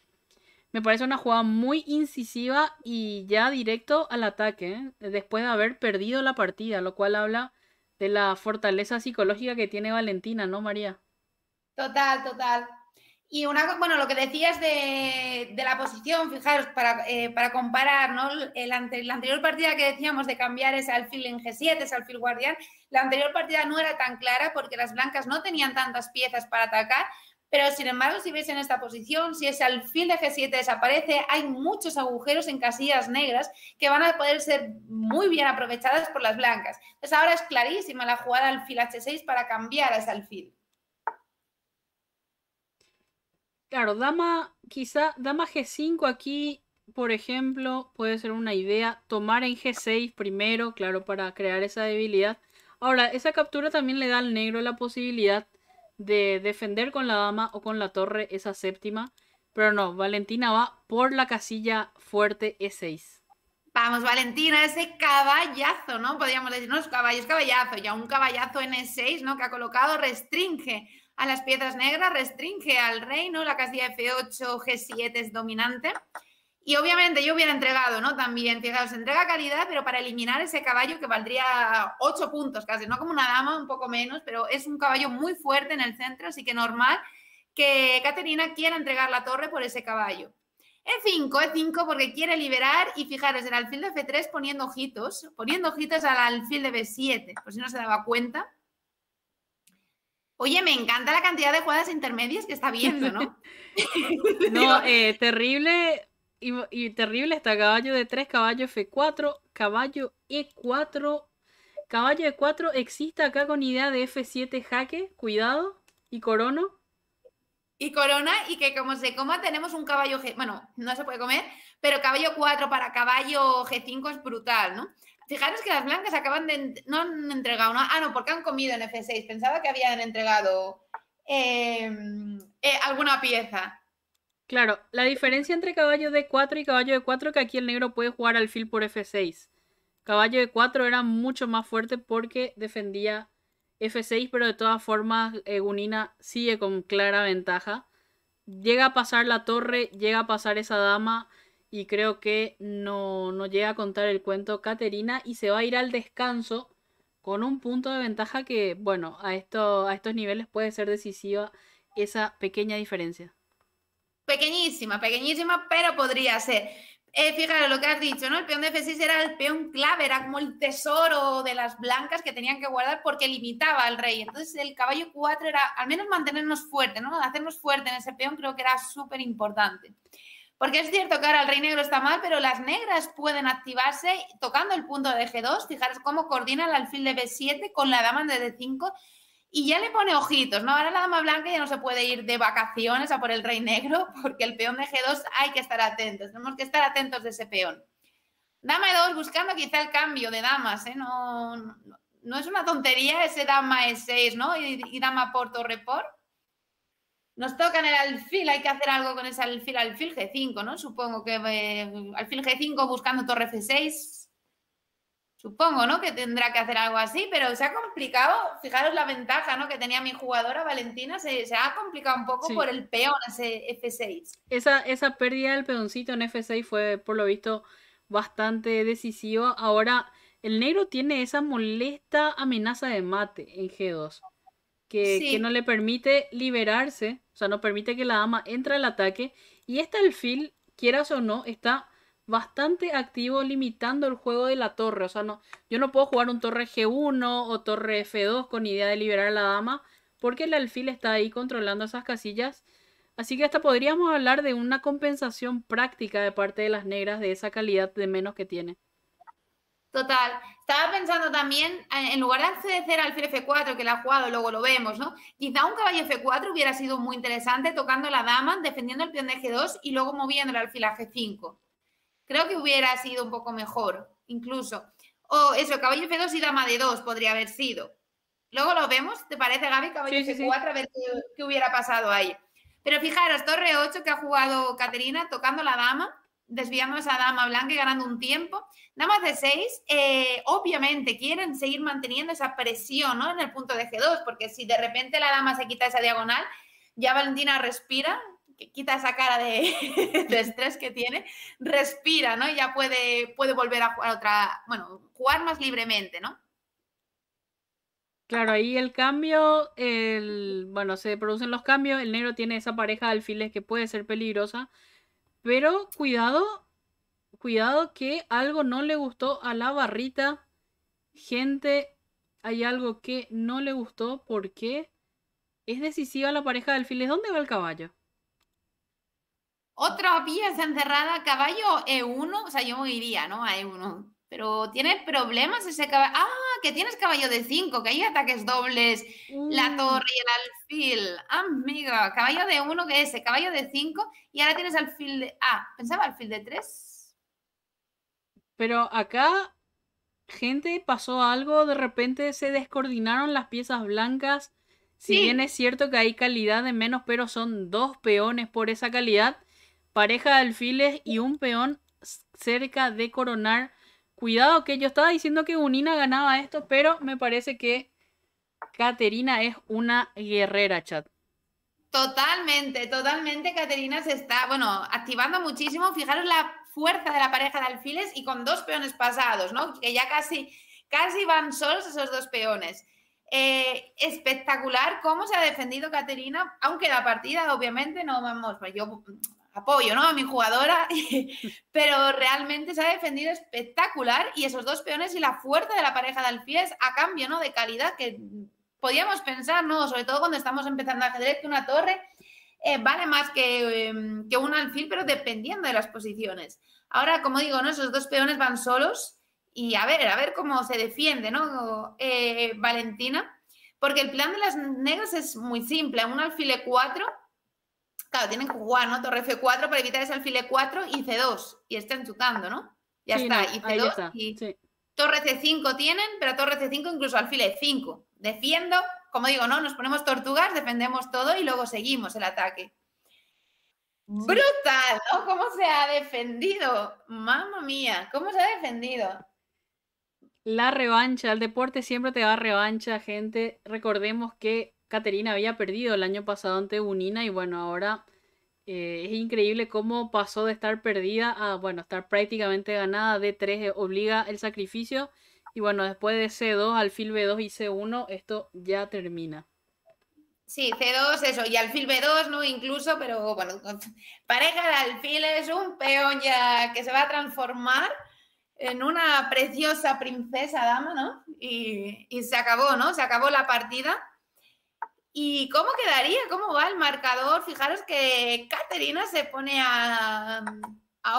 me parece una jugada muy incisiva y ya directo al ataque, ¿eh? después de haber perdido la partida, lo cual habla de la fortaleza psicológica que tiene Valentina, ¿no, María? Total, total. Y una, bueno, lo que decías de, de la posición, fijaros, para, eh, comparar, ¿no? El ante, la anterior partida que decíamos de cambiar ese alfil en G7, ese alfil guardián, la anterior partida no era tan clara porque las blancas no tenían tantas piezas para atacar pero sin embargo, si ves en esta posición, si ese alfil de G7 desaparece, hay muchos agujeros en casillas negras que van a poder ser muy bien aprovechadas por las blancas. Entonces ahora es clarísima la jugada alfil H6 para cambiar a ese alfil. Claro, dama, quizá dama G5 aquí, por ejemplo, puede ser una idea tomar en G6 primero, claro, para crear esa debilidad. Ahora, esa captura también le da al negro la posibilidad de defender con la dama o con la torre esa séptima. Pero no, Valentina va por la casilla fuerte E6. Vamos, Valentina, ese caballazo, ¿no? Podríamos decir, no, es caballo, es caballazo, ya un caballazo en E6, ¿no? Que ha colocado restringe a las piedras negras, restringe al rey, ¿no? La casilla F8, G7 es dominante. Y obviamente yo hubiera entregado, ¿no? También, fijaos, entrega calidad, pero para eliminar ese caballo que valdría 8 puntos casi, no como una dama, un poco menos, pero es un caballo muy fuerte en el centro, así que normal que Caterina quiera entregar la torre por ese caballo. E5, E5 porque quiere liberar y fijaros, el alfil de F3 poniendo ojitos, poniendo ojitos al alfil de B7, por si no se daba cuenta. Oye, me encanta la cantidad de jugadas intermedias que está viendo, ¿no? no, eh, terrible y, terrible está caballo de 3, caballo F4, caballo E4. Caballo E4 existe acá con idea de F7 jaque, cuidado, y corona. Y corona, y que como se coma tenemos un caballo G, bueno, no se puede comer, pero caballo 4 para caballo G5 es brutal, ¿no? Fijaros que las blancas acaban de, no han entregado, ah, no, porque han comido en F6, pensaba que habían entregado em, eh, alguna pieza. Claro, la diferencia entre caballo de 4 y caballo de 4 que aquí el negro puede jugar alfil por f6. Caballo de 4 era mucho más fuerte porque defendía f6, pero de todas formas egunina eh, sigue con clara ventaja. Llega a pasar la torre, llega a pasar esa dama y creo que no, no llega a contar el cuento Caterina y se va a ir al descanso con un punto de ventaja que, bueno, a, a estos niveles puede ser decisiva esa pequeña diferencia. Pequeñísima, pequeñísima, pero podría ser. Eh, fijaros fíjate lo que has dicho, ¿no? El peón de F6 era el peón clave, era como el tesoro de las blancas que tenían que guardar porque limitaba al rey. Entonces el caballo 4 era al menos mantenernos fuerte, ¿no? Hacernos fuerte en ese peón creo que era súper importante. Porque es cierto que ahora el rey negro está mal, pero las negras pueden activarse tocando el punto de G2. Fijaros cómo coordina el alfil de B7 con la dama de D5 y ya le pone ojitos, ¿no? Ahora la dama blanca ya no se puede ir de vacaciones a por el rey negro porque el peón de G2 hay que estar atentos, tenemos que estar atentos de ese peón. Dama E2 buscando quizá el cambio de damas, ¿eh? No, no, es una tontería ese dama E6, ¿no? Y, dama por torre por. Nos toca en el alfil, hay que hacer algo con ese alfil, alfil G5, ¿no? Supongo que eh, alfil G5 buscando torre F6, Supongo, ¿no? Que tendrá que hacer algo así, pero se ha complicado, fijaros la ventaja, ¿no? Que tenía mi jugadora Valentina, se, ha complicado un poco por el peón ese F6. Esa, esa pérdida del peoncito en F6 fue, por lo visto, bastante decisiva. Ahora, el negro tiene esa molesta amenaza de mate en G2, que, que no le permite liberarse, o sea, no permite que la dama entre al ataque, y este alfil, quieras o no, está bastante activo limitando el juego de la torre. O sea, no, yo no puedo jugar un torre G1 o torre F2 con idea de liberar a la dama, porque el alfil está ahí controlando esas casillas. Así que hasta podríamos hablar de una compensación práctica de parte de las negras de esa calidad de menos que tiene. Total. Estaba pensando también, eh, en lugar de acceder al alfil F4, que la ha jugado, luego lo vemos, ¿no? Quizá un caballo F4 hubiera sido muy interesante tocando la dama, defendiendo el peón de G2 y luego moviendo el alfil a G5. Creo que hubiera sido un poco mejor, incluso. O eso, caballo F2 y dama de 2 podría haber sido. Luego lo vemos, ¿te parece, Gaby? Caballo F4, a ver qué, hubiera pasado ahí. Pero fijaros, torre 8 que ha jugado Caterina tocando la dama, desviando esa dama blanca y ganando un tiempo. Damas de 6, eh, obviamente quieren seguir manteniendo esa presión en el punto de G2, porque si de repente la dama se quita esa diagonal, ya Valentina respira, quita esa cara de, estrés que tiene, respira, ¿no? Y ya puede, puede volver a jugar otra, bueno, jugar más libremente, ¿no? Claro, ahí el cambio, el, bueno, se producen los cambios, el negro tiene esa pareja de alfiles que puede ser peligrosa, pero cuidado, cuidado que algo no le gustó a la barrita, gente, hay algo que no le gustó porque es decisiva la pareja de alfiles, ¿dónde va el caballo? Otra pieza encerrada, a caballo E1, o sea, yo me iría, ¿no? A E1. Pero tiene problemas ese caballo. Ah, que tienes caballo de 5, que hay ataques dobles, la mm. torre y el alfil. Amiga, caballo de 1 que ese, caballo de 5 y ahora tienes alfil de... Ah, pensaba alfil de 3. Pero acá, gente, pasó algo, de repente se descoordinaron las piezas blancas. Si bien es cierto que hay calidad de menos, pero son dos peones por esa calidad pareja de alfiles y un peón cerca de coronar. Cuidado que yo estaba diciendo que Unina ganaba esto, pero me parece que Caterina es una guerrera, chat. Totalmente, totalmente. Caterina se está, bueno, activando muchísimo. Fijaros la fuerza de la pareja de alfiles y con dos peones pasados, ¿no? Que ya casi, casi van solos esos dos peones. Eh, espectacular cómo se ha defendido Caterina, aunque la partida, obviamente, no vamos, yo apoyo ¿no? a mi jugadora, pero realmente se ha defendido espectacular y esos dos peones y la fuerza de la pareja de alfiles a cambio ¿no? de calidad que podíamos pensar, ¿no? sobre todo cuando estamos empezando ajedrez, que una torre eh, vale más em, que, un alfil, pero dependiendo de las posiciones. Ahora, como digo, ¿no? esos dos peones van solos y a ver, a ver cómo se defiende ¿no? Eh, Valentina, porque el plan de las negras es muy simple, un alfil 4 e Claro, tienen que jugar, ¿no? torre F4 para evitar ese alfil 4 e y C2. Y están chutando, ¿no? Ya está. y C2 y torre C5 tienen, pero torre C5 incluso alfil E5. Defiendo, como digo, ¿no? Nos ponemos tortugas, defendemos todo y luego seguimos el ataque. Brutal, ¿Cómo se ha defendido? Mamma mía, ¿cómo se ha defendido? La revancha, el deporte siempre te da revancha, gente. Recordemos que Caterina había perdido el año pasado ante Unina y bueno, ahora eh, es increíble cómo pasó de estar perdida a, bueno, estar prácticamente ganada. D3 eh, obliga el sacrificio y bueno, después de C2, alfil B2 y C1, esto ya termina. Sí, C2, eso, y alfil B2, ¿no? Incluso, pero bueno, pareja de alfil es un peón ya que se va a transformar en una preciosa princesa dama, ¿no? Y, y se acabó, ¿no? Se acabó la partida. ¿Y cómo quedaría? ¿Cómo va el marcador? Fijaros que Caterina se pone a,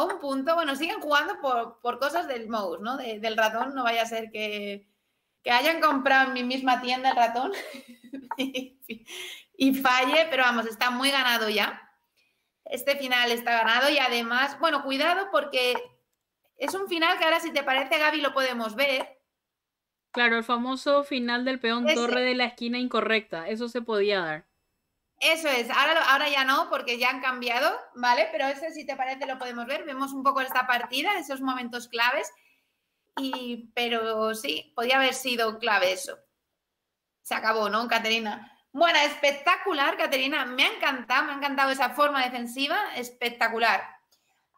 un punto. Bueno, siguen jugando por, por cosas del mouse, ¿no? del ratón. No vaya a ser que, que, hayan comprado en mi misma tienda el ratón y, y falle, pero vamos, está muy ganado ya. Este final está ganado y además, bueno, cuidado porque es un final que ahora si te parece, Gaby, lo podemos ver Claro, el famoso final del peón torre de la esquina incorrecta, eso se podía dar. Eso es, ahora, ahora ya no, porque ya han cambiado, ¿vale? Pero eso si te parece, lo podemos ver. Vemos un poco esta partida, esos momentos claves. pero sí, podía haber sido clave eso. Se acabó, ¿no, Caterina? Bueno, espectacular, Caterina. Me ha encantado, me ha encantado esa forma defensiva. Espectacular.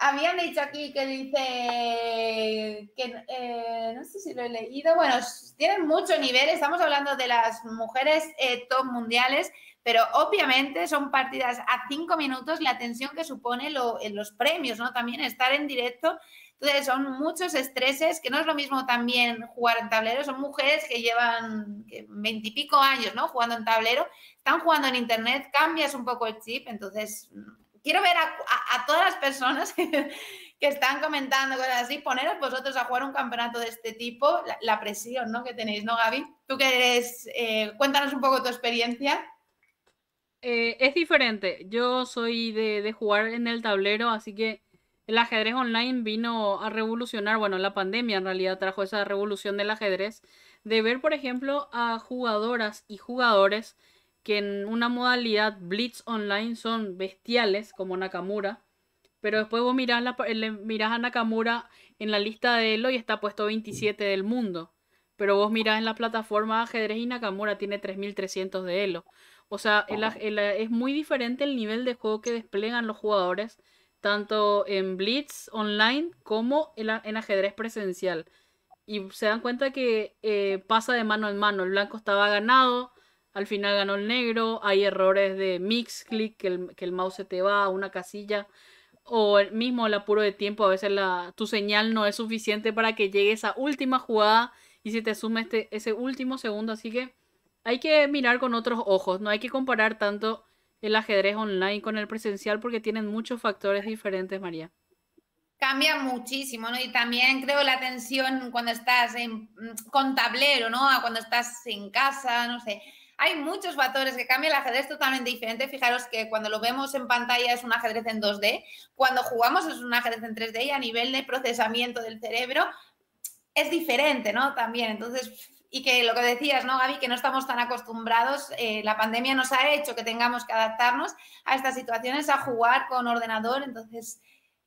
Habían dicho aquí que dice que eh, no sé si lo he leído. Bueno, tienen mucho nivel. Estamos hablando de las mujeres eh, top mundiales, pero obviamente son partidas a cinco minutos. La tensión que supone en los premios, ¿no? También estar en directo. Entonces son muchos estreses, que no es lo mismo también jugar en tablero, son mujeres que llevan veintipico años, ¿no? Jugando en tablero, están jugando en internet, cambias un poco el chip, entonces quiero ver a, todas las personas que están comentando cosas así, poneros vosotros a jugar un campeonato de este tipo, la, presión ¿no? que tenéis, ¿no, Gaby? Tú que eres, eh, cuéntanos un poco tu experiencia. Eh, es diferente, yo soy de, de jugar en el tablero, así que el ajedrez online vino a revolucionar, bueno, la pandemia en realidad trajo esa revolución del ajedrez, de ver, por ejemplo, a jugadoras y jugadores que en una modalidad Blitz Online son bestiales, como Nakamura. Pero después vos mirás, a Nakamura en la lista de Elo y está puesto 27 del mundo. Pero vos mirás en la plataforma ajedrez y Nakamura tiene 3300 de Elo. O sea, es muy diferente el nivel de juego que desplegan los jugadores, tanto en Blitz online como en, ajedrez presencial. Y se dan cuenta que eh, pasa de mano en mano. El blanco estaba ganado, al final ganó el negro. Hay errores de mix click, que el, mouse se te va a una casilla. O el mismo el apuro de tiempo. A veces la, tu señal no es suficiente para que llegue esa última jugada y se te suma este, ese último segundo. Así que hay que mirar con otros ojos. No hay que comparar tanto el ajedrez online con el presencial porque tienen muchos factores diferentes, María. Cambia muchísimo, ¿no? Y también creo la atención cuando estás en, con tablero, ¿no? A cuando estás en casa, no sé. Hay muchos factores que cambian el ajedrez totalmente diferente. Fijaros que cuando lo vemos en pantalla es un ajedrez en 2D, cuando jugamos es un ajedrez en 3D y a nivel de procesamiento del cerebro es diferente, ¿no? También, entonces, y que lo que decías, ¿no, Gaby? Que no estamos tan acostumbrados, eh, la pandemia nos ha hecho que tengamos que adaptarnos a estas situaciones, a jugar con ordenador, entonces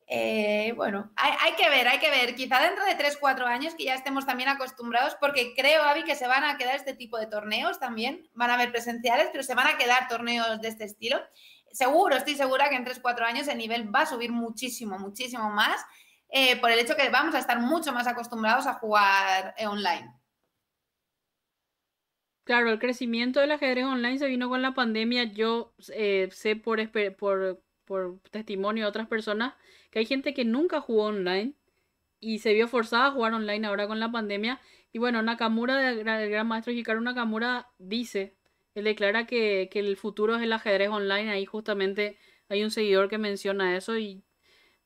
eh, bueno, hay, que ver, hay que ver. Quizá dentro de 3, 4 años que ya estemos también acostumbrados, porque creo, Avi, que se van a quedar este tipo de torneos también. Van a haber presenciales, pero se van a quedar torneos de este estilo. Seguro, estoy segura que en 3, 4 años el nivel va a subir muchísimo, muchísimo más, eh, por el hecho que vamos a estar mucho más acostumbrados a jugar eh, online. Claro, el crecimiento del ajedrez online se vino con la pandemia. Yo sé por, por por testimonio de otras personas, que hay gente que nunca jugó online y se vio forzada a jugar online ahora con la pandemia. Y bueno, Nakamura, el gran maestro Hikaru Nakamura, dice, él declara que, el futuro es el ajedrez online. Ahí justamente hay un seguidor que menciona eso y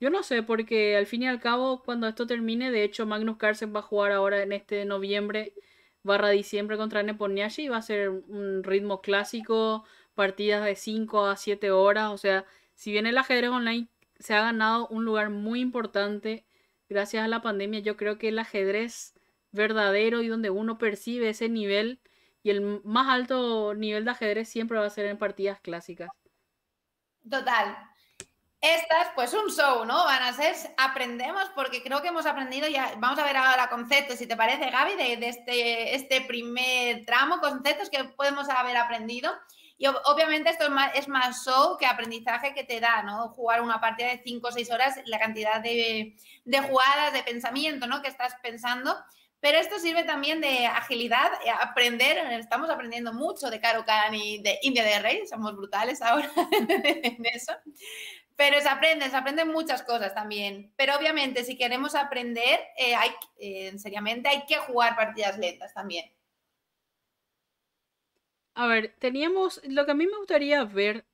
yo no sé, porque al fin y al cabo, cuando esto termine, de hecho Magnus Carlsen va a jugar ahora en este noviembre barra diciembre contra Neponiashi y va a ser un ritmo clásico, partidas de 5 a 7 horas, o sea, si bien el ajedrez online se ha ganado un lugar muy importante gracias a la pandemia, yo creo que el ajedrez verdadero y donde uno percibe ese nivel y el más alto nivel de ajedrez siempre va a ser en partidas clásicas. Total. Estas, pues un show, ¿no? Van a ser, aprendemos, porque creo que hemos aprendido ya, vamos a ver ahora conceptos, si te parece, Gaby, de, este, este primer tramo, conceptos que podemos haber aprendido. Y obviamente esto es más, show que aprendizaje que te da, ¿no? Jugar una partida de 5 o 6 horas, la cantidad de, de jugadas, de pensamiento, ¿no? Que estás pensando. Pero esto sirve también de agilidad, eh, aprender, estamos aprendiendo mucho de Caro Khan y de India de Rey, somos brutales ahora en eso. Pero se aprenden, se aprenden muchas cosas también. Pero obviamente si queremos aprender, eh, hay, eh, seriamente hay que jugar partidas lentas también. A ver, teníamos, lo que a mí me gustaría ver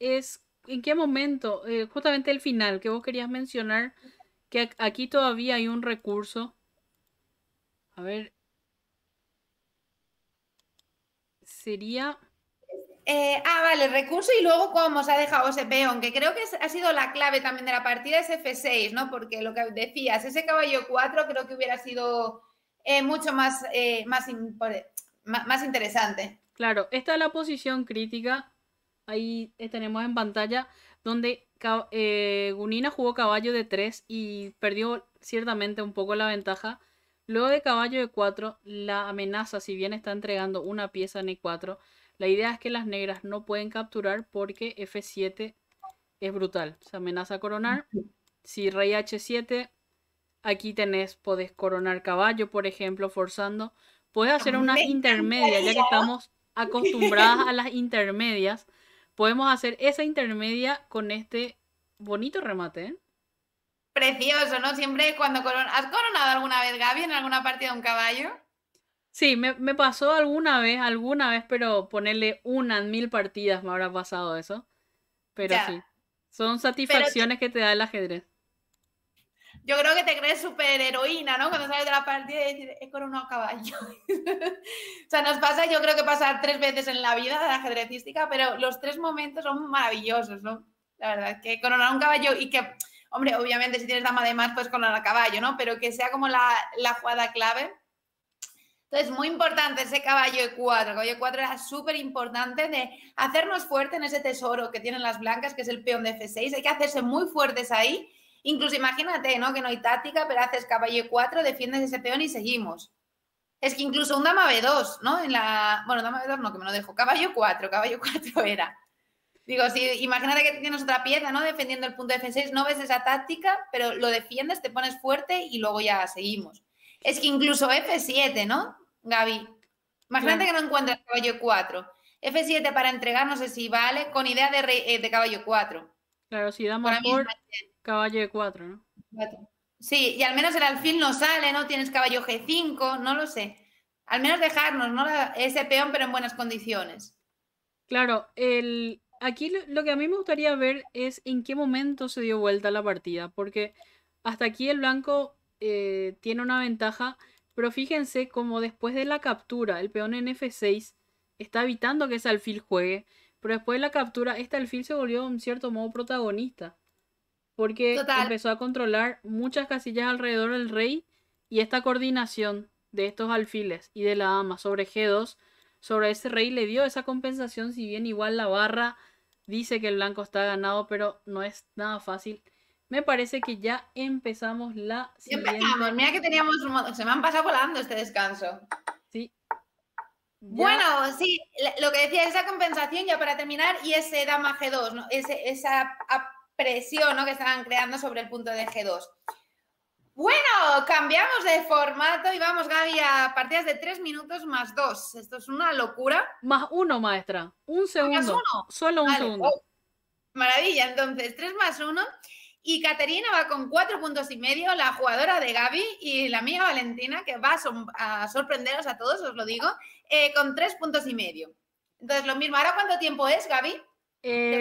es en qué momento, eh, justamente el final que vos querías mencionar, que aquí todavía hay un recurso. A ver, sería... Eh, ah, vale, recurso y luego cómo se ha dejado ese peón, que creo que ha sido la clave también de la partida, es F6, ¿no? Porque lo que decías, ese caballo 4 creo que hubiera sido eh, mucho más, más, interesante. Claro, esta es la posición crítica. Ahí tenemos en pantalla donde eh, Gunina jugó caballo de 3 y perdió ciertamente un poco la ventaja. Luego de caballo de 4, la amenaza, si bien está entregando una pieza en E4, la idea es que las negras no pueden capturar porque F7 es brutal. Se amenaza a coronar. Si rey H7, aquí tenés, podés coronar caballo, por ejemplo, forzando. Puedes hacer ah, una intermedia, ya que estamos acostumbradas a las intermedias, podemos hacer esa intermedia con este bonito remate. ¿eh? Precioso, ¿no? Siempre cuando ¿Has coronado alguna vez, Gaby, en alguna partida de un caballo? Sí, me, pasó alguna vez, alguna vez, pero ponerle unas mil partidas me habrá pasado eso. Pero sí, son satisfacciones que te da el ajedrez yo creo que te crees súper heroína, ¿no? Cuando sales de la partida y dices, he coronado caballo. o sea, nos pasa, yo creo que pasa tres veces en la vida de la ajedrecística, pero los tres momentos son maravillosos, ¿no? La verdad, que coronar un caballo y que, hombre, obviamente si tienes dama de más, pues coronar a caballo, ¿no? Pero que sea como la, la jugada clave. Entonces, muy importante ese caballo E4. El caballo E4 era súper importante de hacernos fuerte en ese tesoro que tienen las blancas, que es el peón de F6. Hay que hacerse muy fuertes ahí Incluso imagínate, ¿no? Que no hay táctica, pero haces caballo 4, defiendes ese peón y seguimos. Es que incluso un dama B2, ¿no? En la... Bueno, dama B2 no, que me lo dejo. Caballo 4, caballo 4 era. Digo, si imagínate que tienes otra pieza, ¿no? Defendiendo el punto F6, no ves esa táctica, pero lo defiendes, te pones fuerte y luego ya seguimos. Es que incluso F7, ¿no? Gaby, imagínate que no encuentras caballo 4. F7 para entregar, no sé si vale, con idea de, eh, caballo 4. Claro, si damos por... Caballo de 4, ¿no? Sí, y al menos el alfil no sale, no tienes caballo G5, no lo sé. Al menos dejarnos, ¿no? Ese peón, pero en buenas condiciones. Claro, el... aquí lo que a mí me gustaría ver es en qué momento se dio vuelta la partida, porque hasta aquí el blanco eh, tiene una ventaja, pero fíjense cómo después de la captura, el peón en F6 está evitando que ese alfil juegue, pero después de la captura, este alfil se volvió un cierto modo protagonista porque empezó a controlar muchas casillas alrededor del rey y esta coordinación de estos alfiles y de la dama sobre G2, sobre ese rey le dio esa compensación, si bien igual la barra dice que el blanco está ganado, pero no es nada fácil. Me parece que ya empezamos la siguiente. Empezamos, mira que teníamos un... se me han pasado volando este descanso. Sí. Bueno, sí, lo que decía, esa compensación ya para terminar y ese dama G2, ¿no? ese, esa presión ¿no? que estaban creando sobre el punto de G2. Bueno, cambiamos de formato y vamos, Gaby, a partidas de tres minutos más dos. Esto es una locura. Más uno, maestra. Un segundo. Más Solo un segundo. Oh, maravilla, entonces, tres más uno. Y Caterina va con cuatro puntos y medio, la jugadora de Gaby y la mía Valentina, que va a, sorprenderos a todos, os lo digo, eh, con tres puntos y medio. Entonces, lo mismo. ¿Ahora cuánto tiempo es, Gaby?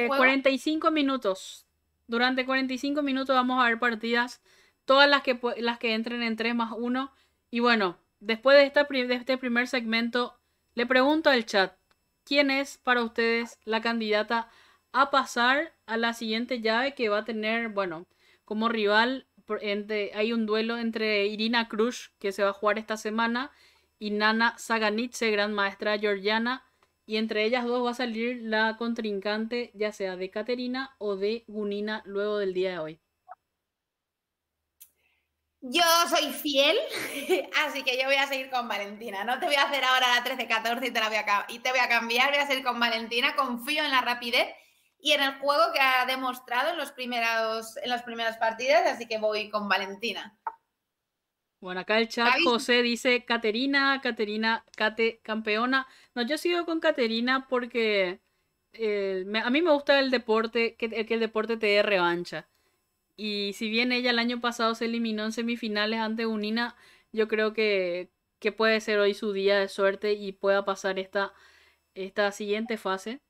45 eh, minutos. Durante 45 minutos vamos a ver partidas, todas las que, las que entren en 3 más 1. Y bueno, después de, esta, de este primer segmento, le pregunto al chat, ¿quién es para ustedes la candidata a pasar a la siguiente llave que va a tener, bueno, como rival, hay un duelo entre Irina Cruz, que se va a jugar esta semana, y Nana Saganitze, gran maestra georgiana, y entre ellas dos va a salir la contrincante, ya sea de Caterina o de Gunina, luego del día de hoy. Yo soy fiel, así que yo voy a seguir con Valentina. No te voy a hacer ahora la 13-14 y, te voy a, y te voy a cambiar. Voy a seguir con Valentina. Confío en la rapidez y en el juego que ha demostrado en, los primeros, en las primeras partidas, así que voy con Valentina. Bueno, acá el chat, José dice Caterina, Caterina, Cate, campeona. No, yo sigo con Caterina porque eh, a mí me gusta el deporte, que, el deporte te dé revancha. Y si bien ella el año pasado se eliminó en semifinales ante Unina, yo creo que, que puede ser hoy su día de suerte y pueda pasar esta, esta siguiente fase.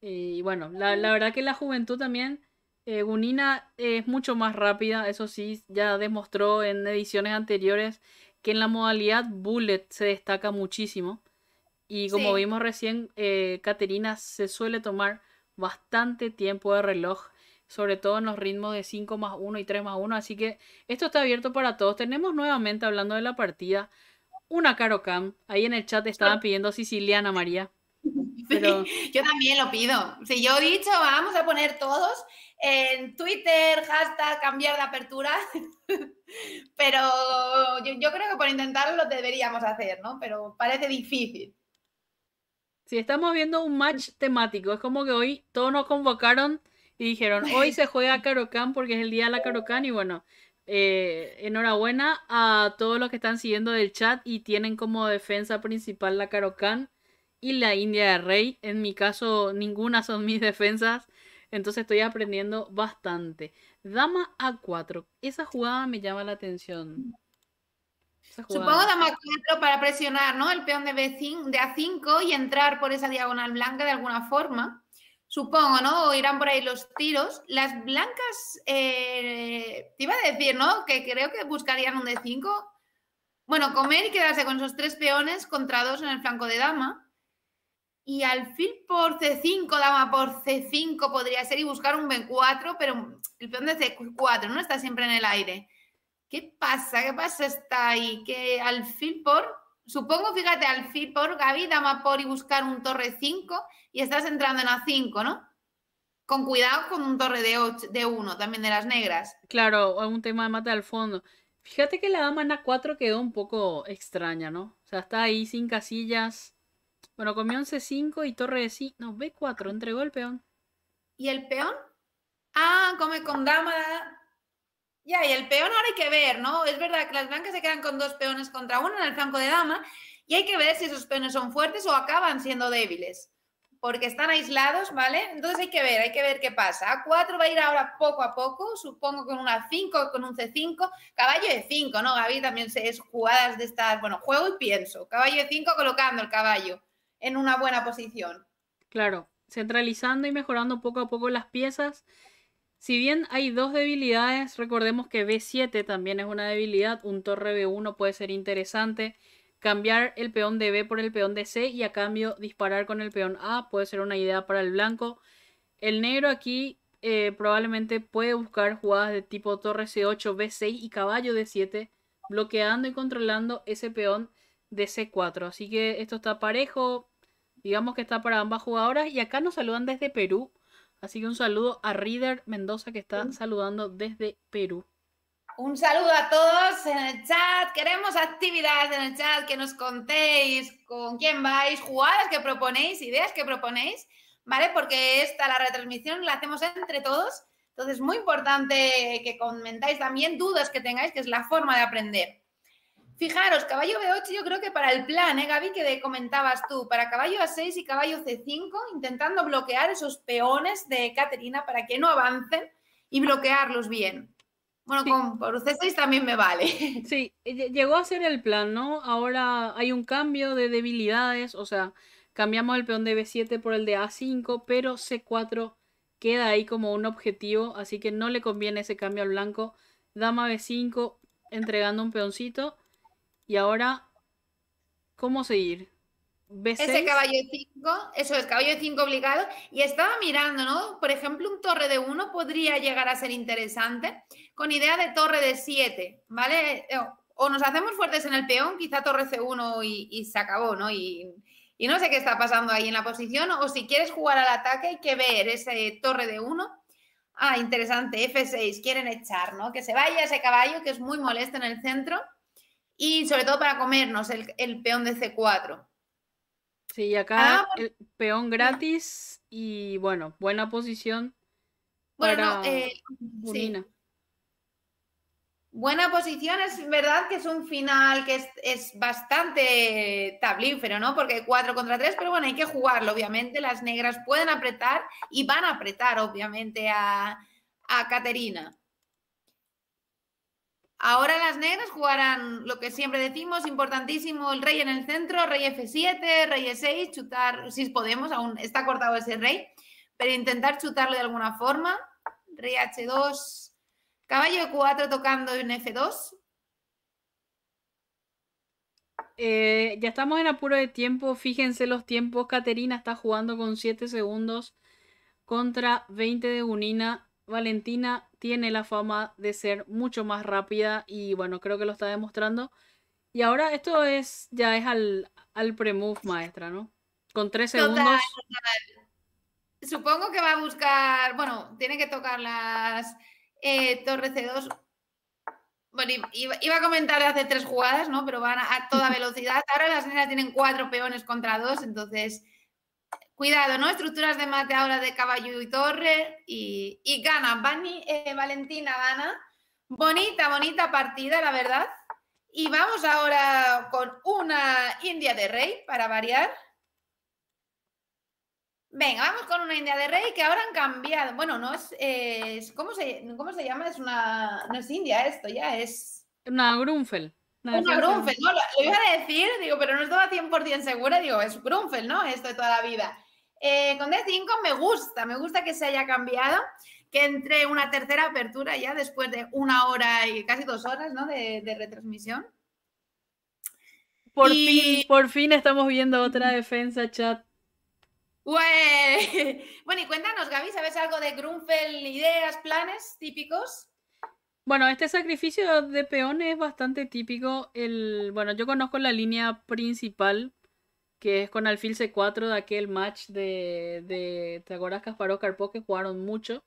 Y bueno, la, la verdad que la juventud también eh, Gunina es mucho más rápida, eso sí, ya demostró en ediciones anteriores que en la modalidad bullet se destaca muchísimo. Y como vimos recién, eh, Caterina se suele tomar bastante tiempo de reloj, sobre todo en los ritmos de 5 más 1 y 3 más 1. Así que esto está abierto para todos. Tenemos nuevamente, hablando de la partida, una caro cam. Ahí en el chat estaban pidiendo siciliana, María. Pero... yo también lo pido. Si yo he dicho, vamos a poner todos, en Twitter, hashtag cambiar de apertura, pero yo, creo que por intentarlo lo deberíamos hacer, ¿no? Pero parece difícil. Sí, estamos viendo un match temático, es como que hoy todos nos convocaron y dijeron, hoy se juega Karokan porque es el día de la Karokan y bueno, eh, enhorabuena a todos los que están siguiendo del chat y tienen como defensa principal la Karokan y la India de Rey. En mi caso, ninguna son mis defensas. Entonces estoy aprendiendo bastante. Dama A4, esa jugada me llama la atención. Supongo dama a 4 para presionar, ¿no? El peón de, b de A5 y entrar por esa diagonal blanca de alguna forma. Supongo, ¿no? O irán por ahí los tiros. Las blancas, eh, te iba a decir, ¿no? Que creo que buscarían un D5. Bueno, comer y quedarse con esos tres peones contra dos en el flanco de dama y alfil por C5, dama por C5 podría ser y buscar un B4, pero el peón de C4 no está siempre en el aire. ¿Qué pasa? ¿Qué pasa está ahí? Que alfil por, supongo, fíjate, alfil por Gaby, dama por y buscar un torre 5 y estás entrando en A5, ¿no? Con cuidado con un torre de, de 1, también de las negras. Claro, un tema de mate al fondo. Fíjate que la dama en A4 quedó un poco extraña, ¿no? O sea, está ahí sin casillas bueno, comió un c 5 y torre de sí. No, B4, entregó el peón. ¿Y el peón? Ah, come con dama. Ya, y el peón ahora hay que ver, ¿no? Es verdad que las blancas se quedan con dos peones contra uno en el flanco de dama y hay que ver si esos peones son fuertes o acaban siendo débiles, porque están aislados, ¿vale? Entonces hay que ver, hay que ver qué pasa. A4 va a ir ahora poco a poco, supongo con una 5, con un C5, caballo de 5, ¿no? Gaby también se es jugadas de estas, bueno, juego y pienso, caballo de 5 colocando el caballo en una buena posición. Claro, centralizando y mejorando poco a poco las piezas. Si bien hay dos debilidades, recordemos que B7 también es una debilidad, un torre B1 puede ser interesante. Cambiar el peón de B por el peón de C y a cambio disparar con el peón A puede ser una idea para el blanco. El negro aquí eh, probablemente puede buscar jugadas de tipo torre C8, B6 y caballo D7, bloqueando y controlando ese peón de C4. Así que esto está parejo, Digamos que está para ambas jugadoras. Y acá nos saludan desde Perú. Así que un saludo a Reader Mendoza que está saludando desde Perú. Un saludo a todos en el chat. Queremos actividades en el chat, que nos contéis con quién vais, jugadas que proponéis, ideas que proponéis, ¿vale? Porque esta, la retransmisión, la hacemos entre todos. Entonces, muy importante que comentáis también dudas que tengáis, que es la forma de aprender. Fijaros, caballo B8 yo creo que para el plan, ¿eh, Gaby, que comentabas tú, para caballo A6 y caballo C5, intentando bloquear esos peones de Caterina para que no avancen y bloquearlos bien. Bueno, con, por C6 también me vale. Sí, llegó a ser el plan, ¿no? Ahora hay un cambio de debilidades, o sea, cambiamos el peón de B7 por el de A5, pero C4 queda ahí como un objetivo, así que no le conviene ese cambio al blanco. Dama B5 entregando un peoncito y ahora, ¿cómo seguir? Ese caballo 5, eso es caballo 5 obligado. Y estaba mirando, ¿no? Por ejemplo, un torre de 1 podría llegar a ser interesante con idea de torre de 7, ¿vale? Eh, o nos hacemos fuertes en el peón, quizá torre C1 y, se acabó, ¿no? Y, y, no sé qué está pasando ahí en la posición. O si quieres jugar al ataque, hay que ver ese torre de 1. Ah, interesante, F6, quieren echar, ¿no? Que se vaya ese caballo que es muy molesto en el centro y sobre todo para comernos el, peón de C4. Sí, acá ah, el peón gratis y bueno, buena posición. Bueno, eh, Buena posición, es verdad que es un final que es, bastante tablífero, ¿no? Porque 4 contra 3, pero bueno, hay que jugarlo, obviamente. Las negras pueden apretar y van a apretar, obviamente, a, a Caterina. Ahora las negras jugarán lo que siempre decimos, importantísimo, el rey en el centro, rey F7, rey E6, chutar, si podemos, aún está cortado ese rey, pero intentar chutarlo de alguna forma. Rey H2, caballo 4 e tocando en F2. Eh, ya estamos en apuro de tiempo, fíjense los tiempos, Caterina está jugando con 7 segundos contra 20 de Unina, Valentina tiene la fama de ser mucho más rápida y bueno, creo que lo está demostrando. Y ahora esto es ya es al, al pre-move maestra, ¿no? Con tres segundos. Supongo que va a buscar, bueno, tiene que tocar las eh, torre C2. Bueno, iba, a comentar hace tres jugadas, ¿no? Pero van a, a toda velocidad. Ahora las nenas tienen cuatro peones contra dos, entonces Cuidado, ¿no? Estructuras de mate ahora de caballo y torre y, gana, eh, Valentina gana. Bonita, bonita partida, la verdad. Y vamos ahora con una India de Rey para variar. Venga, vamos con una India de Rey que ahora han cambiado. Bueno, no es. ¿cómo, se, llama? Es una. No es India esto, ya es. Una Grunfeld. Una, grunfel. ¿no? Lo, iba a decir, digo, pero no estaba 100% segura. Digo, es Grunfeld, ¿no? Esto de toda la vida. Eh, con D5 me gusta, me gusta que se haya cambiado, que entre una tercera apertura ya después de una hora y casi dos horas de, retransmisión. Por, fin, por fin estamos viendo otra defensa, chat. Bueno, y cuéntanos, Gaby, ¿sabes algo de Grunfeld, ideas, planes típicos? Bueno, este sacrificio de peón es bastante típico. El, bueno, yo conozco la línea principal, que es con alfil C4 de aquel match de, de ¿te acuerdas? que jugaron mucho.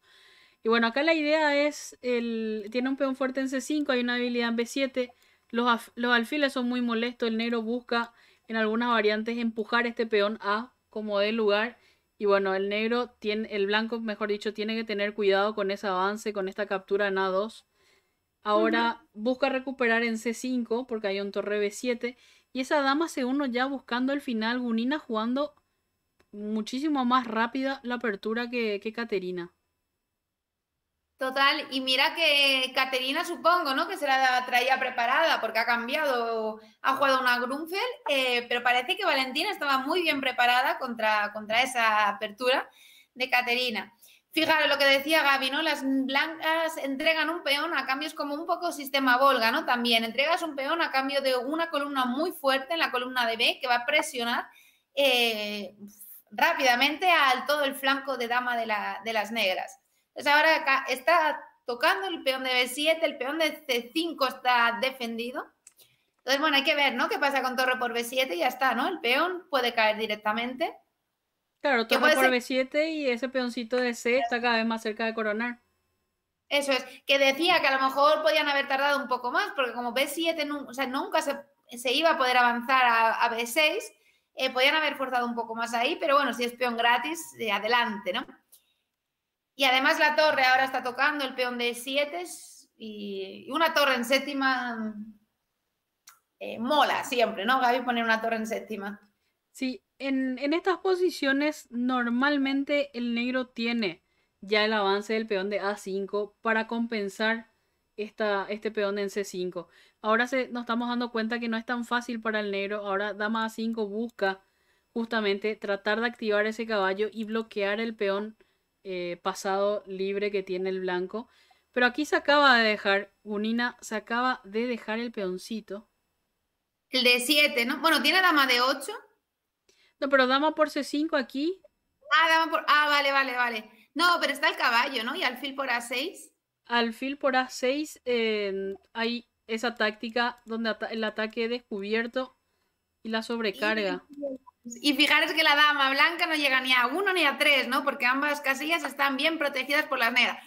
Y bueno, acá la idea es, el, tiene un peón fuerte en C5, hay una habilidad en B7, los, alfiles son muy molestos, el negro busca en algunas variantes empujar este peón a como dé lugar. Y bueno, el negro tiene, el blanco, mejor dicho, tiene que tener cuidado con ese avance, con esta captura en A2. Ahora busca recuperar en C5 porque hay un torre B7 y esa dama se uno ya buscando el final, Gunina jugando muchísimo más rápida la apertura que, Caterina. Total, y mira que Caterina supongo, ¿no? Que se la traía preparada porque ha cambiado, ha jugado una Grunfeld, eh, pero parece que Valentina estaba muy bien preparada contra, contra esa apertura de Caterina. Fijaros lo que decía Gaby, ¿no? Las blancas entregan un peón a cambio, es como un poco sistema Volga, ¿no? También entregas un peón a cambio de una columna muy fuerte en la columna de B que va a presionar eh, rápidamente al todo el flanco de dama de, la, de las negras. Entonces ahora está tocando el peón de B7, el peón de C5 está defendido. Entonces, bueno, hay que ver, ¿no? ¿Qué pasa con torre por B7? Ya está, ¿no? El peón puede caer directamente. Claro, toca por B7 y ese peoncito de C está cada vez más cerca de coronar. Eso es, que decía que a lo mejor podían haber tardado un poco más, porque como B7 o sea, nunca se, iba a poder avanzar a, B6, eh, podían haber forzado un poco más ahí, pero bueno, si es peón gratis, eh, adelante, ¿no? Y además la torre ahora está tocando el peón de 7 y, una torre en séptima eh, mola siempre, ¿no? Gaby poner una torre en séptima. Sí, en, estas posiciones normalmente el negro tiene ya el avance del peón de A5 para compensar este peón en C5. Ahora nos estamos dando cuenta que no es tan fácil para el negro. Ahora dama A5 busca justamente tratar de activar ese caballo y bloquear el peón eh, pasado libre que tiene el blanco. Pero aquí se acaba de dejar, Unina, se acaba de dejar el peoncito. El de 7, ¿no? Bueno, tiene dama de 8 no, pero dama por C5 aquí. Ah, dama por. Ah, vale, vale, vale. No, pero está el caballo, ¿no? Y alfil por A6. Alfil por A6 hay esa táctica donde el ataque descubierto y la sobrecarga. Y, fijaros que la dama blanca no llega ni a uno ni a tres, ¿no? Porque ambas casillas están bien protegidas por las negras.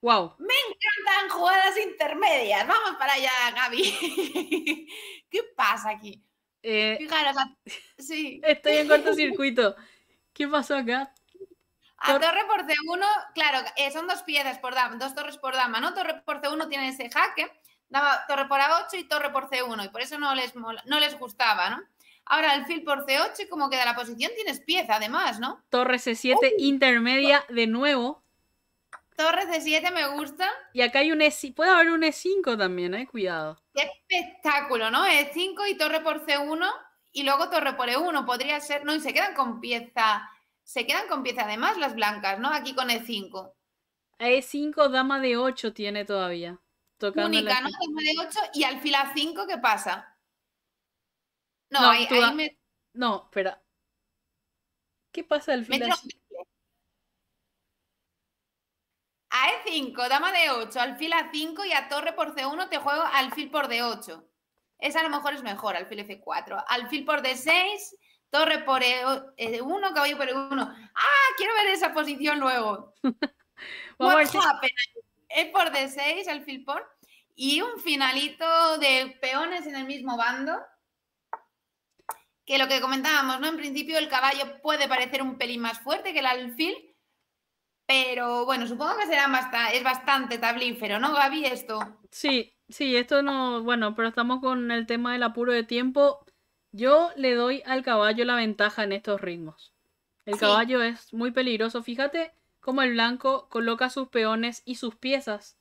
Wow. Me encantan jugadas intermedias. Vamos para allá, Gaby. ¿Qué pasa aquí? Eh, ah, sí. Estoy en cortocircuito. ¿Qué pasó acá? A torre por C1, claro, eh, son dos piezas por dama, dos torres por dama, ¿no? Torre por C1 tiene ese jaque, Daba torre por A8 y torre por C1, y por eso no les, no les gustaba, ¿no? Ahora el fil por C8, como queda la posición, tienes pieza además, ¿no? Torre C7 intermedia de nuevo, Torres de 7 me gusta. Y acá hay un E5, puede haber un E5 también, eh, cuidado. Qué espectáculo, ¿no? E5 y torre por C1 y luego torre por E1, podría ser, no, y se quedan con pieza, se quedan con pieza además las blancas, ¿no? Aquí con E5. E5, dama de 8 tiene todavía. Única, ¿no? Dama de 8 y al a 5, ¿qué pasa? No, ahí, me... No, espera. ¿Qué pasa al final 5? A E5, dama de 8, alfil a 5 y a torre por C1 te juego alfil por D8. Esa a lo mejor es mejor, alfil F4. Alfil por D6, torre por E1, eh, caballo por E1. ¡Ah! Quiero ver esa posición luego. What happened? E por D6, alfil por. Y un finalito de peones en el mismo bando. Que lo que comentábamos, ¿no? En principio el caballo puede parecer un pelín más fuerte que el alfil, pero bueno, supongo que será bastante, es bastante tablífero, ¿no, Gaby, esto? Sí, sí, esto no, bueno, pero estamos con el tema del apuro de tiempo. Yo le doy al caballo la ventaja en estos ritmos. El caballo es muy peligroso. Fíjate cómo el blanco coloca sus peones y sus piezas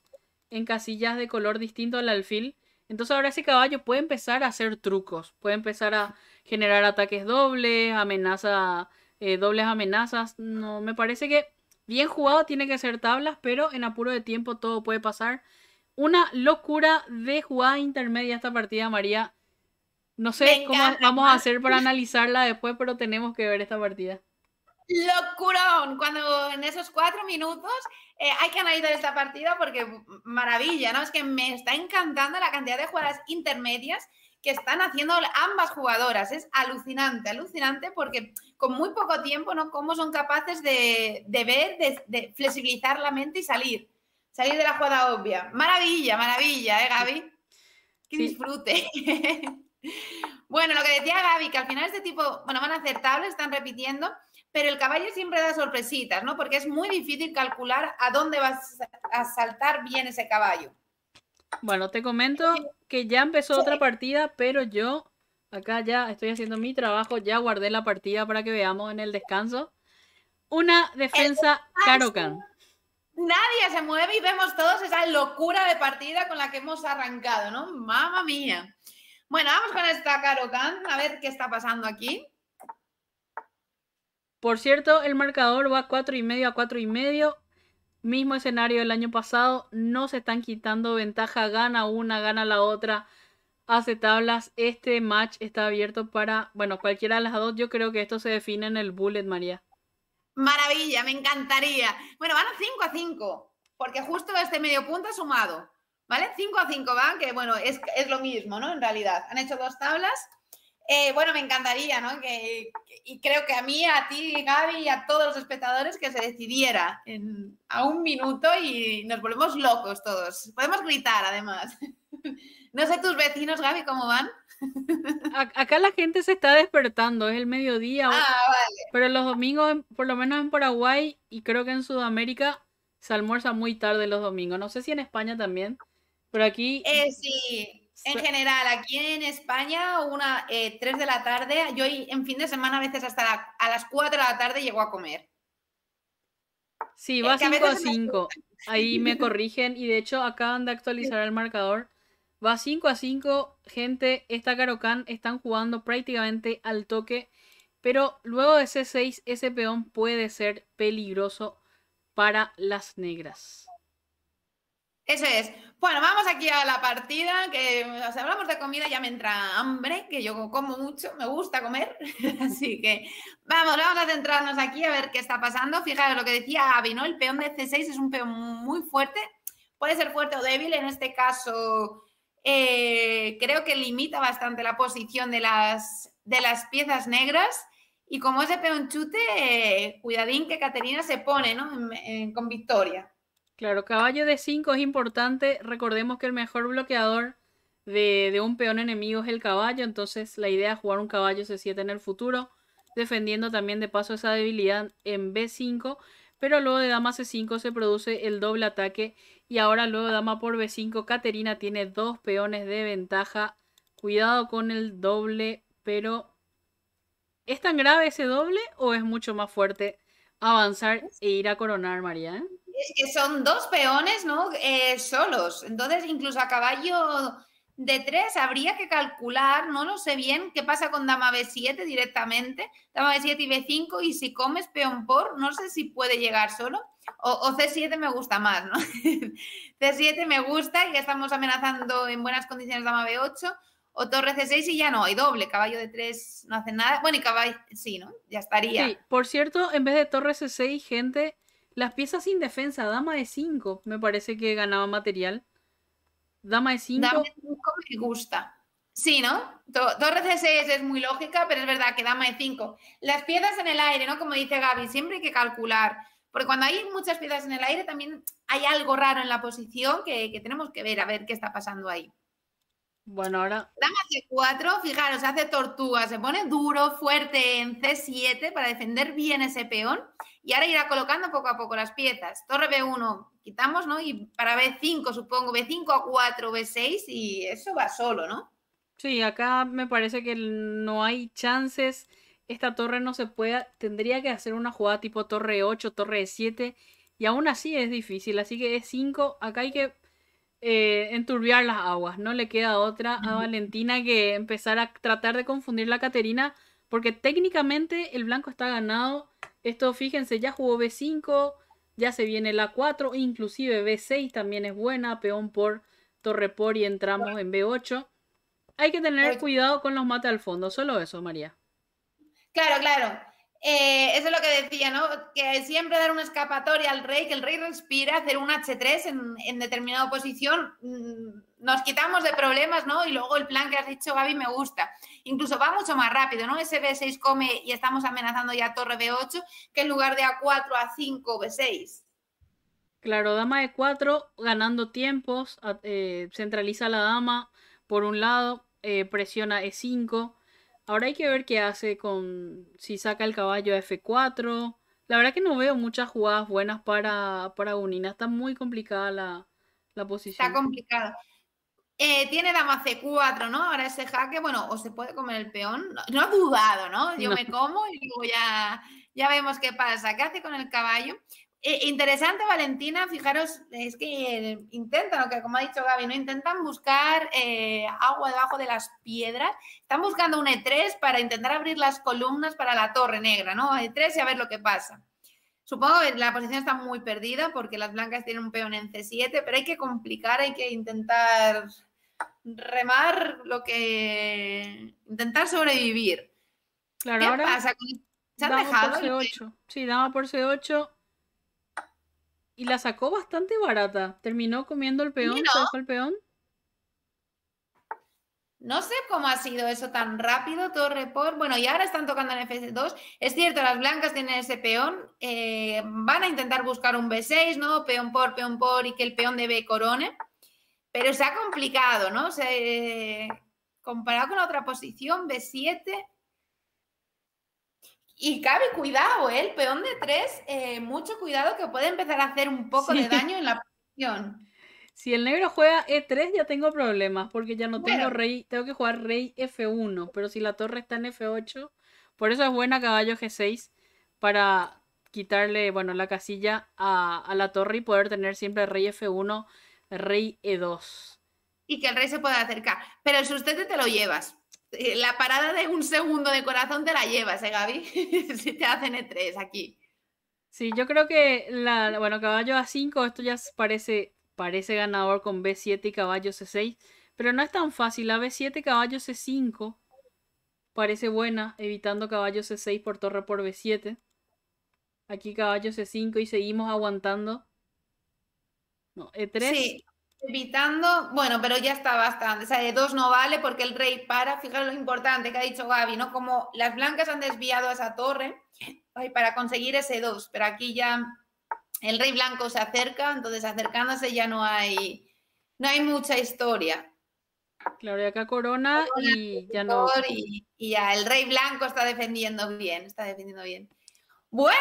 en casillas de color distinto al alfil. Entonces ahora ese caballo puede empezar a hacer trucos, puede empezar a generar ataques dobles, amenaza, eh, dobles amenazas. No, me parece que Bien jugado tiene que ser tablas, pero en apuro de tiempo todo puede pasar. Una locura de jugada intermedia esta partida, María. No sé cómo vamos a hacer para analizarla después, pero tenemos que ver esta partida. Locurón, cuando en esos cuatro minutos eh, hay que analizar esta partida porque maravilla, ¿no? Es que me está encantando la cantidad de jugadas intermedias que están haciendo ambas jugadoras. Es alucinante, alucinante, porque con muy poco tiempo, ¿no? Cómo son capaces de, de ver, de, flexibilizar la mente y salir, salir de la jugada obvia. Maravilla, maravilla, ¿eh, Gaby? Que disfrute. bueno, lo que decía Gaby, que al final este tipo, bueno, van acertables, están repitiendo, pero el caballo siempre da sorpresitas, ¿no? Porque es muy difícil calcular a dónde vas a saltar bien ese caballo. Bueno, te comento que ya empezó otra partida, pero yo acá ya estoy haciendo mi trabajo, ya guardé la partida para que veamos en el descanso. Una defensa eh, Karokan. Nadie se mueve y vemos todos esa locura de partida con la que hemos arrancado, ¿no? Mamma mía. Bueno, vamos con esta Karokan, a ver qué está pasando aquí. Por cierto, el marcador va 4 y medio a cuatro y medio mismo escenario del año pasado, no se están quitando ventaja, gana una, gana la otra, hace tablas, este match está abierto para, bueno, cualquiera de las dos, yo creo que esto se define en el bullet, María. Maravilla, me encantaría. Bueno, van a 5 a 5, porque justo este medio punto ha sumado, ¿vale? 5 a 5 van, que bueno, es, es lo mismo, ¿no? En realidad, han hecho dos tablas eh, bueno, me encantaría, ¿no? y creo que a mí, a ti, Gaby, y a todos los espectadores que se decidiera en, a un minuto y nos volvemos locos todos. Podemos gritar, además. No sé tus vecinos, Gaby, cómo van. Acá la gente se está despertando, es el mediodía. Ah, vale. Pero los domingos, por lo menos en Paraguay y creo que en Sudamérica, se almuerza muy tarde los domingos. No sé si en España también, pero aquí. Eh, sí, en general, aquí en España, una 3 eh, de la tarde, yo en fin de semana a veces hasta a las 4 de la tarde llego a comer. Sí, va 5 a 5. Ahí me corrigen y de hecho acaban de actualizar el marcador. Va 5 a 5, gente, esta carocan están jugando prácticamente al toque, pero luego de C6 ese peón puede ser peligroso para las negras. Eso es. Bueno, vamos aquí a la partida, que hablamos de comida, ya me entra hambre, que yo como mucho, me gusta comer, así que vamos, vamos a centrarnos aquí a ver qué está pasando. Fijaros lo que decía vino El peón de C6 es un peón muy fuerte, puede ser fuerte o débil, en este caso eh, creo que limita bastante la posición de las, de las piezas negras. Y como ese peón chute, eh, cuidadín que Caterina se pone ¿no? con victoria. Claro, caballo de 5 es importante. Recordemos que el mejor bloqueador de, de, un peón enemigo es el caballo. Entonces la idea es jugar un caballo C7 en el futuro. Defendiendo también de paso esa debilidad en B5. Pero luego de dama C5 se produce el doble ataque. Y ahora luego de dama por B5, Caterina tiene dos peones de ventaja. Cuidado con el doble, pero... ¿Es tan grave ese doble o es mucho más fuerte avanzar e ir a coronar, María? es que son dos peones, ¿no? Eh, solos. Entonces, incluso a caballo de tres habría que calcular, no lo sé bien, qué pasa con dama B7 directamente, dama B7 y B5, y si comes peón por, no sé si puede llegar solo, o, C7 me gusta más, ¿no? C7 me gusta y ya estamos amenazando en buenas condiciones dama B8, o torre C6 y ya no, hay doble, caballo de 3 no hace nada, bueno, y caballo, sí, ¿no? Ya estaría. Sí, por cierto, en vez de torre C6, gente, las piezas sin defensa, dama de 5, me parece que ganaba material. Dama de 5. Dama me gusta. Sí, ¿no? Dos c es muy lógica, pero es verdad que dama de 5. Las piezas en el aire, ¿no? Como dice Gaby, siempre hay que calcular. Porque cuando hay muchas piezas en el aire, también hay algo raro en la posición que, tenemos que ver, a ver qué está pasando ahí. Bueno, ahora. Dama de 4 fijaros, hace tortuga, se pone duro, fuerte en C7 para defender bien ese peón y ahora irá colocando poco a poco las piezas. Torre B1, quitamos, ¿no? Y para B5, supongo, B5 a 4, B6 y eso va solo, ¿no? Sí, acá me parece que no hay chances. Esta torre no se puede, tendría que hacer una jugada tipo torre 8, torre 7 y aún así es difícil, así que es 5, acá hay que eh, enturbiar las aguas, no le queda otra a Valentina que empezar a tratar de confundir la Caterina porque técnicamente el blanco está ganado esto fíjense, ya jugó B5, ya se viene la 4, inclusive B6 también es buena, peón por torre por y entramos en B8. Hay que tener cuidado con los mates al fondo, solo eso, María. Claro, claro. Eh, eso es lo que decía, ¿no? Que siempre dar una escapatoria al rey, que el rey respira, hacer un H3 en, en determinada posición, mm, nos quitamos de problemas, ¿no? Y luego el plan que has dicho, Gaby, me gusta. Incluso va mucho más rápido, ¿no? Ese B6 come y estamos amenazando ya torre B8, que en lugar de A4, A5, B6. Claro, dama e 4 ganando tiempos, eh, centraliza la dama por un lado, eh, presiona E5. Ahora hay que ver qué hace con si saca el caballo F4. La verdad que no veo muchas jugadas buenas para, para Unina. Está muy complicada la, la posición. Está complicada. Eh, tiene dama C4, ¿no? Ahora ese jaque, bueno, o se puede comer el peón. No, ha dudado, ¿no? Yo me como y digo, ya, ya vemos qué pasa. ¿Qué hace con el caballo? Eh, interesante, Valentina, fijaros, es que eh, intentan, como ha dicho Gaby, ¿no? Intentan buscar agua debajo de las piedras. Están buscando un E3 para intentar abrir las columnas para la torre negra, ¿no? E3 y a ver lo que pasa. Supongo que la posición está muy perdida porque las blancas tienen un peón en C7, pero hay que complicar, hay que intentar remar lo que intentar sobrevivir. Claro, pasa Sí, por C8 y la sacó bastante barata. Terminó comiendo el peón, no. el peón. No sé cómo ha sido eso tan rápido, torre por. Bueno, y ahora están tocando en F2. Es cierto, las blancas tienen ese peón. Eh, van a intentar buscar un B6, ¿no? Peón por, peón por, y que el peón de B corone. Pero se ha complicado, ¿no? O eh, comparado con la otra posición, B7. Y cabe cuidado, ¿eh? el peón de 3, eh, mucho cuidado que puede empezar a hacer un poco de daño en la posición. Si el negro juega E3 ya tengo problemas porque ya no tengo rey, tengo que jugar rey F1, pero si la torre está en F8, por eso es buena caballo G6 para quitarle, bueno, la casilla a, a la torre y poder tener siempre rey F1 rey E2. Y que el rey se pueda acercar. Pero el sustete te lo llevas. Eh, la parada de un segundo de corazón te la llevas, ¿eh, Gaby? si te hacen E3 aquí. Sí, yo creo que la, bueno, caballo A5, esto ya parece, parece ganador con B7 y caballo C6. Pero no es tan fácil. La B7, caballo C5 parece buena, evitando caballo C6 por torre por B7. Aquí caballo C5 y seguimos aguantando. E3. Eh, evitando. Bueno, pero ya está bastante. O sea, e 2 no vale porque el rey para. Fijaros lo importante que ha dicho Gaby, ¿no? Como las blancas han desviado a esa torre para conseguir ese 2. Pero aquí ya el rey blanco se acerca, entonces acercándose ya no hay, no hay mucha historia. Claro, y acá corona, y ya no. Y, y, ya el rey blanco está defendiendo bien, está defendiendo bien. Bueno,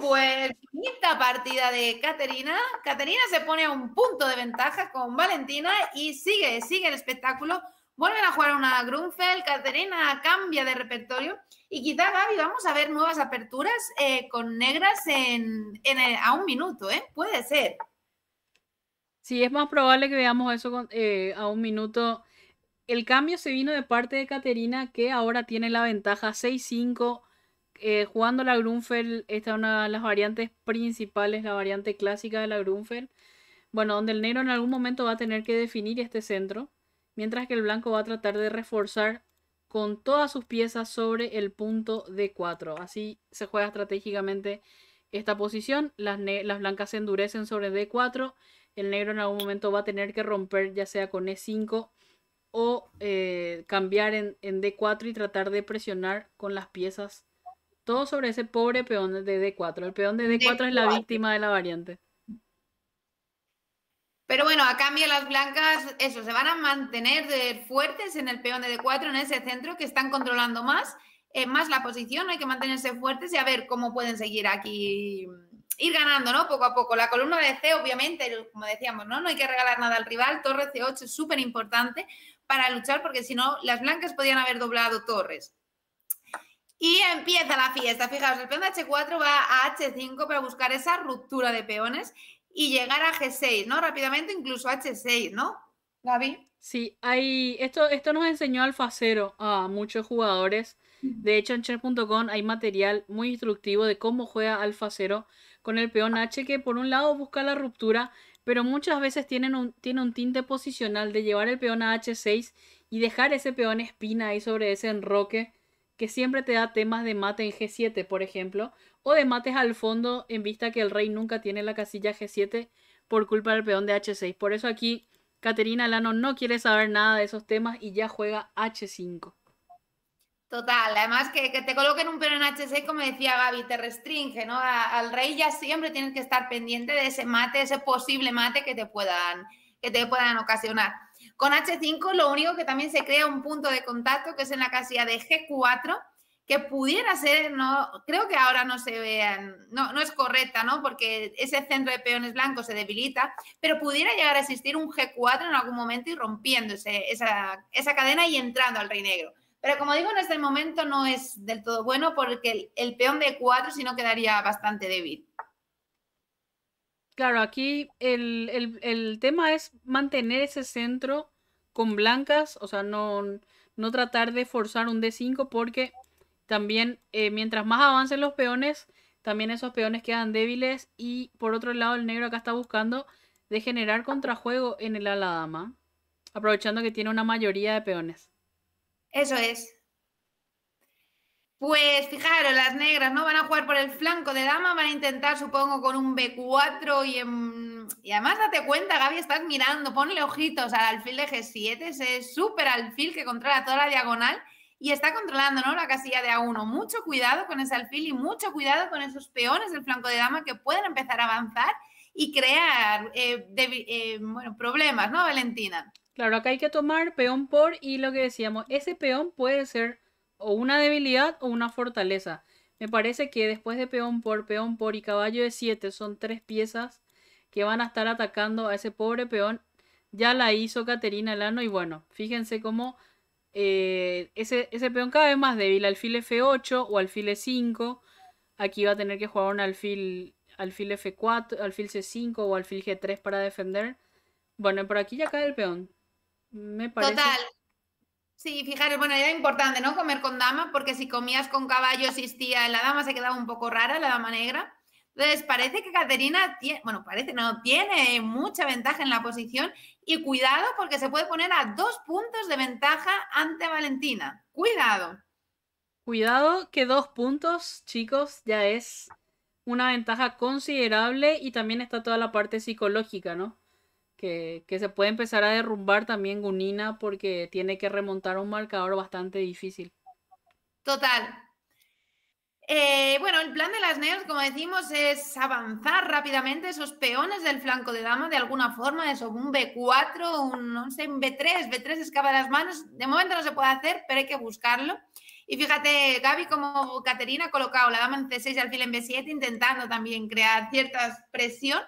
pues quinta partida de Caterina. Caterina se pone a un punto de ventaja con Valentina y sigue, sigue el espectáculo. Vuelven a jugar una Grunfeld, Caterina cambia de repertorio y quizá Gaby vamos a ver nuevas aperturas eh, con negras en, a un minuto, ¿eh? Puede ser. Sí, es más probable que veamos eso eh, a un minuto. El cambio se vino de parte de Caterina que ahora tiene la ventaja 6-5. Eh, jugando la Grunfeld, esta es una de las variantes principales, la variante clásica de la Grunfeld. Bueno, donde el negro en algún momento va a tener que definir este centro, mientras que el blanco va a tratar de reforzar con todas sus piezas sobre el punto d 4. Así se juega estratégicamente esta posición. Las, blancas se endurecen sobre D4. El negro en algún momento va a tener que romper ya sea con E5 o eh, cambiar en, en D4 y tratar de presionar con las piezas todo sobre ese pobre peón de D4. El peón de D4, es la víctima de la variante. Pero bueno, a cambio las blancas, eso, se van a mantener fuertes en el peón de D4, en ese centro que están controlando más, eh, más la posición, hay que mantenerse fuertes y a ver cómo pueden seguir aquí, mm, ir ganando, ¿no? Poco a poco. La columna de C, obviamente, como decíamos, ¿no? No hay que regalar nada al rival, torre C8 es súper importante para luchar porque si no, las blancas podían haber doblado torres. Y empieza la fiesta. Fijaos, el peón de H4 va a H5 para buscar esa ruptura de peones y llegar a G6, ¿no? Rápidamente, incluso a H6, ¿no? Gaby. Sí, hay, esto, esto nos enseñó Alfacero a muchos jugadores. De hecho, en chess.com hay material muy instructivo de cómo juega Alfacero con el peón H, que por un lado busca la ruptura, pero muchas veces un, tiene un tinte posicional de llevar el peón a H6 y dejar ese peón espina ahí sobre ese enroque que siempre te da temas de mate en G7, por ejemplo, o de mates al fondo en vista que el rey nunca tiene la casilla G7 por culpa del peón de H6. Por eso aquí Caterina Lano no quiere saber nada de esos temas y ya juega H5. Total, además que, te coloquen un peón en H6, como decía Gaby, te restringe, ¿no? al rey ya siempre tienes que estar pendiente de ese mate, ese posible mate que te puedan, que te puedan ocasionar. Con H5 lo único que también se crea un punto de contacto que es en la casilla de G4, que pudiera ser, no, creo que ahora no se vean, no, es correcta, ¿no? Porque ese centro de peones blancos se debilita, pero pudiera llegar a existir un G4 en algún momento y rompiendo esa, cadena y entrando al rey negro. Pero como digo, en este momento no es del todo bueno porque el, peón de 4 si no quedaría bastante débil. Claro, aquí el, tema es mantener ese centro con blancas, o sea, no, no tratar de forzar un D5 porque también eh, mientras más avancen los peones, también esos peones quedan débiles y por otro lado el negro acá está buscando de generar contrajuego en el ala dama, aprovechando que tiene una mayoría de peones. Eso es. Pues fijaros, las negras, ¿no? Van a jugar por el flanco de dama, van a intentar, supongo, con un B4 y, además date cuenta, Gaby, estás mirando, ponle ojitos al alfil de G7, ese súper alfil que controla toda la diagonal y está controlando, La casilla de A1. Mucho cuidado con ese alfil y mucho cuidado con esos peones del flanco de dama que pueden empezar a avanzar y crear, eh, eh, problemas, ¿no, Valentina? Claro, acá hay que tomar peón por y lo que decíamos, ese peón puede ser o una debilidad o una fortaleza. Me parece que después de peón por, peón por y caballo de 7 son tres piezas que van a estar atacando a ese pobre peón. Ya la hizo Caterina Elano y bueno, fíjense cómo eh, ese, ese, peón cada vez más débil. Alfil F8 o alfil E5. Aquí va a tener que jugar un alfil, alfil F4, alfil C5 o alfil G3 para defender. Bueno, por aquí ya cae el peón. Me parece. Sí, fijaros, bueno, era importante, ¿no? Comer con dama, porque si comías con caballo existía, la dama se quedaba un poco rara, la dama negra. Entonces, parece que Caterina tiene, bueno, parece, no, tiene mucha ventaja en la posición y cuidado porque se puede poner a dos puntos de ventaja ante Valentina. Cuidado. Cuidado que dos puntos, chicos, ya es una ventaja considerable y también está toda la parte psicológica, ¿no? que, se puede empezar a derrumbar también Gunina porque tiene que remontar un marcador bastante difícil. Total. Eh, bueno, el plan de las Neos, como decimos, es avanzar rápidamente esos peones del flanco de dama de alguna forma, eso, un B4, un, no B3, B3 escapa de las manos, de momento no se puede hacer, pero hay que buscarlo. Y fíjate, Gaby, como Caterina ha colocado la dama en C6 y alfil en B7, intentando también crear cierta presión,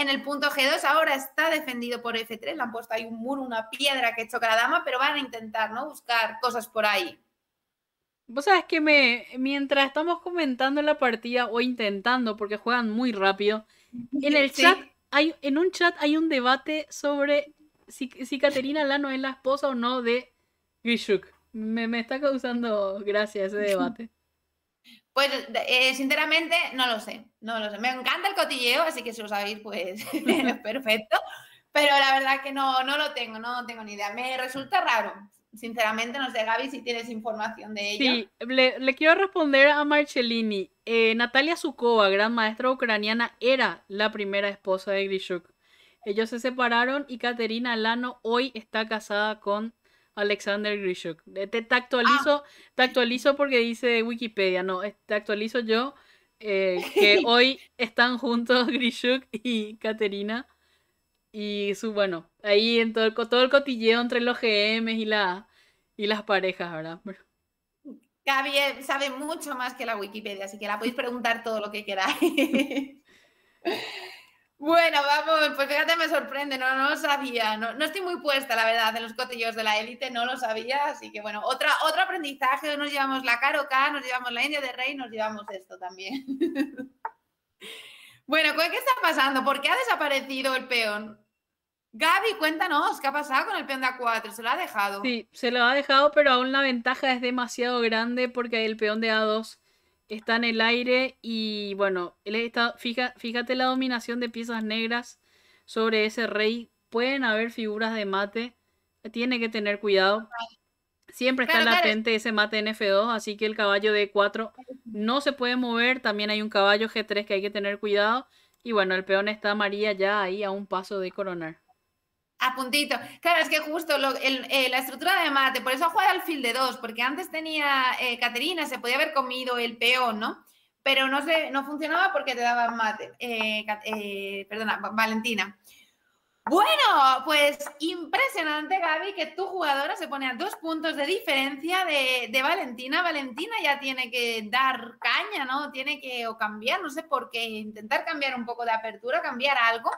en el punto G2, ahora está defendido por F3, le han puesto ahí un muro, una piedra que choca la dama, pero van a intentar, ¿no? Buscar cosas por ahí. Vos sabés que me, mientras estamos comentando la partida o intentando, porque juegan muy rápido, en el chat hay, en un chat hay un debate sobre si, Caterina Lano es la esposa o no de Grishuk. Me, me está causando gracia ese debate. Pues eh, sinceramente no lo sé, no lo sé. Me encanta el cotilleo, así que si lo sabéis, pues es perfecto. Pero la verdad que no, no lo tengo, no tengo ni idea. Me resulta raro. Sinceramente, no sé, Gaby, si tienes información de ella. Sí, le, quiero responder a Marcellini. Eh, Natalia Sukova, gran maestra ucraniana, era la primera esposa de Grishuk. Ellos se separaron y Katerina Lano hoy está casada con Alexander Grishuk. Eh, te, ah. actualizo, te actualizo porque dice Wikipedia, no, eh, te actualizo yo eh, que hoy están juntos Grishuk y Katerina. Y su, bueno, ahí en todo el, todo el cotilleo entre los GMs y, la, y las parejas, ¿verdad? Gaby sabe mucho más que la Wikipedia, así que la podéis preguntar todo lo que queráis. Bueno, vamos, pues fíjate, me sorprende, no, lo sabía, no, estoy muy puesta, la verdad, en los cotillos de la élite, no lo sabía, así que bueno, otra, otro aprendizaje, nos llevamos la Caro K, nos llevamos la India de Rey, nos llevamos esto también. bueno, ¿qué está pasando? ¿Por qué ha desaparecido el peón? Gaby, cuéntanos, ¿qué ha pasado con el peón de A4? ¿Se lo ha dejado? Sí, se lo ha dejado, pero aún la ventaja es demasiado grande porque el peón de A2 está en el aire y bueno, él está, fija, fíjate la dominación de piezas negras sobre ese rey. Pueden haber figuras de mate, tiene que tener cuidado. Siempre está en latente frente ese mate en F2, así que el caballo de 4 no se puede mover. También hay un caballo G3 que hay que tener cuidado. Y bueno, el peón está María ya ahí a un paso de coronar. A puntito. Claro, es que justo eh, la estructura de mate, por eso ha jugado al fil de dos, porque antes tenía eh, Caterina, se podía haber comido el peón, ¿no? Pero no, se, no funcionaba porque te daban mate. Eh, perdona, Valentina. Bueno, pues impresionante, Gaby, que tu jugadora se pone a dos puntos de diferencia de, de, Valentina. Valentina ya tiene que dar caña, ¿no? Tiene que o cambiar, no sé por qué, intentar cambiar un poco de apertura, cambiar algo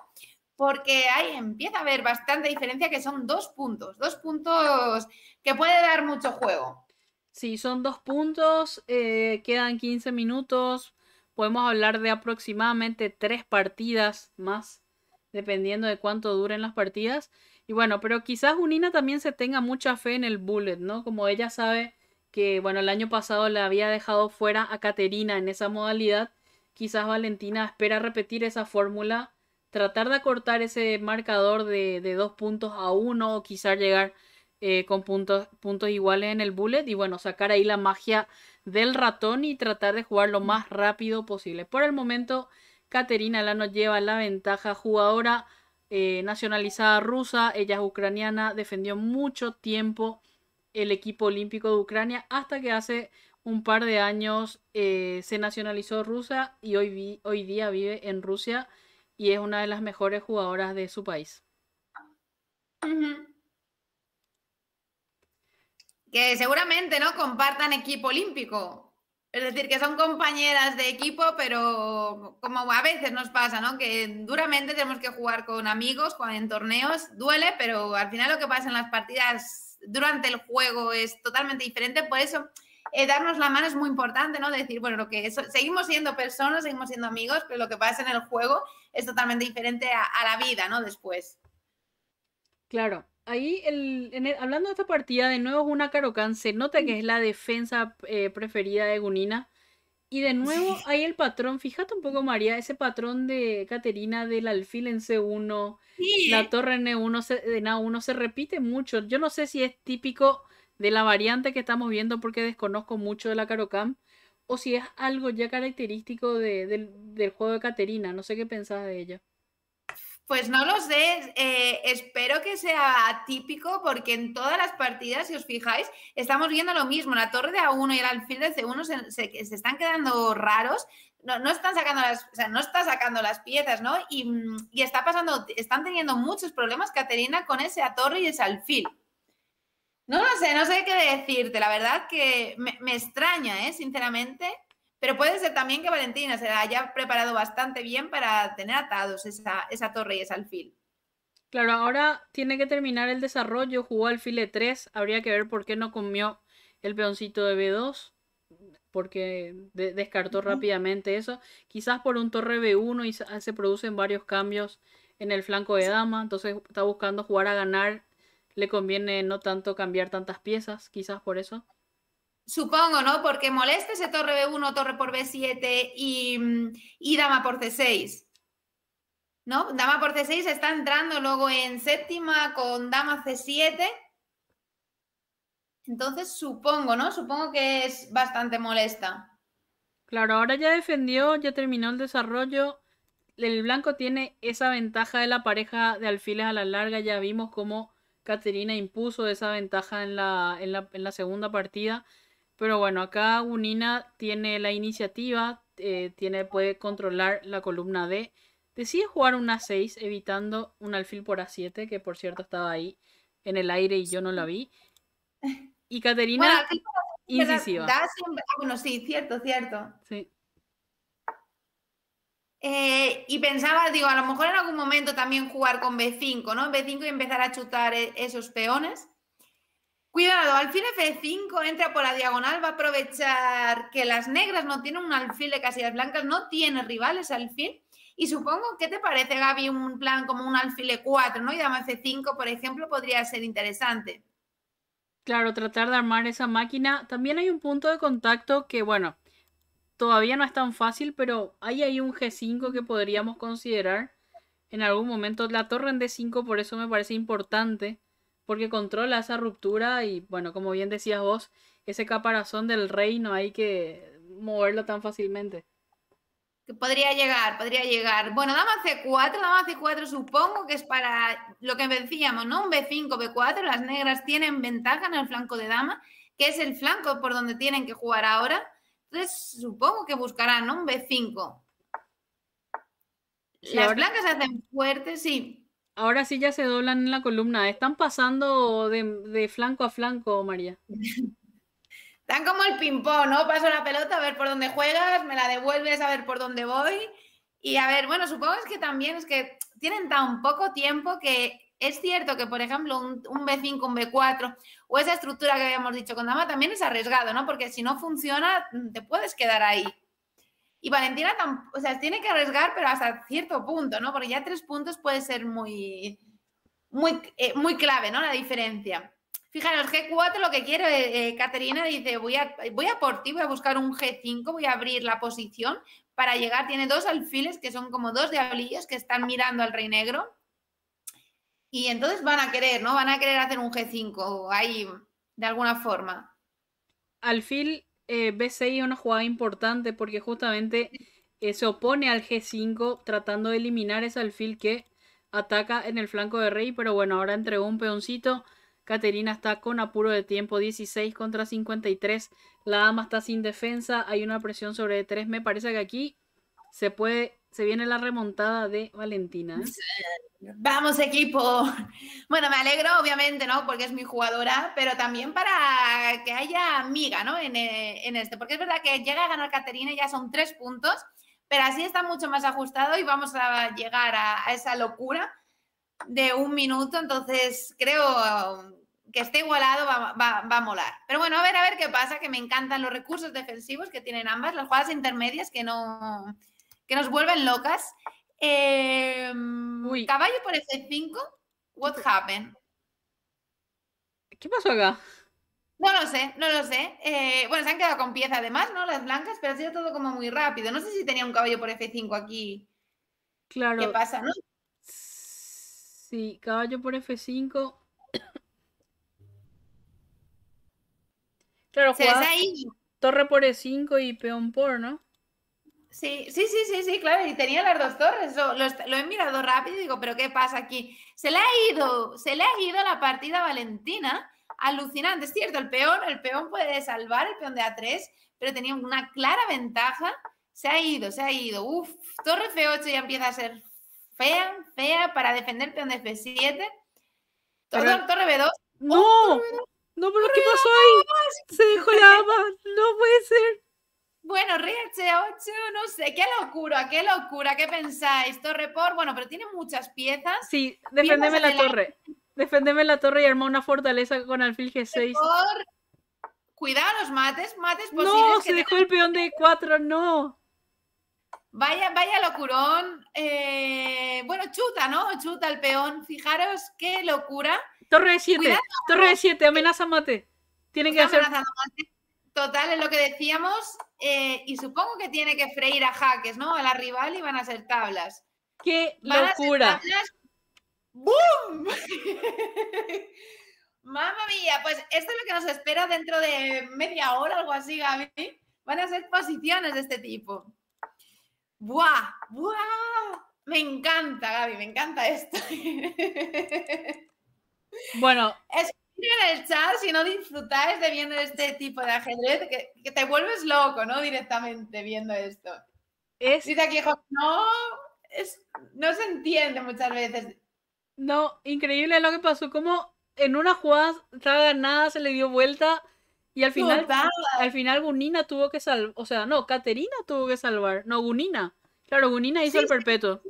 porque ahí empieza a haber bastante diferencia, que son dos puntos, dos puntos que puede dar mucho juego. Sí, son dos puntos, eh, quedan 15 minutos, podemos hablar de aproximadamente tres partidas más, dependiendo de cuánto duren las partidas. Y bueno, pero quizás Unina también se tenga mucha fe en el Bullet, ¿no? Como ella sabe que, bueno, el año pasado le había dejado fuera a Caterina en esa modalidad, quizás Valentina espera repetir esa fórmula tratar de acortar ese marcador de, dos puntos a uno o quizás llegar eh, con puntos, puntos iguales en el bullet y bueno, sacar ahí la magia del ratón y tratar de jugar lo mm. más rápido posible. Por el momento, Caterina Lano lleva la ventaja jugadora eh, nacionalizada rusa, ella es ucraniana, defendió mucho tiempo el equipo olímpico de Ucrania hasta que hace un par de años eh, se nacionalizó rusa y hoy, hoy día vive en Rusia y es una de las mejores jugadoras de su país. Que seguramente, ¿no? Compartan equipo olímpico. Es decir, que son compañeras de equipo, pero como a veces nos pasa, ¿no? Que duramente tenemos que jugar con amigos, cuando en torneos, duele, pero al final lo que pasa en las partidas durante el juego es totalmente diferente. Por eso, eh, darnos la mano es muy importante, ¿no? Decir, bueno, lo que seguimos siendo personas, seguimos siendo amigos, pero lo que pasa en el juego es totalmente diferente a, la vida, ¿no? Después. Claro, ahí el, e, hablando de esta partida, de nuevo una Karokan se nota que es la defensa eh, preferida de Gunina. Y de nuevo hay el patrón, fíjate un poco María, ese patrón de Caterina del alfil en C1, la torre en E1, en A1 se repite mucho. Yo no sé si es típico de la variante que estamos viendo porque desconozco mucho de la Karokan, o si es algo ya característico de, del juego de Caterina. No sé qué pensaba de ella. Pues no lo sé, eh, espero que sea atípico porque en todas las partidas, si os fijáis, estamos viendo lo mismo. La torre de A1 y el alfil de C1 se, están quedando raros, no, están sacando las, o sea, no está sacando las piezas, ¿no? Y, está pasando, están teniendo muchos problemas, Caterina, con ese torre y ese alfil. No sé, no sé qué decirte. La verdad que me, extraña, ¿eh? sinceramente. Pero puede ser también que Valentina se la haya preparado bastante bien para tener atados esa, torre y ese alfil. Claro, ahora tiene que terminar el desarrollo. Jugó alfil E3. Habría que ver por qué no comió el peoncito de B2. Porque descartó rápidamente eso. Quizás por un torre B1 y ah, se producen varios cambios en el flanco de dama. Entonces está buscando jugar a ganar le conviene no tanto cambiar tantas piezas, quizás por eso. Supongo, ¿no? Porque molesta ese torre B1, torre por B7 y, mm, y dama por C6. ¿No? Dama por C6 está entrando luego en séptima con dama C7. Entonces supongo, ¿no? Supongo que es bastante molesta. Claro, ahora ya defendió, ya terminó el desarrollo. El blanco tiene esa ventaja de la pareja de alfiles a la larga. Ya vimos cómo Caterina impuso esa ventaja en la, en la, en la segunda partida. Pero bueno, acá Unina tiene la iniciativa, eh, tiene, puede controlar la columna D. Decide jugar una 6, evitando un alfil por A7, que por cierto estaba ahí en el aire y yo no la vi. Y Caterina, incisiva. Ah, bueno, sí, cierto, cierto. Sí. Eh, y pensaba, digo, a lo mejor en algún momento también jugar con B5, ¿no? B5 y empezar a chutar e-, esos peones. Cuidado, alfil F5 entra por la diagonal, va a aprovechar que las negras no tienen un alfil de casillas blancas, no tiene rivales alfil. Y supongo, ¿qué te parece, Gaby, un plan como un alfil E4, ¿no? Y dama F5, por ejemplo, podría ser interesante. Claro, tratar de armar esa máquina. También hay un punto de contacto que, bueno, todavía no es tan fácil, pero hay ahí un G5 que podríamos considerar en algún momento. La torre en D5 por eso me parece importante, porque controla esa ruptura y bueno, como bien decías vos, ese caparazón del rey no hay que moverlo tan fácilmente. Podría llegar, podría llegar. Bueno, dama C4, dama C4 supongo que es para lo que decíamos, ¿no? Un B5, B4, las negras tienen ventaja en el flanco de dama, que es el flanco por donde tienen que jugar ahora supongo que buscarán un B5. Las blancas se hacen fuertes, sí. Ahora sí ya se doblan en la columna. Están pasando de, flanco a flanco, María. Están como el ping-pong, ¿no? Paso la pelota a ver por dónde juegas, me la devuelves a ver por dónde voy. Y a ver, bueno, supongo es que también es que tienen tan poco tiempo que es cierto que, por ejemplo, un, B5, un B4 o esa estructura que habíamos dicho con dama también es arriesgado, ¿no? Porque si no funciona, mm, te puedes quedar ahí. Y Valentina, o sea, tiene que arriesgar, pero hasta cierto punto, ¿no? Porque ya tres puntos puede ser muy, muy, eh, muy clave, ¿no? La diferencia. Fijaros, G4 lo que quiero, eh, Caterina dice, voy a, voy a por ti, voy a buscar un G5, voy a abrir la posición para llegar. Tiene dos alfiles que son como dos diablillos que están mirando al rey negro y entonces van a querer, ¿no? Van a querer hacer un G5 ahí, de alguna forma. Alfil eh, B6 es una jugada importante porque justamente eh, se opone al G5 tratando de eliminar ese alfil que ataca en el flanco de Rey, pero bueno, ahora entregó un peoncito. Caterina está con apuro de tiempo, 16 contra 53. La dama está sin defensa, hay una presión sobre 3. Me parece que aquí se puede se viene la remontada de Valentina. Vamos equipo. Bueno, me alegro obviamente, ¿no? Porque es mi jugadora, pero también para que haya amiga, ¿no? En, eh, en este, porque es verdad que llega a ganar Caterina, ya son tres puntos, pero así está mucho más ajustado y vamos a llegar a, esa locura de un minuto, entonces creo que esté igualado va, va, a molar. Pero bueno, a ver, a ver qué pasa, que me encantan los recursos defensivos que tienen ambas, las jugadas intermedias que no, que nos vuelven locas. Em, caballo por F5, what happened? ¿Qué pasó acá? No lo sé, no lo sé. Eh, bueno, se han quedado con pieza además, ¿no? Las blancas, pero ha sido todo como muy rápido. No sé si tenía un caballo por F5 aquí. Claro. ¿Qué pasa, no? Sí, caballo por F5. Claro, se Torre por E5 y peón por, ¿no? Sí, sí, sí, sí, sí, claro, y tenía las dos torres. Lo, he mirado rápido y digo, pero ¿qué pasa aquí? Se le ha ido, se le ha ido la partida Valentina. Alucinante, es cierto, el peón, el peón puede salvar, el peón de A3, pero tenía una clara ventaja. Se ha ido, se ha ido. Uf, torre F8 ya empieza a ser fea, fea para defender peón de F7. torre B2. ¡No! ¡No, pero qué pasó ahí! ¡Se dejó la ama! ¡No puede ser! Bueno, 8, no sé, qué locura, qué locura, qué pensáis. Torre por, bueno, pero tiene muchas piezas. Sí, defendeme la, torre. Defendeme la torre y arma una fortaleza con alfil G6. Por... Cuidado los mates, mates posibles. No, se dejó el peón de 4, no. Vaya, vaya locurón. Eh, bueno, chuta, ¿no? Chuta el peón. Fijaros qué locura. Torre de 7, torre de 7, amenaza mate. Tienen pues que hacer. Total, es lo que decíamos, eh, y supongo que tiene que freír a jaques, ¿no? A la rival y van a ser tablas. ¡Qué locura! ¡Bum! Mamma mía, pues esto es lo que nos espera dentro de media hora, algo así, Gaby. Van a ser posiciones de este tipo. ¡Buah! ¡Buah! Me encanta, Gaby, me encanta esto. bueno, es en el chat si no disfrutáis de viendo este tipo de ajedrez, que, te vuelves loco, ¿no? Directamente viendo esto. Es... Dice aquí, no, es, no se entiende muchas veces. No, increíble lo que pasó, como en una jugada estaba ganada, se le dio vuelta y al final, al final Gunina tuvo que salvar, o sea, no, Caterina tuvo que salvar, no, Gunina. Claro, Gunina hizo el perpetuo.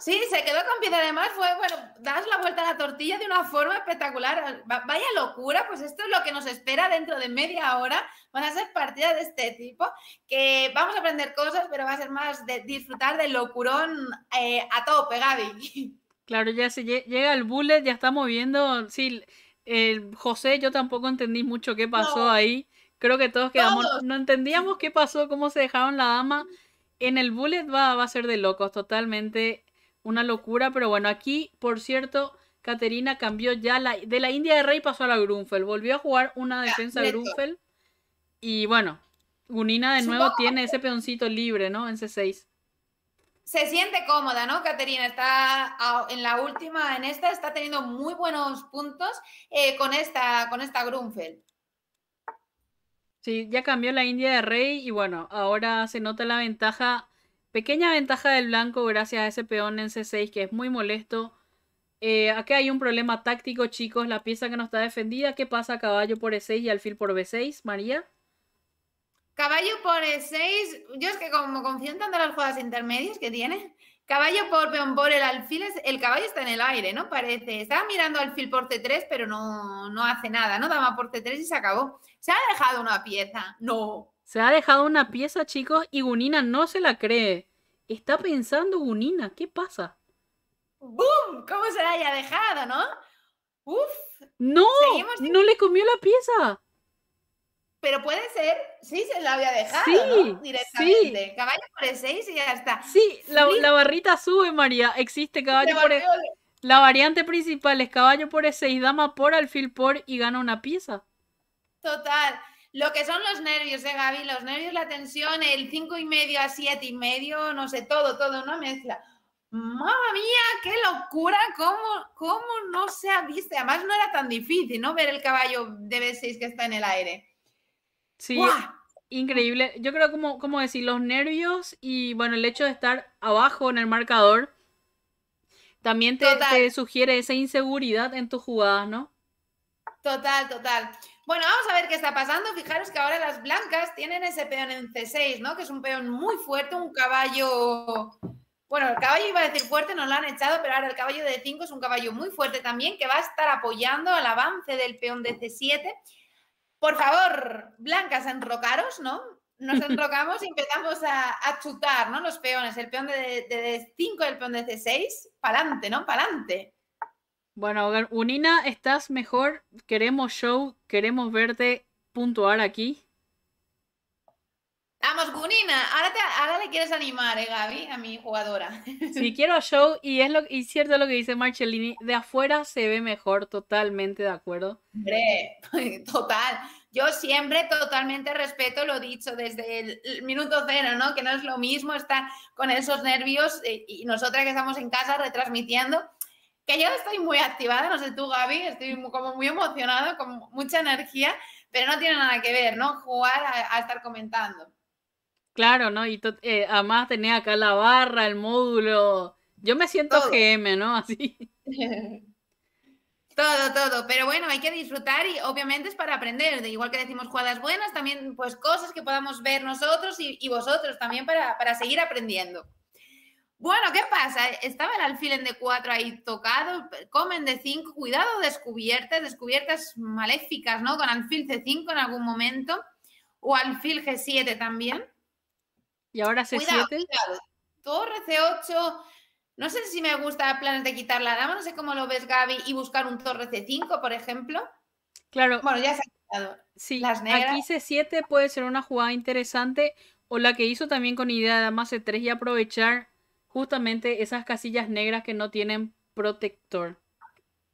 Sí, se quedó con pie, Además, fue, bueno, das la vuelta a la tortilla de una forma espectacular. Vaya locura, pues esto es lo que nos espera dentro de media hora. Van a ser partidas de este tipo, que vamos a aprender cosas, pero va a ser más de disfrutar del locurón eh, a tope, Gaby. Claro, ya se llega el bullet, ya estamos viendo. Sí, José, yo tampoco entendí mucho qué pasó ahí. Creo que todos quedamos. No entendíamos qué pasó, cómo se dejaron la dama. En el bullet va, va a ser de locos, totalmente. Una locura, pero bueno, aquí, por cierto, Caterina cambió ya la, de la India de Rey pasó a la Grunfeld. Volvió a jugar una defensa de Grunfeld. Y bueno, Gunina de nuevo tiene ese peoncito libre, ¿no? En C6. Se siente cómoda, ¿no, Caterina? Está en la última, en esta, está teniendo muy buenos puntos eh, con esta, con esta Grunfeld. Sí, ya cambió la India de Rey y bueno, ahora se nota la ventaja Pequeña ventaja del blanco gracias a ese peón en C6 que es muy molesto. Eh, aquí hay un problema táctico, chicos. La pieza que no está defendida. ¿Qué pasa? Caballo por E6 y alfil por B6. María. Caballo por E6. Yo es que como confío en tanto las jugadas intermedias que tiene. Caballo por peón por el alfil. el caballo está en el aire, ¿no? Parece. Estaba mirando alfil por t 3 pero no, no hace nada, ¿no? Dama por C3 y se acabó. Se ha dejado una pieza. No. Se ha dejado una pieza, chicos, y Gunina no se la cree. Está pensando Gunina, ¿qué pasa? ¡Bum! ¿Cómo se la haya dejado, no? ¡Uf! ¡No! ¡No le comió la pieza! Pero puede ser, sí, se la había dejado, sí, Directamente. Caballo por e 6 y ya está. Sí, la, barrita sube, María. Existe caballo por E6. La variante principal es caballo por E6, dama por alfil por y gana una pieza. Total. Lo que son los nervios, ¿eh, Gaby? Los nervios, la tensión, el 5,5 y medio a 7,5, y medio, no sé, todo, todo, una mezcla. ¡Mamma mía, qué locura! ¿Cómo, ¿Cómo no se ha visto? Además, no era tan difícil, ¿no? Ver el caballo de B6 que está en el aire. Sí. Increíble. Yo creo, como, como decir, los nervios y, bueno, el hecho de estar abajo en el marcador también te sugiere esa inseguridad en tus jugadas, ¿no? Total, total. Bueno, vamos a ver qué está pasando. Fijaros que ahora las blancas tienen ese peón en C6, ¿no? Que es un peón muy fuerte, un caballo. Bueno, el caballo iba a decir fuerte, nos lo han echado, pero ahora el caballo de D5 es un caballo muy fuerte también que va a estar apoyando al avance del peón de C7. Por favor, blancas, enrocaros, ¿no? Nos enrocamos y empezamos a, chutar, ¿no? Los peones, el peón de, de, 5 el peón de C6, adelante, ¿no? Para adelante. Bueno, Unina, estás mejor. Queremos show, queremos verte puntuar aquí. Vamos, Unina. ahora, ahora le quieres animar, ¿eh, Gaby? A mi jugadora. Sí, quiero show y es lo, y cierto lo que dice Marcellini, de afuera se ve mejor, totalmente de acuerdo. total. Yo siempre totalmente respeto lo dicho desde el, minuto cero, ¿no? Que no es lo mismo estar con esos nervios eh, y nosotras que estamos en casa retransmitiendo que yo estoy muy activada, no sé tú Gaby, estoy como muy emocionada, con mucha energía, pero no tiene nada que ver, ¿no? Jugar a, estar comentando. Claro, ¿no? Y eh, además tenía acá la barra, el módulo. Yo me siento GM, ¿no? Así. todo, todo. Pero bueno, hay que disfrutar y obviamente es para aprender. Igual que decimos jugadas buenas, también pues cosas que podamos ver nosotros y, vosotros también para, para seguir aprendiendo. Bueno, ¿qué pasa? Estaba el alfil en D4 ahí tocado, comen d 5 cuidado, descubiertas, descubiertas maléficas, ¿no? Con alfil C5 en algún momento, o alfil G7 también. Y ahora C7. Torre C8, no sé si me gusta planes de quitar la dama, no sé cómo lo ves, Gaby, y buscar un torre C5, por ejemplo. Claro. Bueno, ya se ha quitado. Sí, aquí C7 puede ser una jugada interesante, o la que hizo también con idea de dama C3 y aprovechar justamente esas casillas negras que no tienen protector.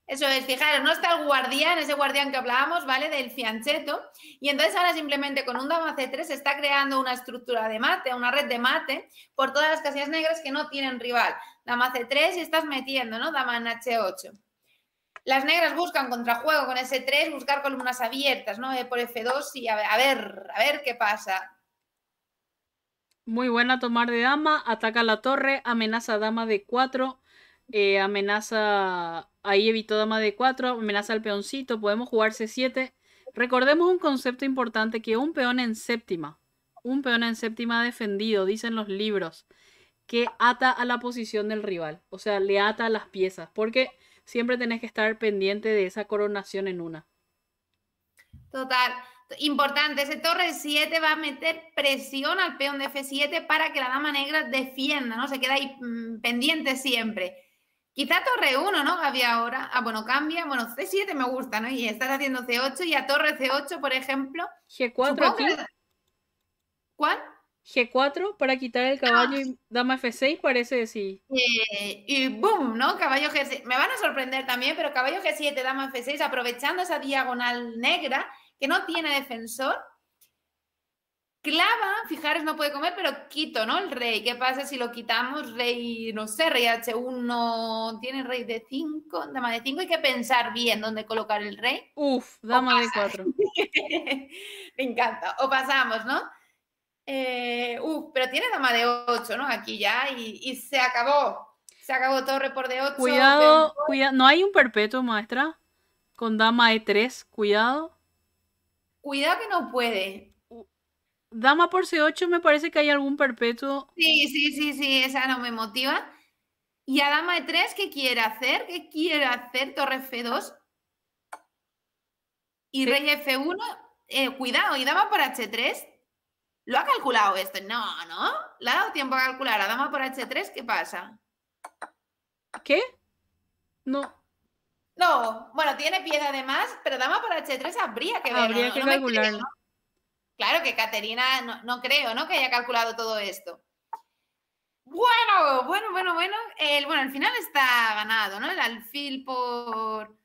Eso es, fijaros, no está el guardián, ese guardián que hablábamos, ¿vale? Del fiancheto. Y entonces ahora simplemente con un dama C3 se está creando una estructura de mate, una red de mate por todas las casillas negras que no tienen rival. Dama C3 y estás metiendo, ¿no? Dama en H8. Las negras buscan contrajuego con S3, buscar columnas abiertas, ¿no? Eh, por F2 y a ver, a ver qué pasa. Muy buena tomar de dama, ataca la torre, amenaza a dama de 4, eh, amenaza, ahí evitó dama de 4, amenaza al peoncito, podemos jugar C7. Recordemos un concepto importante que un peón en séptima, un peón en séptima defendido, dicen los libros, que ata a la posición del rival, o sea, le ata a las piezas, porque siempre tenés que estar pendiente de esa coronación en una. Total importante, ese torre 7 va a meter presión al peón de F7 para que la dama negra defienda, ¿no? Se queda ahí mm, pendiente siempre. Quizá torre 1, ¿no, había Ahora, ah, bueno, cambia, bueno, C7 me gusta, ¿no? Y estás haciendo C8 y a torre C8, por ejemplo. G4 ¿Cuál? G4 para quitar el caballo y ah. dama F6 parece sí. Eh, y boom, ¿no? Caballo G6. Me van a sorprender también, pero caballo G7, dama F6, aprovechando esa diagonal negra, que no tiene defensor. Clava, fijaros, no puede comer, pero quito, ¿no? El rey. ¿Qué pasa si lo quitamos? Rey, no sé, rey H1, tiene rey de 5, dama de 5. Hay que pensar bien dónde colocar el rey. Uf, dama de 4. Me encanta. O pasamos, ¿no? Eh, uf, pero tiene dama de 8, ¿no? Aquí ya, y, se acabó. Se acabó torre por de 8. Cuidado, cuidado. ¿No hay un perpetuo, maestra? Con dama de 3, cuidado. Cuidado que no puede. Dama por C8 me parece que hay algún perpetuo. Sí, sí, sí, sí, esa no me motiva. Y a dama e 3, ¿qué quiere hacer? ¿Qué quiere hacer? Torre F2. Y rey F1. Eh, cuidado, y dama por H3. ¿Lo ha calculado esto? No, ¿no? ¿Le ha dado tiempo a calcular a dama por H3? ¿Qué pasa? ¿Qué? No. No, bueno, tiene pieza más, pero dama por H3 habría que ver. Claro que Caterina, no, creo, ¿no? Que haya calculado todo esto. Bueno, bueno, bueno, bueno. bueno, al final está ganado, ¿no? El alfil por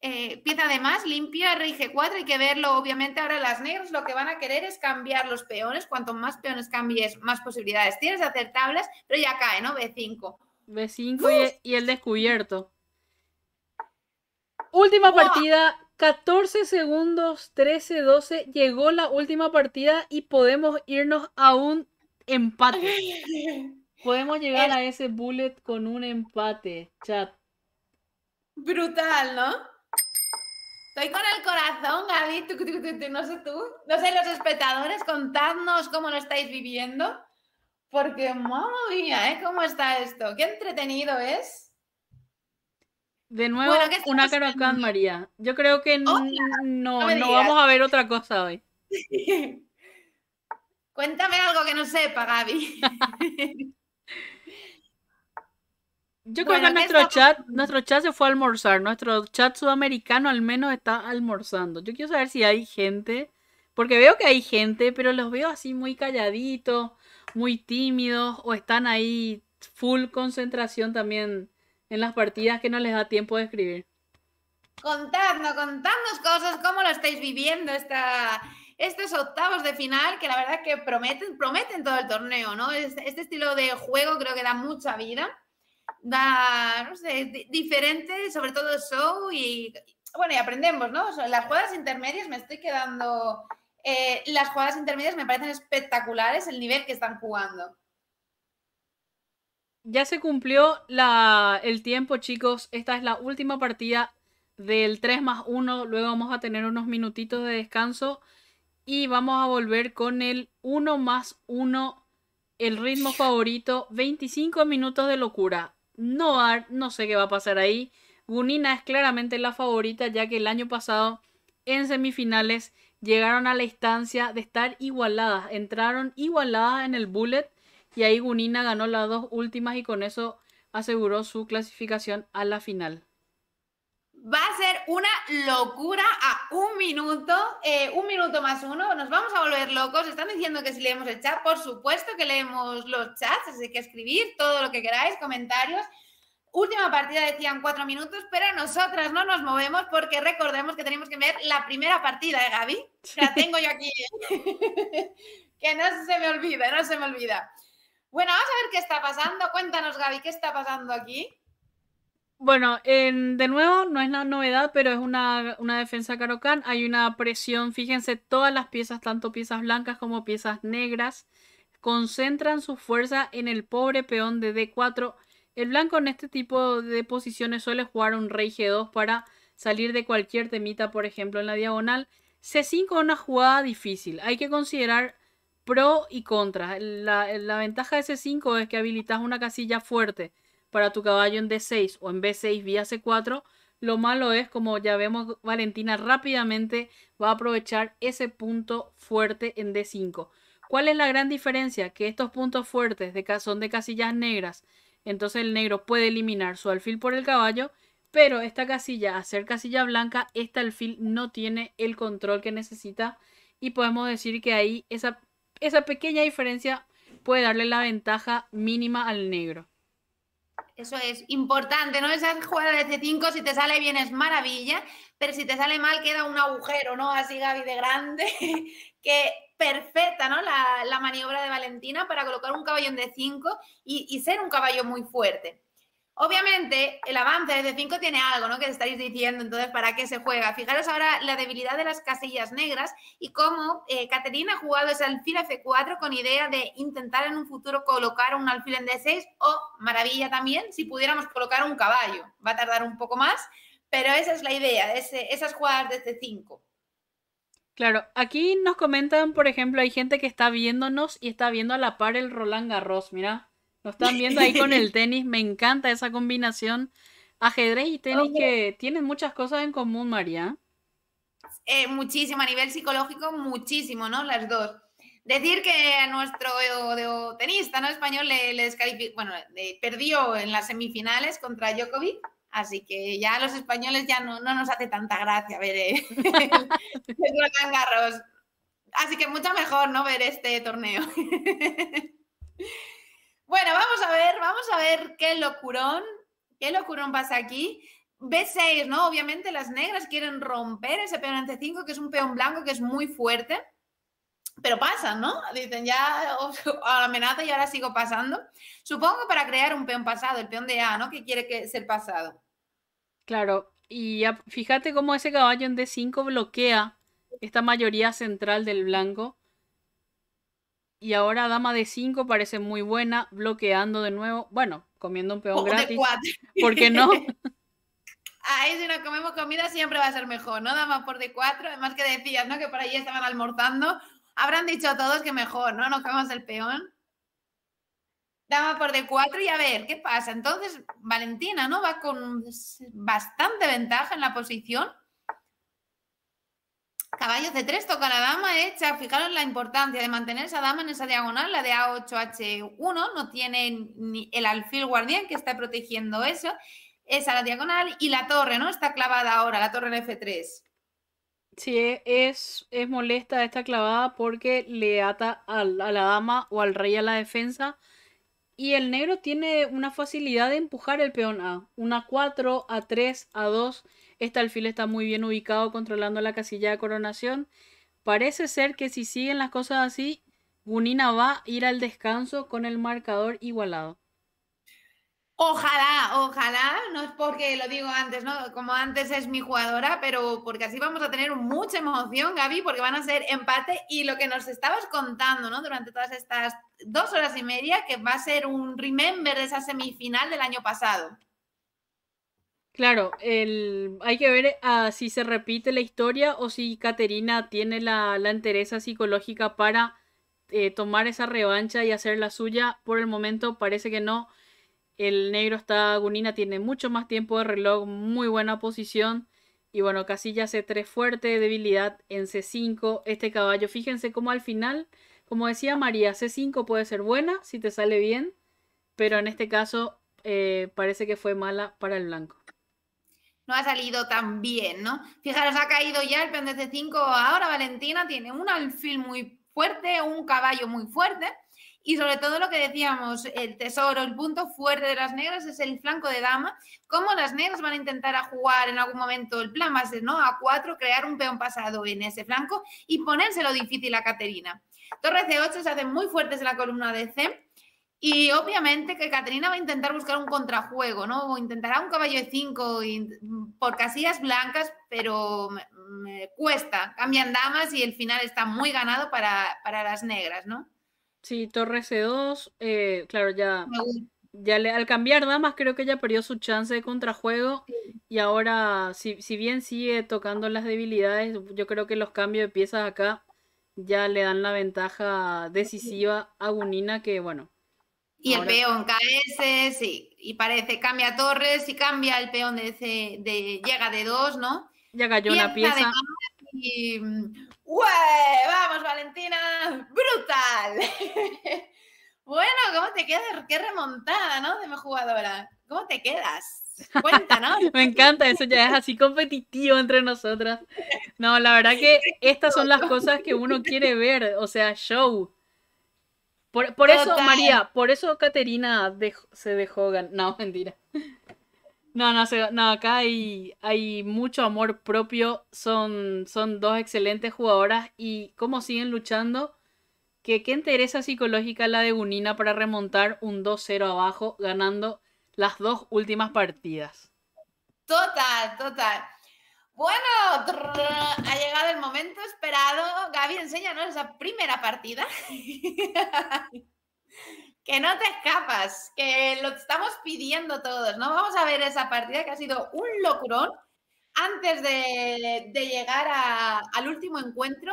eh, pieza de más, limpia, rey G4, hay que verlo. Obviamente ahora las negras lo que van a querer es cambiar los peones. Cuanto más peones cambies, más posibilidades tienes de hacer tablas, pero ya cae, ¿no? B5. B5 y el descubierto. Última partida, 14 segundos, 13, 12. Llegó la última partida y podemos irnos a un empate. Podemos llegar a ese bullet con un empate, chat. Brutal, ¿no? Estoy con el corazón, Gaby, no sé tú, no sé los espectadores, contadnos cómo lo estáis viviendo, porque mamma mía, ¿eh? ¿Cómo está esto? Qué entretenido es. De nuevo, una caracán, María. Yo creo que oh, no, no, vamos a ver otra cosa hoy. Cuéntame algo que no sepa, Gaby. Yo creo que nuestro chat, nuestro chat se fue a almorzar. Nuestro chat sudamericano al menos está almorzando. Yo quiero saber si hay gente, porque veo que hay gente, pero los veo así muy calladitos, muy tímidos, o están ahí full concentración también en las partidas que no les da tiempo de escribir. Contadnos, contadnos cosas, cómo lo estáis viviendo esta, estos octavos de final, que la verdad que prometen, prometen todo el torneo, ¿no? Este, estilo de juego creo que da mucha vida, da, no sé, diferente, sobre todo show y, bueno, y aprendemos, ¿no? Las jugadas intermedias me estoy quedando... Eh, las jugadas intermedias me parecen espectaculares el nivel que están jugando ya se cumplió la, el tiempo, chicos. Esta es la última partida del 3 más 1. Luego vamos a tener unos minutitos de descanso. Y vamos a volver con el 1 más 1. El ritmo favorito. 25 minutos de locura. No, no sé qué va a pasar ahí. Gunina es claramente la favorita ya que el año pasado en semifinales llegaron a la instancia de estar igualadas. Entraron igualadas en el bullet y ahí Gunina ganó las dos últimas y con eso aseguró su clasificación a la final. Va a ser una locura a un minuto, eh, un minuto más uno, nos vamos a volver locos. Están diciendo que si leemos el chat, por supuesto que leemos los chats, así que escribir todo lo que queráis, comentarios. Última partida decían cuatro minutos, pero nosotras no nos movemos porque recordemos que tenemos que ver la primera partida de ¿eh, Gaby. La tengo yo aquí. ¿eh? que no se me olvida, no se me olvida. Bueno, vamos a ver qué está pasando. Cuéntanos, Gaby, ¿qué está pasando aquí? Bueno, de nuevo, no es la novedad, pero es una, defensa carocán. Hay una presión, fíjense, todas las piezas, tanto piezas blancas como piezas negras, concentran su fuerza en el pobre peón de D4. El blanco en este tipo de posiciones suele jugar un rey G2 para salir de cualquier temita, por ejemplo, en la diagonal. C5 es una jugada difícil. Hay que considerar pro y contra. La, ventaja de C5 es que habilitas una casilla fuerte para tu caballo en D6 o en B6 vía C4. Lo malo es, como ya vemos, Valentina rápidamente va a aprovechar ese punto fuerte en D5. ¿Cuál es la gran diferencia? Que estos puntos fuertes son de casillas negras. Entonces el negro puede eliminar su alfil por el caballo, pero esta casilla, hacer ser casilla blanca, este alfil no tiene el control que necesita. Y podemos decir que ahí esa esa pequeña diferencia puede darle la ventaja mínima al negro. Eso es importante, ¿no? Esa jugada de c 5, si te sale bien es maravilla, pero si te sale mal queda un agujero, ¿no? Así Gaby de grande, que perfecta, ¿no? La, maniobra de Valentina para colocar un caballón de 5 y, y ser un caballo muy fuerte. Obviamente, el avance de 5 tiene algo, ¿no? Que estáis diciendo, entonces, ¿para qué se juega? Fijaros ahora la debilidad de las casillas negras y cómo eh, Caterina ha jugado ese alfil F4 con idea de intentar en un futuro colocar un alfil en D6 o, maravilla también, si pudiéramos colocar un caballo. Va a tardar un poco más, pero esa es la idea, esas jugadas de este C5. Claro, aquí nos comentan, por ejemplo, hay gente que está viéndonos y está viendo a la par el Roland Garros, mira. Lo están viendo ahí con el tenis. Me encanta esa combinación. Ajedrez y tenis que tienen muchas cosas en común, María. Eh, muchísimo, a nivel psicológico, muchísimo, ¿no? Las dos. Decir que a nuestro eh, tenista ¿no? español le, descalificó, bueno, perdió en las semifinales contra Djokovic, así que ya a los españoles ya no, nos hace tanta gracia ver eh, el, Así que mucho mejor no ver este torneo. Bueno, vamos a ver, vamos a ver qué locurón, qué locurón pasa aquí. B6, ¿no? Obviamente las negras quieren romper ese peón ante 5, que es un peón blanco que es muy fuerte, pero pasa, ¿no? Dicen ya amenaza y ahora sigo pasando. Supongo para crear un peón pasado, el peón de A, ¿no? Que quiere ser pasado. Claro, y fíjate cómo ese caballo en D5 bloquea esta mayoría central del blanco y ahora dama de 5 parece muy buena, bloqueando de nuevo. Bueno, comiendo un peón oh, gratis. ¿Por qué no? Ahí si nos comemos comida siempre va a ser mejor, ¿no? Dama por de 4, además que decías, ¿no? Que por ahí estaban almorzando. Habrán dicho todos que mejor, ¿no? Nos comemos el peón. Dama por de 4 y a ver, ¿qué pasa? Entonces, Valentina, ¿no? Va con bastante ventaja en la posición caballos de tres, toca la dama hecha. Fijaros la importancia de mantener esa dama en esa diagonal, la de A8H1, no tiene ni el alfil guardián que está protegiendo eso. Esa la diagonal y la torre, ¿no? Está clavada ahora, la torre en F3. Sí, es, es molesta esta clavada porque le ata a, a la dama o al rey a la defensa. Y el negro tiene una facilidad de empujar el peón A. Una 4, A3, A2 este alfil está muy bien ubicado controlando la casilla de coronación. Parece ser que si siguen las cosas así, Gunina va a ir al descanso con el marcador igualado. Ojalá, ojalá, no es porque lo digo antes, ¿no? Como antes es mi jugadora, pero porque así vamos a tener mucha emoción, Gaby, porque van a ser empate y lo que nos estabas contando, ¿no? Durante todas estas dos horas y media, que va a ser un remember de esa semifinal del año pasado. Claro, el... hay que ver ah, si se repite la historia o si Caterina tiene la, la entereza psicológica para eh, tomar esa revancha y hacer la suya. Por el momento parece que no. El negro está, Gunina tiene mucho más tiempo de reloj, muy buena posición. Y bueno, casilla C3 fuerte, debilidad en C5. Este caballo, fíjense cómo al final, como decía María, C5 puede ser buena si te sale bien, pero en este caso eh, parece que fue mala para el blanco no ha salido tan bien, ¿no? Fijaros, ha caído ya el peón de C5, ahora Valentina tiene un alfil muy fuerte, un caballo muy fuerte, y sobre todo lo que decíamos, el tesoro, el punto fuerte de las negras es el flanco de dama, como las negras van a intentar a jugar en algún momento el plan base, ¿no? A 4, crear un peón pasado en ese flanco y ponérselo difícil a Caterina. Torre C8 se hace muy fuertes en la columna de C, y obviamente que Caterina va a intentar buscar un contrajuego, ¿no? O intentará un caballo de cinco mm, por casillas blancas, pero me, cuesta. Cambian damas y el final está muy ganado para, las negras, ¿no? Sí, torre C2, eh, claro, ya, ya le, al cambiar damas creo que ya perdió su chance de contrajuego y ahora, si, si, bien sigue tocando las debilidades, yo creo que los cambios de piezas acá ya le dan la ventaja decisiva a Gunina que, bueno, y el peón ese, sí. Y parece, cambia Torres y cambia el peón de, ese, de llega de dos, ¿no? Ya cayó una pieza. Y, mm, ¡Vamos, Valentina! ¡Brutal! bueno, ¿cómo te quedas? Qué remontada, ¿no? De mi jugadora. ¿Cómo te quedas? Cuéntanos. Me encanta, eso ya es así competitivo entre nosotras. No, la verdad que estas son las cosas que uno quiere ver, o sea, show. Por, eso, María, por eso Caterina se dejó ganar. No, mentira. No, no, no acá hay, hay, mucho amor propio. Son, son dos excelentes jugadoras y cómo siguen luchando. Que qué interesa psicológica la de Unina para remontar un 2-0 abajo, ganando las dos últimas partidas. Total, total. Bueno, ha llegado el momento esperado. Gaby, enséñanos esa primera partida. que no te escapas, que lo estamos pidiendo todos, ¿no? Vamos a ver esa partida que ha sido un locurón antes de, llegar al último encuentro,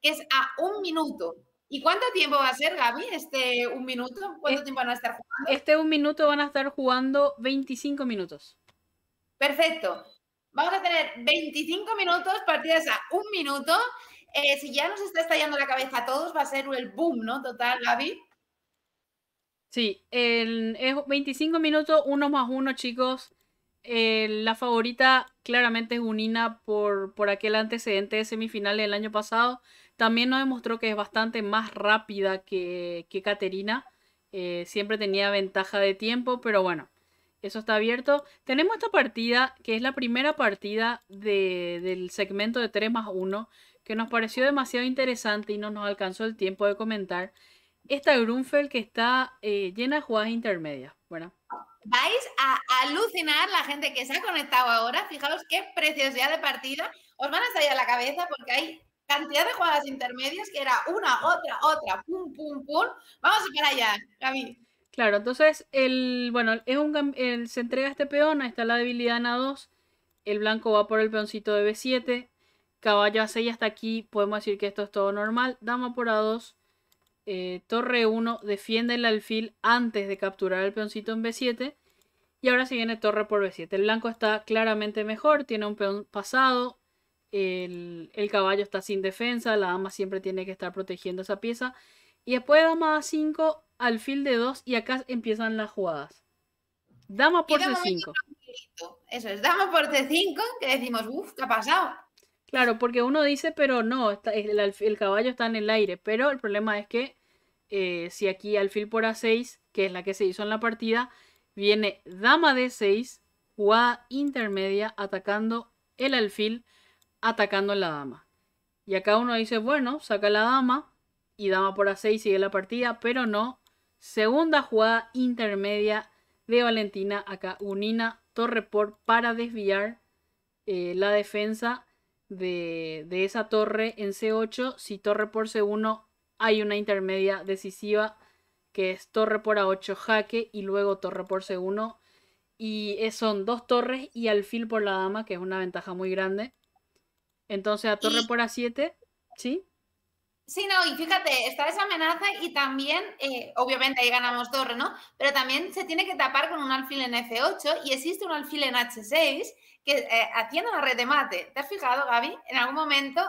que es a un minuto. ¿Y cuánto tiempo va a ser, Gaby, este un minuto? ¿Cuánto eh, tiempo van a estar jugando? Este un minuto van a estar jugando 25 minutos. Perfecto. Vamos a tener 25 minutos, partidas a un minuto. Eh, si ya nos está estallando la cabeza a todos, va a ser el boom, ¿no? Total, Gaby. Sí, es 25 minutos, uno más uno, chicos. la favorita claramente es Unina por, por aquel antecedente de semifinal del año pasado. También nos demostró que es bastante más rápida que, Caterina. Eh, siempre tenía ventaja de tiempo, pero bueno. Eso está abierto. Tenemos esta partida, que es la primera partida de, del segmento de 3 más 1, que nos pareció demasiado interesante y no nos alcanzó el tiempo de comentar. Esta Grunfeld que está eh, llena de jugadas intermedias, Bueno. Vais a alucinar la gente que se ha conectado ahora. Fijaos qué preciosidad de partida. Os van a salir a la cabeza porque hay cantidad de jugadas intermedias que era una, otra, otra, pum, pum, pum. Vamos para allá, Gaby. Claro, entonces, el, bueno, es un, se entrega este peón, ahí está la debilidad en A2, el blanco va por el peoncito de B7, caballo A6 hasta aquí, podemos decir que esto es todo normal, dama por A2, eh, torre 1, defiende el alfil antes de capturar el peoncito en B7, y ahora se viene torre por B7. El blanco está claramente mejor, tiene un peón pasado, el, el, caballo está sin defensa, la dama siempre tiene que estar protegiendo esa pieza. Y después de dama A5, alfil de 2 y acá empiezan las jugadas. Dama por C5. Eso es, dama por C5, que decimos, uff, ¿qué ha pasado? Claro, porque uno dice, pero no, el, caballo está en el aire. Pero el problema es que eh, si aquí alfil por A6, que es la que se hizo en la partida, viene dama de 6 jugada intermedia, atacando el alfil, atacando la dama. Y acá uno dice, bueno, saca la dama y dama por A6 sigue la partida, pero no, Segunda jugada intermedia de Valentina acá. Unina torre por para desviar eh, la defensa de, de, esa torre en C8. Si torre por C1 hay una intermedia decisiva que es torre por A8 jaque y luego torre por C1. Y son dos torres y alfil por la dama, que es una ventaja muy grande. Entonces a torre por A7, ¿sí? Sí, no, y fíjate, está esa amenaza y también, eh, obviamente ahí ganamos torre, ¿no? Pero también se tiene que tapar con un alfil en F8 y existe un alfil en H6 que eh, atiende la red de mate. ¿Te has fijado, Gaby? En algún momento,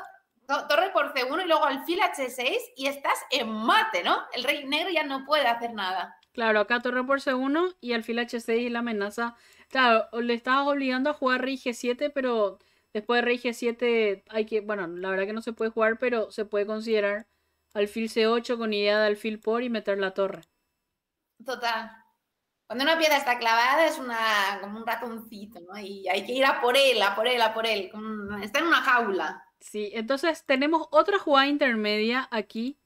torre por C1 y luego alfil H6 y estás en mate, ¿no? El rey negro ya no puede hacer nada. Claro, acá torre por C1 y alfil H6 y la amenaza. Claro, le estaba obligando a jugar rey G7, pero Después de rey g7 hay que, bueno, la verdad que no se puede jugar, pero se puede considerar alfil c8 con idea de alfil por y meter la torre. Total. Cuando una piedra está clavada es una, como un ratoncito, ¿no? Y hay que ir a por él, a por él, a por él. está en una jaula. Sí, entonces tenemos otra jugada intermedia aquí.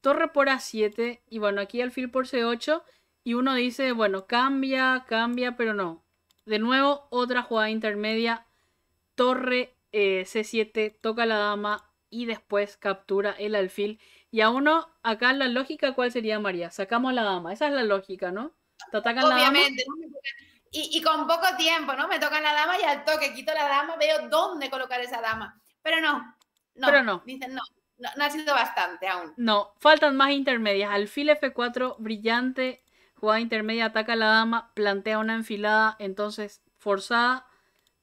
Torre por a7 y bueno, aquí alfil por c8 y uno dice, bueno, cambia, cambia, pero no. De nuevo, otra jugada intermedia, torre eh, C7, toca la dama y después captura el alfil. Y a uno, acá la lógica, ¿cuál sería, María? Sacamos la dama. Esa es la lógica, ¿no? Te atacan la dama. Y, y con poco tiempo, ¿no? Me tocan la dama y al toque quito la dama, veo dónde colocar esa dama. Pero no, no. Pero no. Dicen no. No, ha sido bastante aún. No, faltan más intermedias. Alfil F4, brillante, jugada intermedia, ataca la dama, plantea una enfilada, entonces forzada,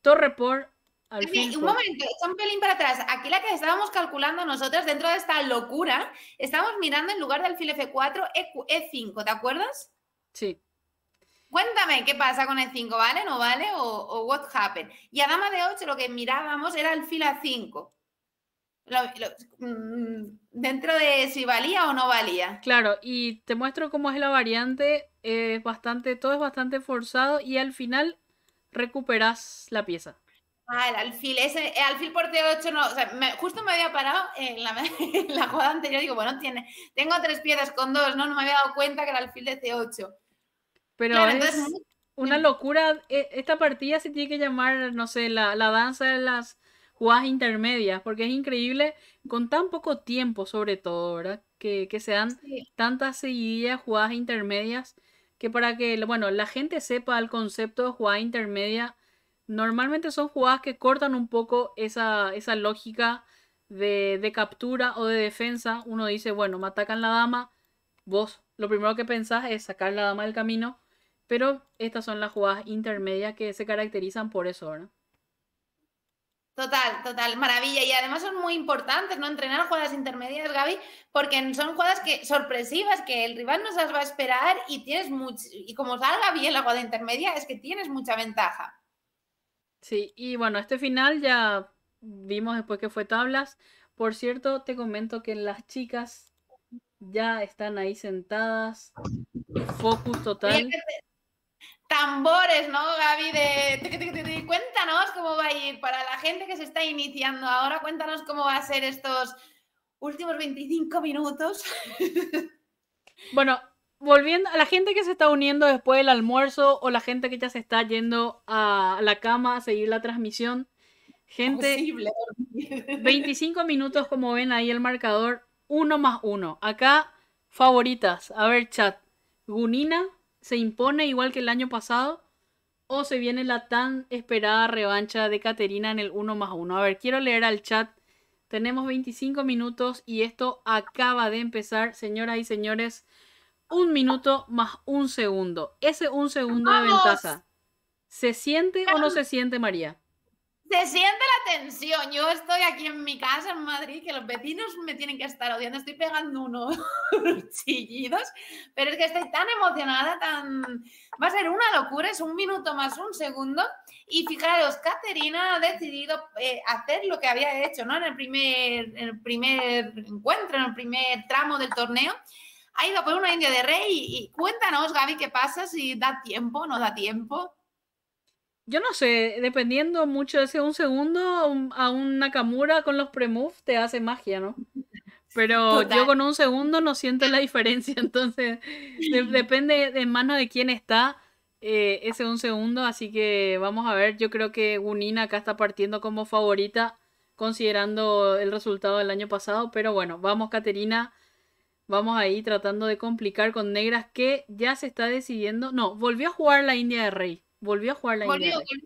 torre por un momento, un pelín para atrás. Aquí la que estábamos calculando nosotros dentro de esta locura, Estábamos mirando en lugar del alfil F4, E5, ¿te acuerdas? Sí. Cuéntame qué pasa con el 5, ¿vale? ¿No vale? O, what happened? Y a dama de 8 lo que mirábamos era alfil A5. Mm, dentro de si valía o no valía. Claro, y te muestro cómo es la variante. Es bastante, todo es bastante forzado y al final recuperas la pieza. Ah, el alfil, ese, eh, alfil por T8 no, justo me había parado en la, jugada anterior, digo, bueno, tiene, tengo tres piezas con dos, ¿no? No me había dado cuenta que era alfil de T8. Pero es una locura, e, esta partida se tiene que llamar, no sé, la, danza de las jugadas intermedias, porque es increíble con tan poco tiempo sobre todo, ¿verdad? Que, que se dan tantas seguidillas, jugadas intermedias, que para que, bueno, la gente sepa el concepto de jugada intermedia Normalmente son jugadas que cortan un poco esa, lógica de, captura o de defensa. Uno dice, bueno, me atacan la dama. Vos lo primero que pensás es sacar la dama del camino. Pero estas son las jugadas intermedias que se caracterizan por eso, ¿verdad? Total, total, maravilla. Y además son muy importantes, ¿no? Entrenar jugadas intermedias, Gaby, porque son jugadas que, sorpresivas, que el rival no se las va a esperar y tienes mucho, y como salga bien la jugada intermedia, es que tienes mucha ventaja. Sí, y bueno, este final ya vimos después que fue tablas. Por cierto, te comento que las chicas ya están ahí sentadas. Focus total. Tambores, ¿no, Gaby? De... Cuéntanos cómo va a ir para la gente que se está iniciando ahora. Cuéntanos cómo va a ser estos últimos 25 minutos. Bueno, volviendo a la gente que se está uniendo después del almuerzo o la gente que ya se está yendo a la cama a seguir la transmisión. Gente, 25 minutos como ven ahí el marcador, uno más uno. Acá, favoritas. A ver, chat. Gunina se impone igual que el año pasado o se viene la tan esperada revancha de Caterina en el 1 más 1. A ver, quiero leer al chat. Tenemos 25 minutos y esto acaba de empezar, señoras y señores un minuto más un segundo. Ese un segundo de ventaja. ¿Se siente o no se siente, María? Se siente la tensión. Yo estoy aquí en mi casa en Madrid, que los vecinos me tienen que estar odiando. Estoy pegando unos chillidos, pero es que estoy tan emocionada, tan. Va a ser una locura, es un minuto más un segundo. Y fijaros, Caterina ha decidido eh, hacer lo que había hecho ¿no? en, el primer, en el primer encuentro, en el primer tramo del torneo Ahí ido a por una India de Rey. Y, cuéntanos, Gaby, qué pasa, si da tiempo, no da tiempo. Yo no sé, dependiendo mucho ese un segundo, a una Nakamura con los pre te hace magia, ¿no? Pero yo con un segundo no siento la diferencia, entonces depende de mano de quién está eh, ese un segundo, así que vamos a ver, yo creo que Gunina acá está partiendo como favorita considerando el resultado del año pasado, pero bueno, vamos Caterina Vamos ahí tratando de complicar con negras que ya se está decidiendo. No, volvió a jugar la India de Rey. Volvió a jugar la India de Rey.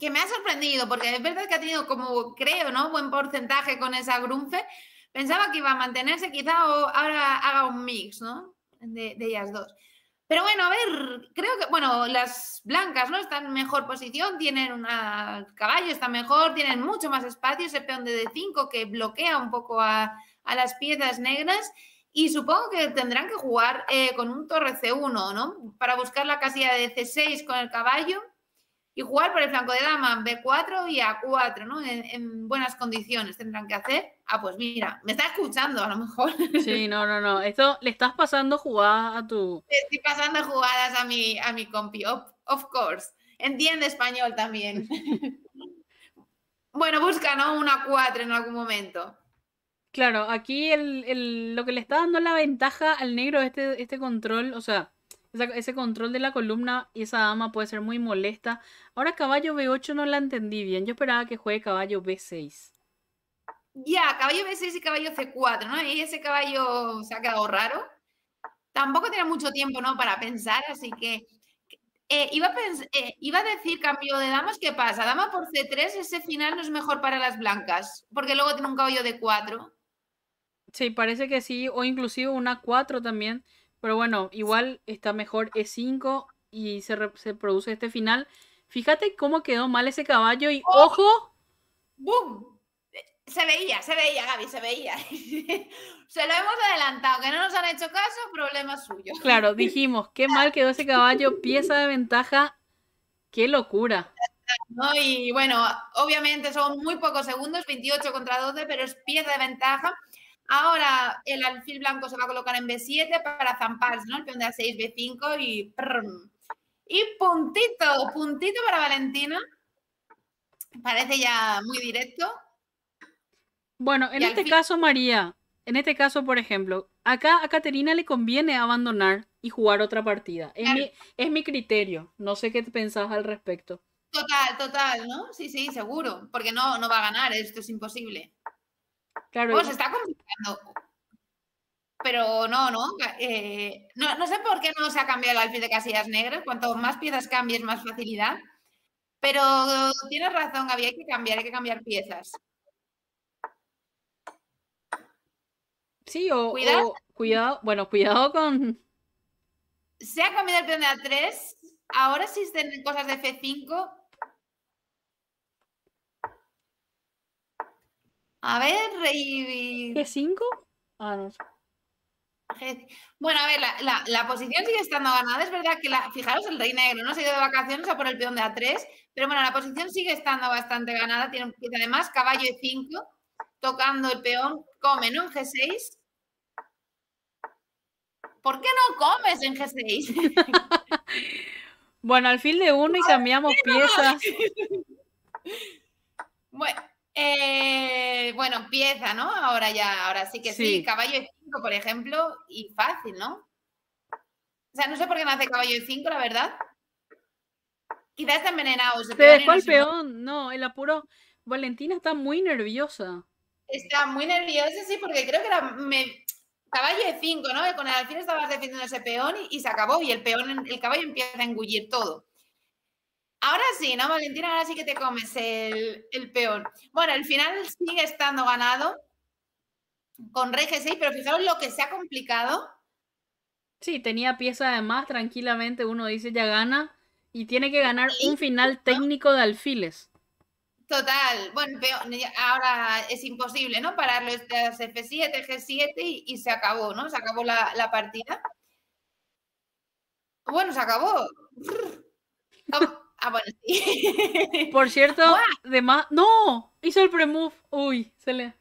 Que me ha sorprendido, porque es verdad que ha tenido como, creo, ¿no? Buen porcentaje con esa Grunfe. Pensaba que iba a mantenerse, quizá ahora haga un mix, ¿no? De, ellas dos. Pero bueno, a ver, creo que, bueno, las blancas, ¿no? Están en mejor posición, tienen un caballo, está mejor, tienen mucho más espacio, ese peón de D5 que bloquea un poco a, a las piezas negras y supongo que tendrán que jugar eh, con un torre C1, ¿no? Para buscar la casilla de C6 con el caballo y jugar por el flanco de dama B4 y A4, ¿no? En, buenas condiciones tendrán que hacer. Ah, pues mira, me está escuchando a lo mejor. Sí, no, no, no. Esto le estás pasando jugadas a tu. Estoy pasando jugadas a mi, a mi compi, of, course. Entiende español también. bueno, busca, ¿no? Una 4 en algún momento. Claro, aquí lo que le está dando la ventaja al negro es este, este, control, o sea, ese control de la columna y esa dama puede ser muy molesta. Ahora caballo B8 no la entendí bien, yo esperaba que juegue caballo B6. Ya, caballo B6 y caballo C4, ¿no? Y ese caballo se ha quedado raro. Tampoco tiene mucho tiempo, ¿no? Para pensar, así que eh, eh, iba, a decir cambio de damas, ¿qué pasa? Dama por C3, ese final no es mejor para las blancas, porque luego tiene un caballo de 4. Sí, parece que sí, o inclusive una 4 también. Pero bueno, igual está mejor E5 y se, produce este final. Fíjate cómo quedó mal ese caballo y oh. ¡ojo! ¡Bum! Se veía, se veía, Gaby, se veía. se lo hemos adelantado, que no nos han hecho caso, problema suyo. Claro, dijimos, qué mal quedó ese caballo, pieza de ventaja, qué locura. Y bueno, obviamente son muy pocos segundos, 28 contra 12, pero es pieza de ventaja. Ahora el alfil blanco se va a colocar en B7 para zamparse, ¿no? El peón de A6, B5 y... Y puntito, puntito para Valentina. Parece ya muy directo. Bueno, en este caso, María, en este caso, por ejemplo, acá a Caterina le conviene abandonar y jugar otra partida. Es, mi, criterio. No sé qué pensás al respecto. Total, total, ¿no? Sí, sí, seguro. Porque no, no va a ganar, esto es imposible. Claro. Pues está complicando. Pero no, eh, no, no, sé por qué no se ha cambiado el alfil de casillas negras. Cuanto más piezas cambies, más facilidad. Pero tienes razón, había que cambiar, hay que cambiar piezas. Sí, o cuidado, cuidado bueno, cuidado con. Se ha cambiado el peón de A3. Ahora existen cosas de F5 A ver, rey... ¿G5? Ah, Bueno, a ver, la, posición sigue estando ganada. Es verdad que, fijaros, el rey negro no se ha ido de vacaciones a por el peón de A3, pero bueno, la posición sigue estando bastante ganada. Tiene, además caballo E5, tocando el peón, come, ¿no? En G6. ¿Por qué no comes en G6? bueno, al fin de uno y cambiamos piezas. bueno. Eh, bueno, empieza, ¿no? Ahora ya, ahora sí que sí. Caballo de 5, por ejemplo, y fácil, ¿no? O sea, no sé por qué me hace caballo y 5, la verdad. Quizás está envenenado. el peón, no, el apuro. Valentina está muy nerviosa. Está muy nerviosa, sí, porque creo que era caballo de 5, ¿no? Con el alfil estabas defendiendo ese peón y, y, se acabó. Y el peón, el caballo empieza a engullir todo. Ahora sí, ¿no, Valentina? Ahora sí que te comes el, el peón. Bueno, el final sigue estando ganado con rey G6, pero fijaros lo que se ha complicado. Sí, tenía pieza de más, tranquilamente uno dice ya gana y tiene que ganar un final técnico de alfiles. Total, bueno, ahora es imposible, ¿no? Pararlo, estas F7, G7 y, se acabó, ¿no? Se acabó la, la partida. Bueno, se acabó. Ah, bueno, sí. Por cierto, de más. ¡No! Hizo el premove. Uy, se le.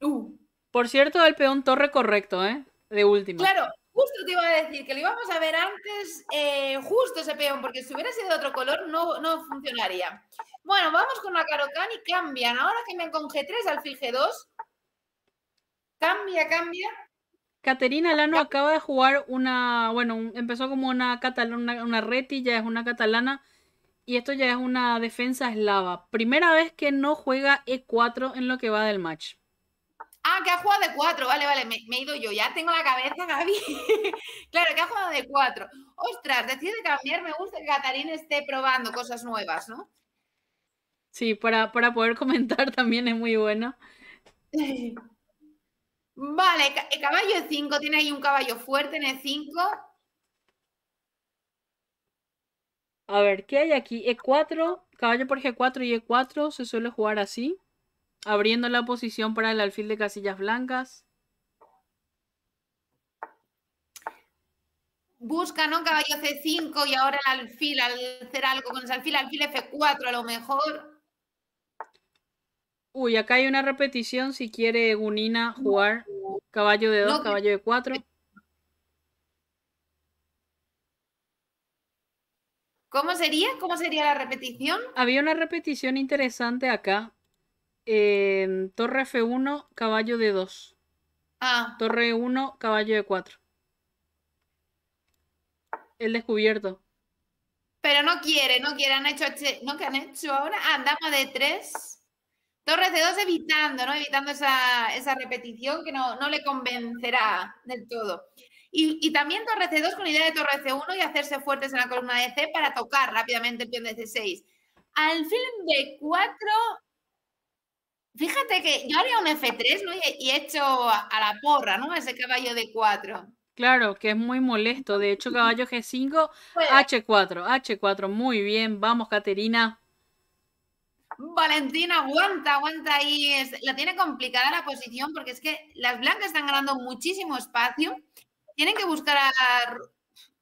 Uh. Por cierto, el peón torre correcto, ¿eh? De último. Claro, justo te iba a decir que lo íbamos a ver antes, eh, justo ese peón, porque si hubiera sido de otro color no, no funcionaría. Bueno, vamos con la Carocan y cambian. Ahora que me con G3 al G2. Cambia, cambia. Caterina Lano acaba de jugar una, bueno, empezó como una catalana, una reti, ya es una catalana y esto ya es una defensa eslava. Primera vez que no juega E4 en lo que va del match. Ah, que ha jugado de 4, vale, vale, me, he ido yo, ya tengo la cabeza, Gaby. claro, que ha jugado e 4. Ostras, decide cambiar, me gusta que Catarina esté probando cosas nuevas, ¿no? Sí, para, poder comentar también es muy bueno. vale, el eh, caballo 5, e tiene ahí un caballo fuerte en e 5 A ver, ¿qué hay aquí? E4, caballo por G4 y E4 se suele jugar así, abriendo la posición para el alfil de casillas blancas. Busca, ¿no? Caballo C5 y ahora el alfil, al hacer algo con ese alfil, alfil F4 a lo mejor. Uy, acá hay una repetición si quiere Gunina jugar caballo de 2, caballo de 4. ¿Cómo sería? ¿Cómo sería la repetición? Había una repetición interesante acá. torre F1, caballo de 2. Ah. Torre 1, caballo de 4. El descubierto. Pero no quiere, no quiere, hecho, este, no que han hecho ahora, ah, de 3. Torre de 2 evitando, ¿no? Evitando esa, repetición que no, no, le convencerá del todo. Y, también torre C2 con idea de torre C1 y hacerse fuertes en la columna de C para tocar rápidamente el pie de C6. Al fin de 4 fíjate que yo haría un F3 y, he hecho a la porra, ¿no? Ese caballo de 4. Claro, que es muy molesto. De hecho, caballo G5, H4, H4. Muy bien, vamos, Caterina. Valentina, aguanta, aguanta ahí. La tiene complicada la posición porque es que las blancas están ganando muchísimo espacio tienen que buscar a.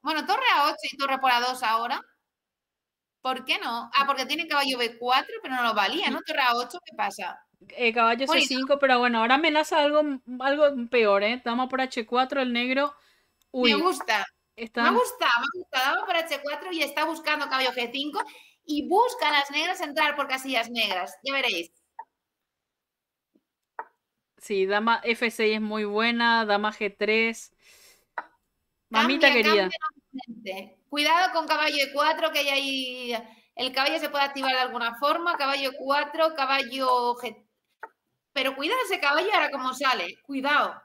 Bueno, torre a 8 y torre por a 2 ahora. ¿Por qué no? Ah, porque tiene caballo B4, pero no lo valía, ¿no? Torre A8, ¿qué pasa? Eh, caballo C5, pero bueno, ahora amenaza algo, algo peor, ¿eh? Dama por H4, el negro. me gusta. Me gusta, me gusta. Dama por H4 y está buscando caballo G5 y busca a las negras entrar por casillas negras. Ya veréis. Sí, dama F6 es muy buena, dama G3. Mamita querida. Cuidado con caballo de cuatro, que hay ahí. El caballo se puede activar de alguna forma, caballo 4, caballo. Pero cuidado ese caballo ahora como sale, cuidado.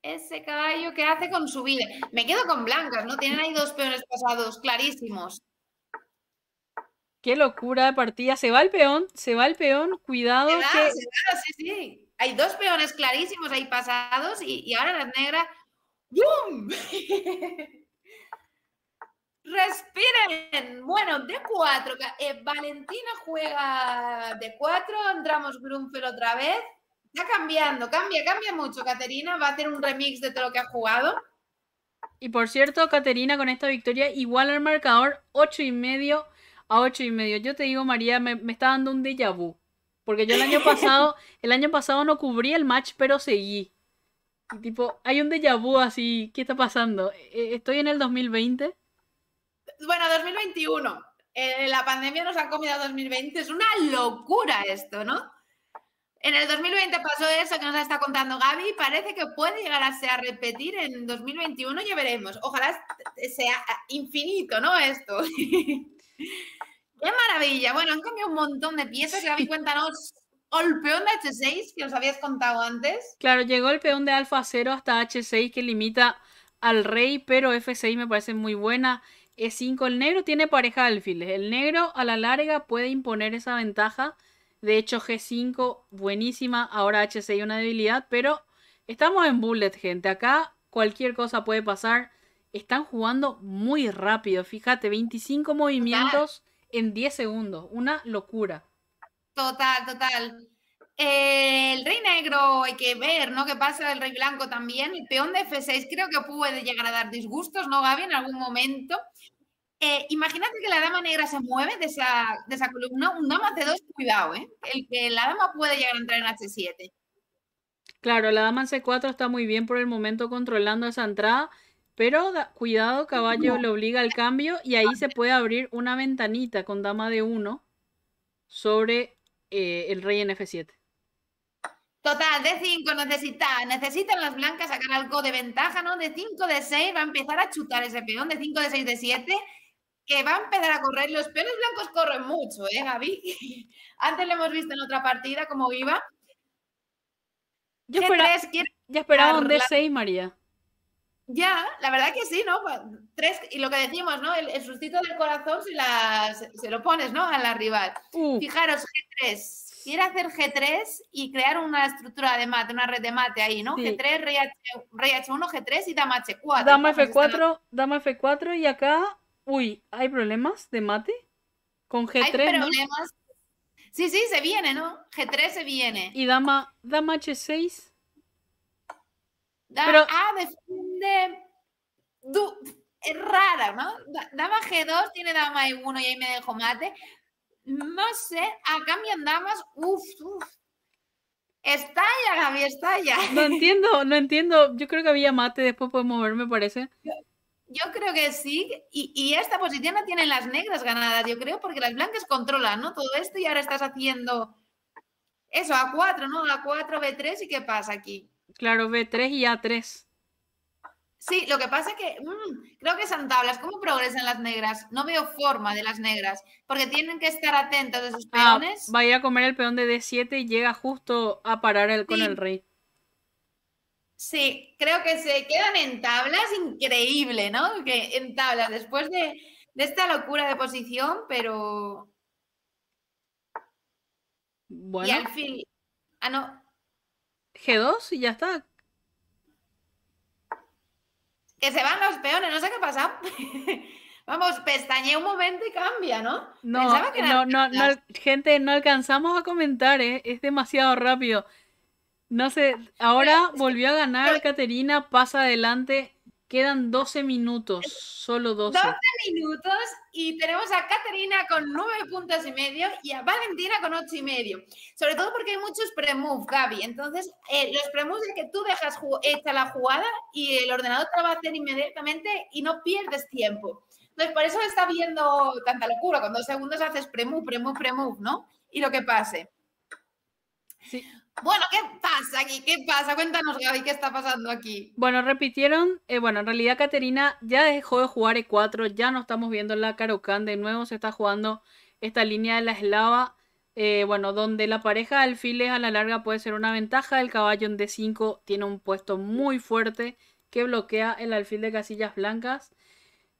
Ese caballo que hace con su vida. Me quedo con blancas, ¿no? Tienen ahí dos peones pasados clarísimos. Qué locura de partida. Se va el peón, se va el peón, cuidado. sí, Hay dos peones clarísimos ahí pasados y, y ahora las negras ¡Bum! Respiren. Bueno, de cuatro. Eh, Valentina juega de cuatro. Entramos Grunfeld otra vez. Está cambiando, cambia, cambia mucho. Caterina va a hacer un remix de todo lo que ha jugado. Y por cierto, Caterina con esta victoria igual al marcador 8 y medio a 8 y medio. Yo te digo, María, me, está dando un déjà vu. Porque yo el año pasado, el año pasado no cubrí el match, pero seguí tipo, hay un déjà vu así. ¿Qué está pasando? Eh, ¿Estoy en el 2020? Bueno, 2021. Eh, la pandemia nos ha comido 2020. Es una locura esto, ¿no? En el 2020 pasó eso que nos está contando Gaby. Parece que puede llegar a, ser, repetir en 2021. Ya veremos. Ojalá sea infinito, ¿no? Esto. ¡Qué maravilla! Bueno, han cambiado un montón de piezas. Gaby, cuéntanos el peón de H6 que os habías contado antes. Claro, llegó el peón de alfa 0 hasta H6 que limita al rey, pero F6 me parece muy buena. E5, el negro tiene pareja de alfiles. El negro a la larga puede imponer esa ventaja. De hecho, G5, buenísima. Ahora H6, una debilidad. Pero estamos en bullet, gente. Acá cualquier cosa puede pasar. Están jugando muy rápido. Fíjate, 25 movimientos en 10 segundos. Una locura. Total, total. Eh, el rey negro hay que ver, ¿no? ¿Qué pasa del rey blanco también? El peón de F6 creo que puede llegar a dar disgustos, ¿no, Gaby? En algún momento. Eh, imagínate que la dama negra se mueve de esa, columna. Un dama C2, cuidado, ¿eh? El que la dama puede llegar a entrar en H7. Claro, la dama C4 está muy bien por el momento controlando esa entrada, pero cuidado, caballo le obliga al cambio y ahí se puede abrir una ventanita con dama de 1 sobre eh, el rey en F7. Total, de 5 necesita, necesitan las blancas sacar algo de ventaja, ¿no? De 5, de 6 va a empezar a chutar ese peón, de 5, de 6, de 7, que va a empezar a correr. Los peones blancos corren mucho, ¿eh, Gaby? Antes lo hemos visto en otra partida cómo iba. Yo, yo esperaba un D6, María. Ya, la verdad que sí, ¿no? Pues, tres, y lo que decimos, ¿no? El, sustito del corazón se, se, lo pones, ¿no? A la rival. Uh. Fijaros, G3. Quiere hacer G3 y crear una estructura de mate, una red de mate ahí, ¿no? G3, rey, H, 1 G3 y dama H4. Dama F4, dama F4 y acá, uy, ¿hay problemas de mate? Con G3. Hay problemas. Sí, sí, se viene, ¿no? G3 se viene. Y dama, dama H6. ah, de de... es rara, ¿no? Dama G2 tiene dama E1 y ahí me dejo mate. No sé, a cambio en damas, uff, uff. Estalla, Gaby, estalla. No entiendo, no entiendo. Yo creo que había mate, después podemos moverme, me parece. Yo, creo que sí, y, y, esta posición la tienen las negras ganadas, yo creo, porque las blancas controlan, ¿no? Todo esto y ahora estás haciendo eso, A4, ¿no? A4, B3 y qué pasa aquí. Claro, B3 y A3. Sí, lo que pasa es que mm, creo que son tablas. ¿Cómo progresan las negras? No veo forma de las negras, porque tienen que estar atentas de sus ah, peones. vaya a comer el peón de D7 y llega justo a parar el, con el rey. Sí, creo que se quedan en tablas, increíble, ¿no? Que en tablas, después de, de esta locura de posición, pero. Bueno. Y al fin. Ah, no. G2 y ya está que se van los peones, no sé qué pasa. Vamos, pestañe un momento y cambia, ¿no? No, que no, no, no, gente, no alcanzamos a comentar, ¿eh? es demasiado rápido. No sé, ahora volvió a ganar Caterina, pasa adelante Quedan 12 minutos, solo 12. 12 minutos y tenemos a Caterina con 9 puntos y medio y a Valentina con 8 y medio. Sobre todo porque hay muchos pre moves Gaby. Entonces, eh, los pre-moves es que tú dejas hecha la jugada y el ordenador te va a hacer inmediatamente y no pierdes tiempo. Entonces, por eso está viendo tanta locura. Con dos segundos haces pre-move, pre-move, pre-move, ¿no? Y lo que pase. Sí. Bueno, ¿qué pasa aquí? ¿Qué pasa? Cuéntanos, Gaby, ¿qué está pasando aquí? Bueno, repitieron, eh, bueno, en realidad Caterina ya dejó de jugar E4, ya no estamos viendo la Karokan, de nuevo se está jugando esta línea de la eslava, eh, bueno, donde la pareja de alfiles a la larga puede ser una ventaja, el caballo en D5 tiene un puesto muy fuerte que bloquea el alfil de casillas blancas.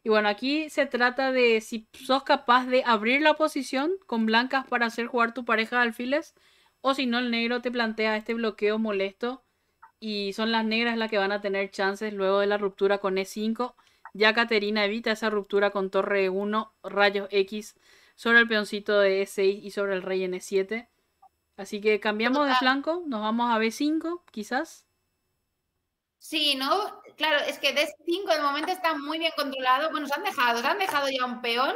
Y bueno, aquí se trata de si sos capaz de abrir la posición con blancas para hacer jugar tu pareja de alfiles o si no, el negro te plantea este bloqueo molesto y son las negras las que van a tener chances luego de la ruptura con E5. Ya Caterina evita esa ruptura con torre 1, rayos X sobre el peoncito de E6 y sobre el rey en E7. Así que cambiamos de ah. flanco, nos vamos a B5, quizás. Sí, ¿no? Claro, es que D5 de momento está muy bien controlado. Bueno, se han dejado, se han dejado ya un peón.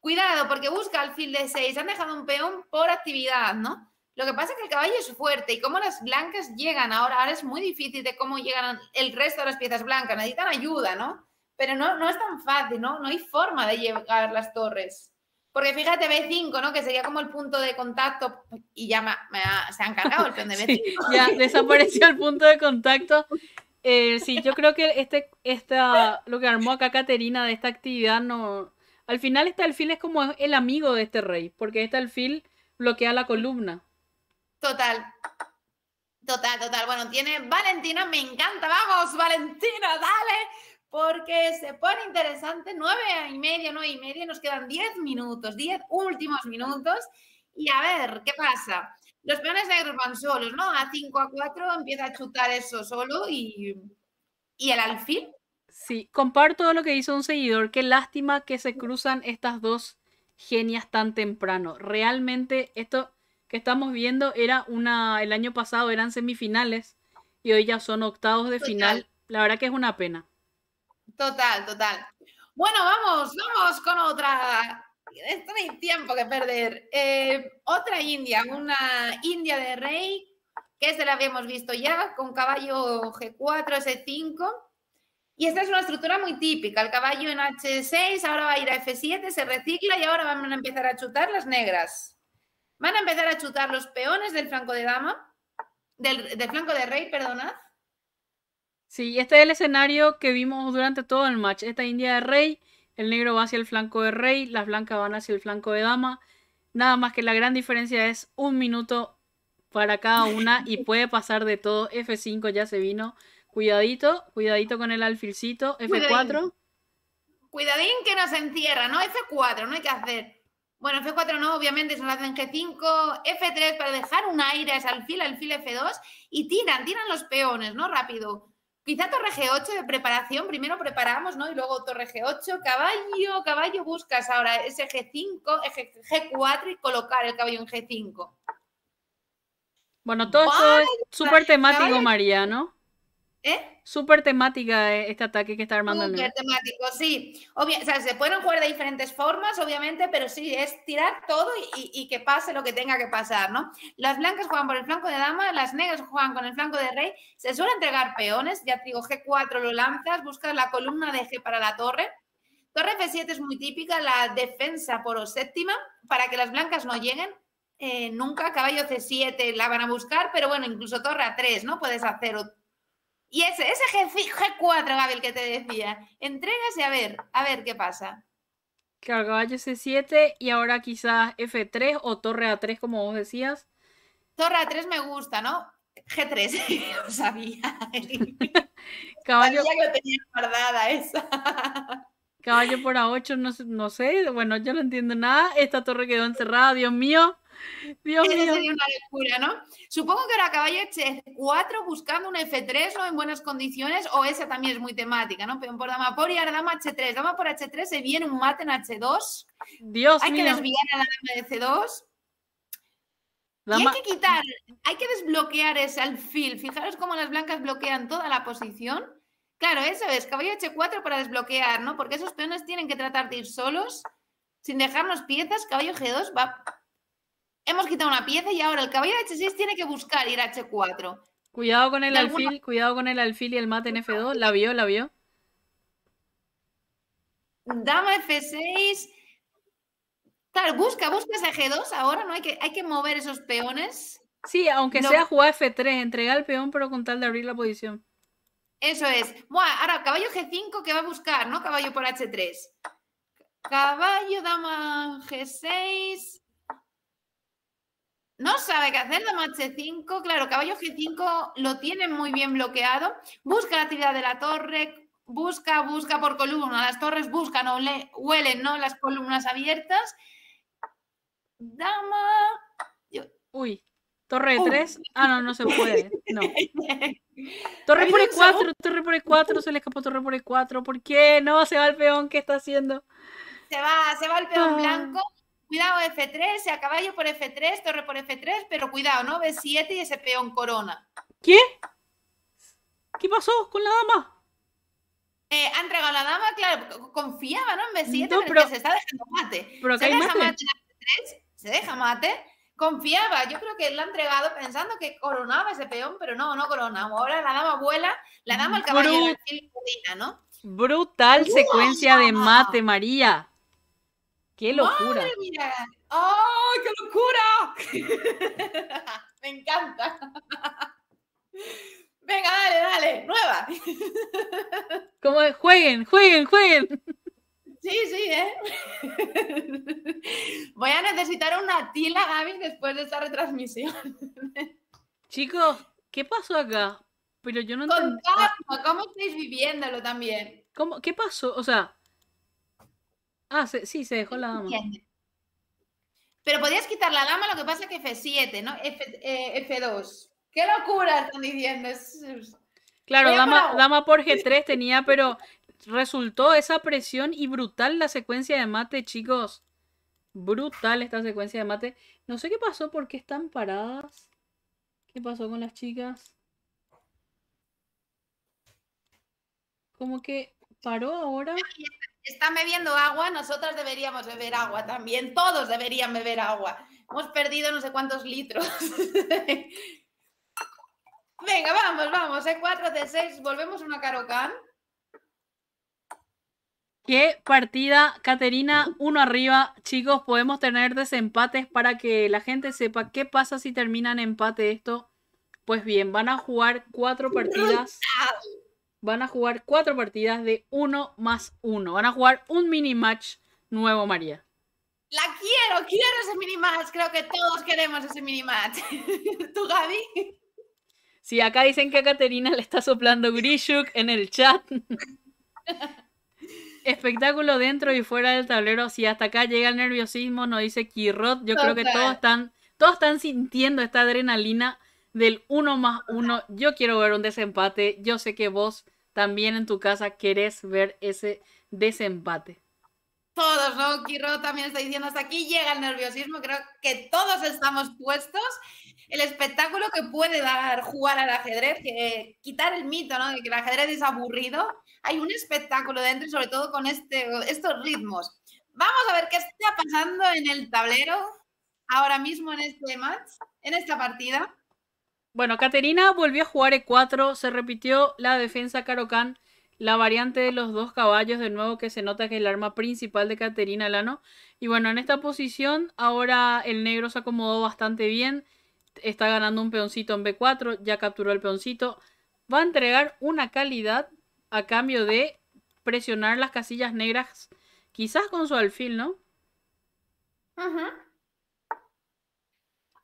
Cuidado, porque busca el fil de 6. Han dejado un peón por actividad, ¿no? Lo que pasa es que el caballo es fuerte y como las blancas llegan ahora, ahora es muy difícil de cómo llegan el resto de las piezas blancas, necesitan ayuda, ¿no? Pero no, no es tan fácil, ¿no? No hay forma de llegar las torres. Porque fíjate, B5, ¿no? Que sería como el punto de contacto y ya se han cargado el peón de B5. ya desapareció el punto de contacto. Eh, sí, yo creo que este, esta, lo que armó acá Caterina de esta actividad no... Al final este alfil es como el amigo de este rey, porque este alfil bloquea la columna. Total. Total, total. Bueno, tiene Valentina, me encanta. Vamos, Valentina, dale, porque se pone interesante. Nueve y media, nueve y media, nos quedan diez minutos, diez últimos minutos. Y a ver, ¿qué pasa? Los peones negros van solos, ¿no? A cinco, a cuatro, empieza a chutar eso solo y, y el alfil. Sí, comparto lo que hizo un seguidor. Qué lástima que se cruzan estas dos genias tan temprano. Realmente, esto estamos viendo era una, el año pasado eran semifinales y hoy ya son octavos de final. La verdad que es una pena. Total, total. Bueno, vamos, vamos con otra. Esto no hay tiempo que perder. Eh, otra India, una India de rey, que se la habíamos visto ya, con caballo G4, S5. Y esta es una estructura muy típica. El caballo en H6, ahora va a ir a F7, se recicla y ahora van a empezar a chutar las negras. Van a empezar a chutar los peones del flanco de dama, del, flanco de rey, perdonad. Sí, este es el escenario que vimos durante todo el match. Esta india de rey, el negro va hacia el flanco de rey, las blancas van hacia el flanco de dama. Nada más que la gran diferencia es un minuto para cada una y puede pasar de todo. F5 ya se vino. Cuidadito, cuidadito con el alfilcito. F4. Cuidadín, que que se encierra, ¿no? F4, no hay que hacer. Bueno, F4 no, obviamente, se lo hacen G5, F3 para dejar un aire es alfil, alfil F2 y tiran, tiran los peones, ¿no? Rápido. Quizá torre G8 de preparación, primero preparamos, ¿no? Y luego torre G8, caballo, caballo buscas ahora ese G5, G4 y colocar el caballo en G5. Bueno, todo eso es súper temático, Mariano. María, ¿no? ¿Eh? súper temática eh, este ataque que está armando. Súper temático, sí. o sea, se pueden jugar de diferentes formas, obviamente, pero sí, es tirar todo y, que pase lo que tenga que pasar, ¿no? Las blancas juegan por el flanco de dama, las negras juegan con el flanco de rey, se suele entregar peones, ya te digo, G4 lo lanzas, buscas la columna de G para la torre. Torre F7 es muy típica, la defensa por o séptima, para que las blancas no lleguen, eh, nunca. Caballo C7 la van a buscar, pero bueno, incluso torre A3, ¿no? Puedes hacer y ese, ese G4, Gabriel, que te decía, entrégase a ver, a ver qué pasa. caballo C7 y ahora quizás F3 o torre A3, como vos decías. Torre A3 me gusta, ¿no? G3, lo sabía. caballo... Sabía que lo tenía guardada esa. caballo por A8, no, no sé, bueno, yo no entiendo nada. Esta torre quedó encerrada, Dios mío. Dios mío. sería una locura, ¿no? Supongo que ahora caballo H4 buscando un F3 o en buenas condiciones, o esa también es muy temática, ¿no? Peón por dama por y ahora dama H3. Dama por H3 se viene un mate en H2. Dios Hay que desviar a la dama de C2. Y hay que quitar, hay que desbloquear ese alfil. Fijaros cómo las blancas bloquean toda la posición. Claro, eso es, caballo H4 para desbloquear, ¿no? Porque esos peones tienen que tratar de ir solos, sin dejarnos piezas. Caballo G2 va hemos quitado una pieza y ahora el de H6 tiene que buscar ir a H4. Cuidado con el alfil, cuidado con el alfil y el mate en F2. La vio, la vio. Dama F6. Claro, busca, busca ese G2 ahora, ¿no? Hay que, hay que mover esos peones. Sí, aunque sea jugar F3, entregar el peón pero con tal de abrir la posición. Eso es. Buah, ahora, caballo G5 que va a buscar, ¿no? Caballo por H3. Caballo, dama G6. No sabe qué hacer, dama H5. Claro, caballo G5 lo tiene muy bien bloqueado. Busca la actividad de la torre, busca, busca por columna. Las torres buscan o huelen ¿no? las columnas abiertas. Dama. Uy, torre 3. Ah, no, no se puede. No. E torre por E4, torre por E4, se le escapó torre por E4. ¿Por qué? No, se va el peón, ¿qué está haciendo? Se va, se va el peón ah. blanco Cuidado F3, a caballo por F3, torre por F3, pero cuidado, ¿no? B7 y ese peón corona. ¿Qué? ¿Qué pasó con la dama? Eh, han entregado la dama, claro, confiaba, ¿no? En B7, pero, se está dejando mate. se deja mate. en F3, se deja mate confiaba. Yo creo que la ha entregado pensando que coronaba ese peón, pero no, no corona. Ahora la dama vuela, la dama al caballo y la ¿no? Brutal secuencia de mate, María. ¡Qué locura! ¡Oh, qué locura! Me encanta. Venga, dale, dale, nueva. jueguen, jueguen, jueguen. Sí, sí, ¿eh? Voy a necesitar una tila, Gaby, después de esta retransmisión. Chicos, ¿qué pasó acá? Pero yo no entiendo. ¿cómo estáis viviéndolo también? ¿Cómo? ¿Qué pasó? O sea, Ah, sí, se dejó la dama. Pero podías quitar la dama, lo que pasa es que F7, ¿no? F, 2 eh, ¡Qué locura están diciendo! Claro, dama, dama por G3 tenía, pero resultó esa presión y brutal la secuencia de mate, chicos. Brutal esta secuencia de mate. No sé qué pasó, por qué están paradas. ¿Qué pasó con las chicas? Como que paró ahora están bebiendo agua, nosotros deberíamos beber agua también, todos deberían beber agua. Hemos perdido no sé cuántos litros. Venga, vamos, vamos, En eh, 4 de 6, volvemos una carocán. Qué partida, Caterina, uno arriba. Chicos, podemos tener desempates para que la gente sepa qué pasa si terminan empate esto. Pues bien, van a jugar cuatro partidas van a jugar cuatro partidas de uno más uno. Van a jugar un mini match nuevo, María. La quiero, quiero ese mini match. Creo que todos queremos ese mini match. ¿Tú, Gaby? Sí, acá dicen que a Caterina le está soplando Grishuk en el chat. Espectáculo dentro y fuera del tablero. Si hasta acá llega el nerviosismo, nos dice Kirot. Yo creo que todos están, todos están sintiendo esta adrenalina del uno más uno. Yo quiero ver un desempate. Yo sé que vos también en tu casa querés ver ese desempate. Todos, ¿no? Quiro también está diciendo, hasta aquí llega el nerviosismo, creo que todos estamos puestos. El espectáculo que puede dar jugar al ajedrez, que quitar el mito ¿no? de que el ajedrez es aburrido, hay un espectáculo dentro y sobre todo con este, estos ritmos. Vamos a ver qué está pasando en el tablero ahora mismo en este match, en esta partida. Bueno, Caterina volvió a jugar E4, se repitió la defensa Karokan, la variante de los dos caballos, de nuevo que se nota que es el arma principal de Caterina Lano. Y bueno, en esta posición ahora el negro se acomodó bastante bien, está ganando un peoncito en B4, ya capturó el peoncito. Va a entregar una calidad a cambio de presionar las casillas negras, quizás con su alfil, ¿no? Ajá.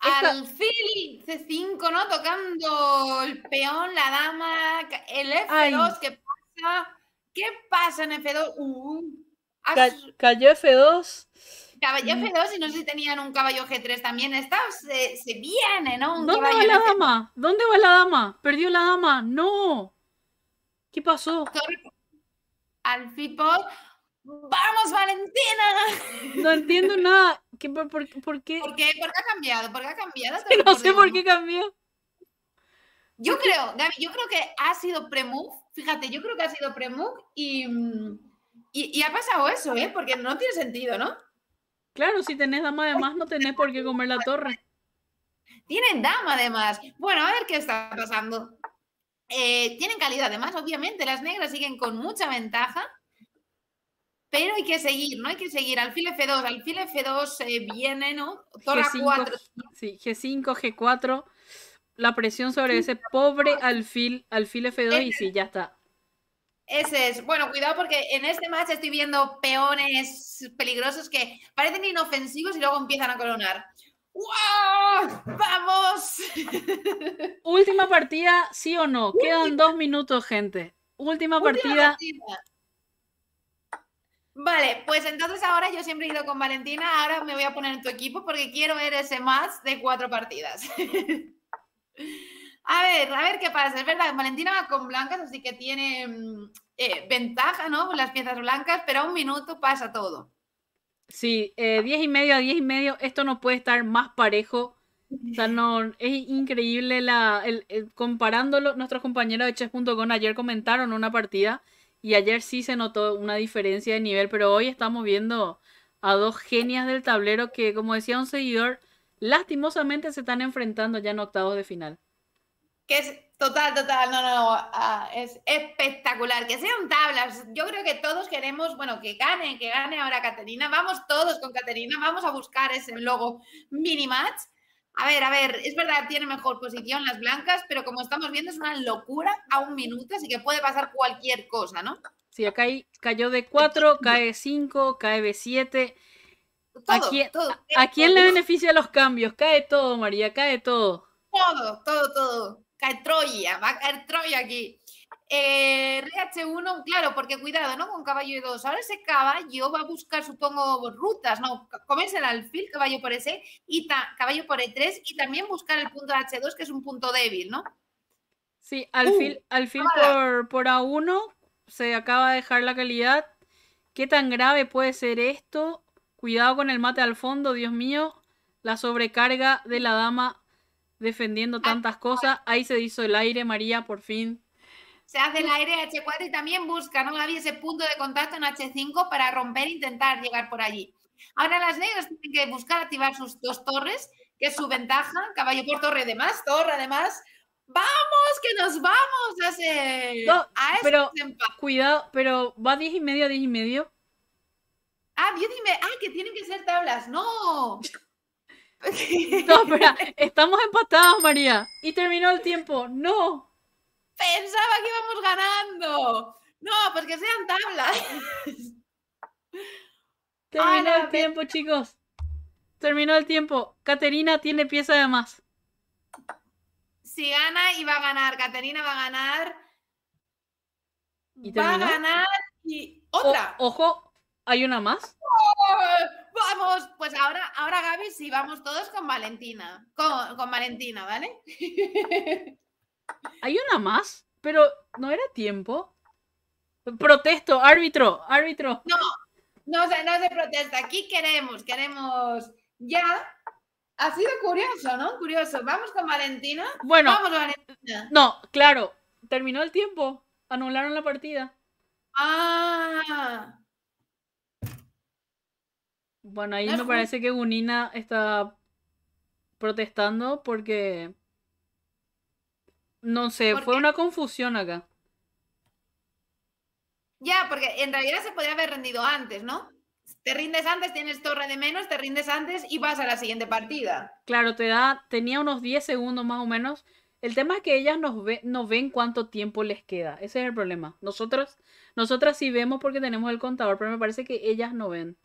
Esta... Al C5, ¿no? Tocando el peón, la dama, el F2, ¿qué pasa? ¿Qué pasa en F2? Uh, ah, cayó F2. Caballo mm. F2 y no sé si tenían un caballo G3 también. Está, se, viene, ¿no? ¿Dónde va la dama? ¿Dónde va la dama? Perdió la dama. No. ¿Qué pasó? Al ¡Vamos, Valentina! No entiendo nada. por, qué? por, qué? ha cambiado? ¿Por qué ha cambiado? no sé por qué cambió. Yo creo, Gaby, yo creo que ha sido premug. Fíjate, yo creo que ha sido premug y, y, ha pasado eso, ¿eh? Porque no tiene sentido, ¿no? Claro, si tenés dama de más, no tenés por qué comer la torre. Tienen dama de más. Bueno, a ver qué está pasando. Eh, tienen calidad de más, obviamente. Las negras siguen con mucha ventaja pero hay que seguir, ¿no? Hay que seguir. Alfil F2, alfil F2 eh, viene, ¿no? Torre g 4. Sí, G5, G4. La presión sobre ese pobre alfil, alfil F2 y sí, ya está. Ese es. Bueno, cuidado porque en este match estoy viendo peones peligrosos que parecen inofensivos y luego empiezan a coronar. ¡Wow! ¡Vamos! Última partida, sí o no. Quedan dos minutos, gente. Última, partida Vale, pues entonces ahora yo siempre he ido con Valentina, ahora me voy a poner en tu equipo porque quiero ver ese más de cuatro partidas. a ver, a ver qué pasa. Es verdad, Valentina va con blancas, así que tiene mm, eh, ventaja, ¿no? con Las piezas blancas, pero a un minuto pasa todo. Sí, eh, diez y medio a diez y medio, esto no puede estar más parejo. O sea, no, es increíble la, comparándolo, nuestros compañeros de chess.com ayer comentaron una partida y ayer sí se notó una diferencia de nivel, pero hoy estamos viendo a dos genias del tablero que, como decía un seguidor, lastimosamente se están enfrentando ya en octavos de final. Que es total, total, no, no, ah, es espectacular. Que sean tablas. Yo creo que todos queremos, bueno, que gane, que gane ahora Caterina. Vamos todos con Caterina, vamos a buscar ese logo mini match. A ver, a ver, es verdad, tiene mejor posición las blancas, pero como estamos viendo es una locura a un minuto, así que puede pasar cualquier cosa, ¿no? Sí, acá hay, cayó de 4, cae 5, cae B7. ¿A quién, todo, ¿a quién le beneficia los cambios? Cae todo, María, cae todo. Todo, todo, todo. Cae Troya, va a caer Troya aquí. Eh, RH1, claro, porque cuidado, ¿no? Con caballo y dos. Ahora ese caballo va a buscar, supongo, rutas, ¿no? Comerse el alfil, caballo por ese y caballo por E3, y también buscar el punto H2, que es un punto débil, ¿no? Sí, alfil, fin uh, alfil ah. por, por A1 se acaba de dejar la calidad. ¿Qué tan grave puede ser esto? Cuidado con el mate al fondo, Dios mío. La sobrecarga de la dama defendiendo ah, tantas cosas. Ahí se hizo el aire, María, por fin se hace el aire H4 y también busca, ¿no, había ese punto de contacto en H5 para romper e intentar llegar por allí. Ahora las negras tienen que buscar activar sus dos torres, que es su ventaja, caballo por torre además, torre además. ¡Vamos, que nos vamos! A, hacer! Este pero, cuidado, pero va 10 y medio, 10 y medio. Ah, yo dime, ah, que tienen que ser tablas, no. No, espera, estamos empatados, María. Y terminó el tiempo, no pensaba que íbamos ganando. No, pues que sean tablas. Terminó el tiempo, chicos. Terminó el tiempo. Caterina tiene pieza de más. Si gana y va a ganar. Caterina va a ganar. ¿Y va a ganar y otra. ojo, hay una más. Oh, vamos, pues ahora, ahora Gaby, si vamos todos con Valentina. Con, con Valentina, ¿vale? Hay una más, pero no era tiempo. Protesto, árbitro, árbitro. No, no se, no se protesta. Aquí queremos, queremos ya. Ha sido curioso, ¿no? Curioso. Vamos con Valentina. Bueno, Vamos, Valentina. No, claro, terminó el tiempo. Anularon la partida. Ah. Bueno, ahí no me parece que Unina está protestando porque no sé, fue una confusión acá. Ya, porque en realidad se podría haber rendido antes, ¿no? Te rindes antes, tienes torre de menos, te rindes antes y vas a la siguiente partida. Claro, te da, tenía unos 10 segundos más o menos. El tema es que ellas nos, no ven cuánto tiempo les queda. Ese es el problema. Nosotras, nosotras sí vemos porque tenemos el contador, pero me parece que ellas no ven.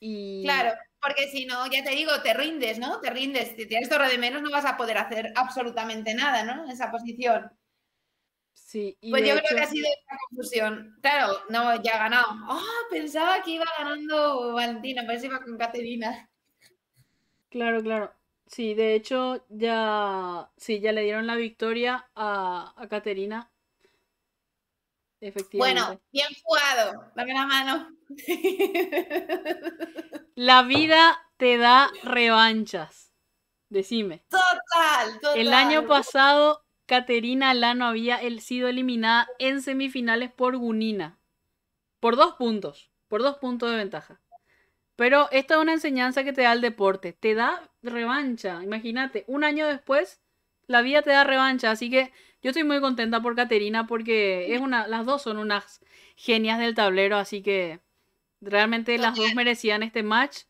Y... Claro, porque si no, ya te digo, te rindes, ¿no? Te rindes. Si tienes torre de menos, no vas a poder hacer absolutamente nada, ¿no? En esa posición. Sí, pues yo creo que ha sido una confusión. Claro, no, ya ha ganado. Ah, pensaba que iba ganando Valentina, pero iba con Caterina. Claro, claro. Sí, de hecho, ya, sí, ya le dieron la victoria a Caterina bueno, bien jugado. la mano. La vida te da revanchas. Decime. Total, total. El año pasado, Caterina Lano había sido eliminada en semifinales por Gunina. Por dos puntos. Por dos puntos de ventaja. Pero esta es una enseñanza que te da el deporte. Te da revancha. Imagínate, un año después, la vida te da revancha. Así que yo estoy muy contenta por Caterina porque es una, las dos son unas genias del tablero, así que realmente las dos merecían este match.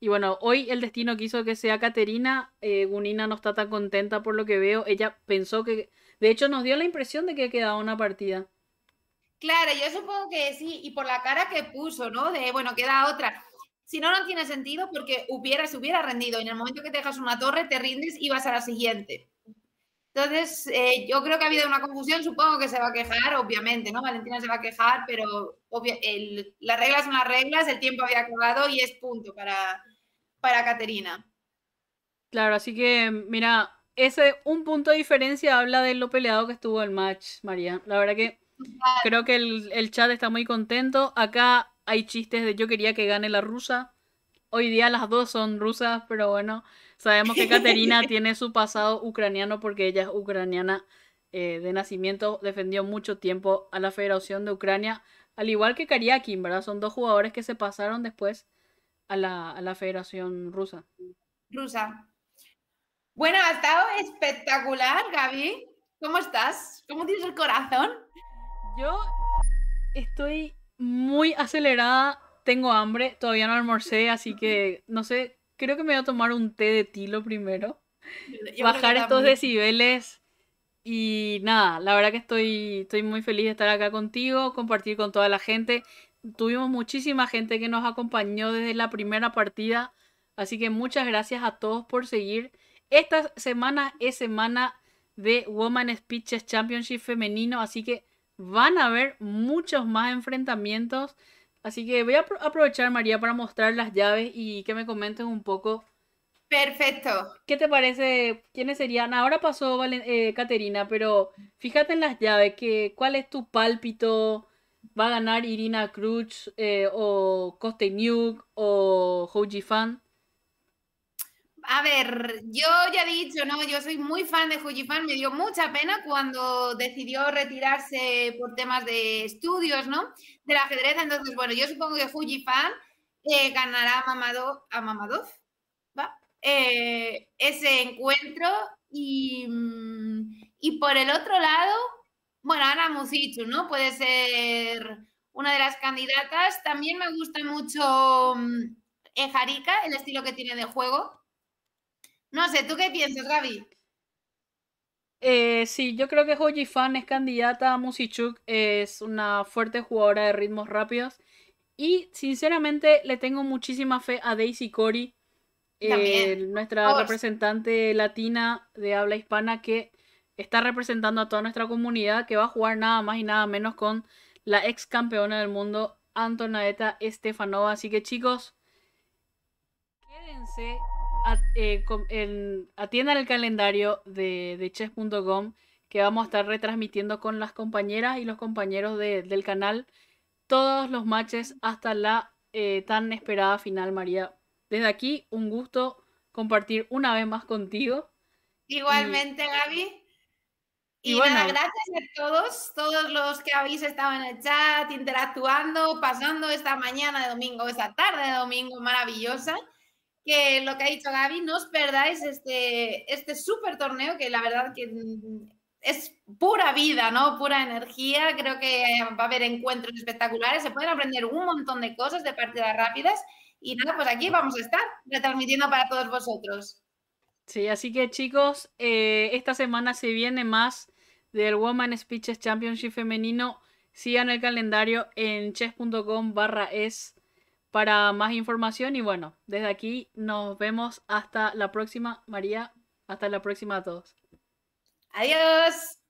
Y bueno, hoy el destino quiso que sea Caterina. Eh, Gunina no está tan contenta por lo que veo. Ella pensó que. De hecho, nos dio la impresión de que quedaba una partida. Claro, yo supongo que sí. Y por la cara que puso, ¿no? De bueno, queda otra. Si no, no tiene sentido porque hubiera, se hubiera rendido. Y en el momento que te dejas una torre, te rindes y vas a la siguiente. Entonces, eh, yo creo que ha habido una confusión, supongo que se va a quejar, obviamente, ¿no? Valentina se va a quejar, pero las reglas son las reglas, el tiempo había acabado y es punto para, para Caterina. Claro, así que, mira, ese un punto de diferencia habla de lo peleado que estuvo el match, María. La verdad que creo que el, el chat está muy contento. Acá hay chistes de yo quería que gane la rusa. Hoy día las dos son rusas, pero bueno. Sabemos que Caterina tiene su pasado ucraniano porque ella es ucraniana eh, de nacimiento, defendió mucho tiempo a la Federación de Ucrania, al igual que Kariakin, ¿verdad? Son dos jugadores que se pasaron después a la, a la Federación Rusa. Rusa. Bueno, ha estado espectacular, Gaby. ¿Cómo estás? ¿Cómo tienes el corazón? Yo estoy muy acelerada, tengo hambre, todavía no almorcé, así que no sé Creo que me voy a tomar un té de tilo primero. bajar estos decibeles. Y nada, la verdad que estoy, estoy muy feliz de estar acá contigo, compartir con toda la gente. Tuvimos muchísima gente que nos acompañó desde la primera partida. Así que muchas gracias a todos por seguir. Esta semana es semana de Woman Speeches Championship femenino, así que van a haber muchos más enfrentamientos. Así que voy a aprovechar, María, para mostrar las llaves y que me comentes un poco. Perfecto. ¿Qué te parece? ¿Quiénes serían? Ahora pasó eh, Caterina, pero fíjate en las llaves. Que, ¿Cuál es tu pálpito? ¿Va a ganar Irina Cruz eh, o nuke o Hoji Fan? A ver, yo ya he dicho, ¿no? Yo soy muy fan de Fujifan, me dio mucha pena cuando decidió retirarse por temas de estudios, ¿no? Del ajedrez, entonces, bueno, yo supongo que Fujifan eh, ganará a, Mamado, Mamadov, ¿va? Eh, ese encuentro y, mm, y, por el otro lado, bueno, Ana Musichu, ¿no? Puede ser una de las candidatas. También me gusta mucho mm, Ejarica, eh, el estilo que tiene de juego no sé, ¿tú qué piensas, Gaby? Eh, sí, yo creo que Hoji Fan es candidata. a Musichuk es una fuerte jugadora de ritmos rápidos. Y sinceramente le tengo muchísima fe a Daisy Cory, eh, nuestra representante latina de habla hispana que está representando a toda nuestra comunidad, que va a jugar nada más y nada menos con la ex campeona del mundo, Antonadeta Estefanova. Así que chicos, quédense eh, atiendan el calendario de, chess.com que vamos a estar retransmitiendo con las compañeras y los compañeros del canal todos los matches hasta la eh, tan esperada final, María. Desde aquí, un gusto compartir una vez más contigo. Igualmente, Gaby. Y, gracias a todos, todos los que habéis estado en el chat, interactuando, pasando esta mañana de domingo, esta tarde de domingo maravillosa que lo que ha dicho Gaby, no os perdáis este, este super torneo que la verdad que mm, es pura vida, ¿no? Pura energía. Creo que eh, va a haber encuentros espectaculares. Se pueden aprender un montón de cosas de partidas rápidas. Y nada, pues aquí vamos a estar retransmitiendo para todos vosotros. Sí, así que chicos, eh, esta semana se viene más del Woman Speeches Championship femenino. Sigan el calendario en chess.com barra es para más información. Y bueno, desde aquí nos vemos hasta la próxima, María. Hasta la próxima a todos. Adiós.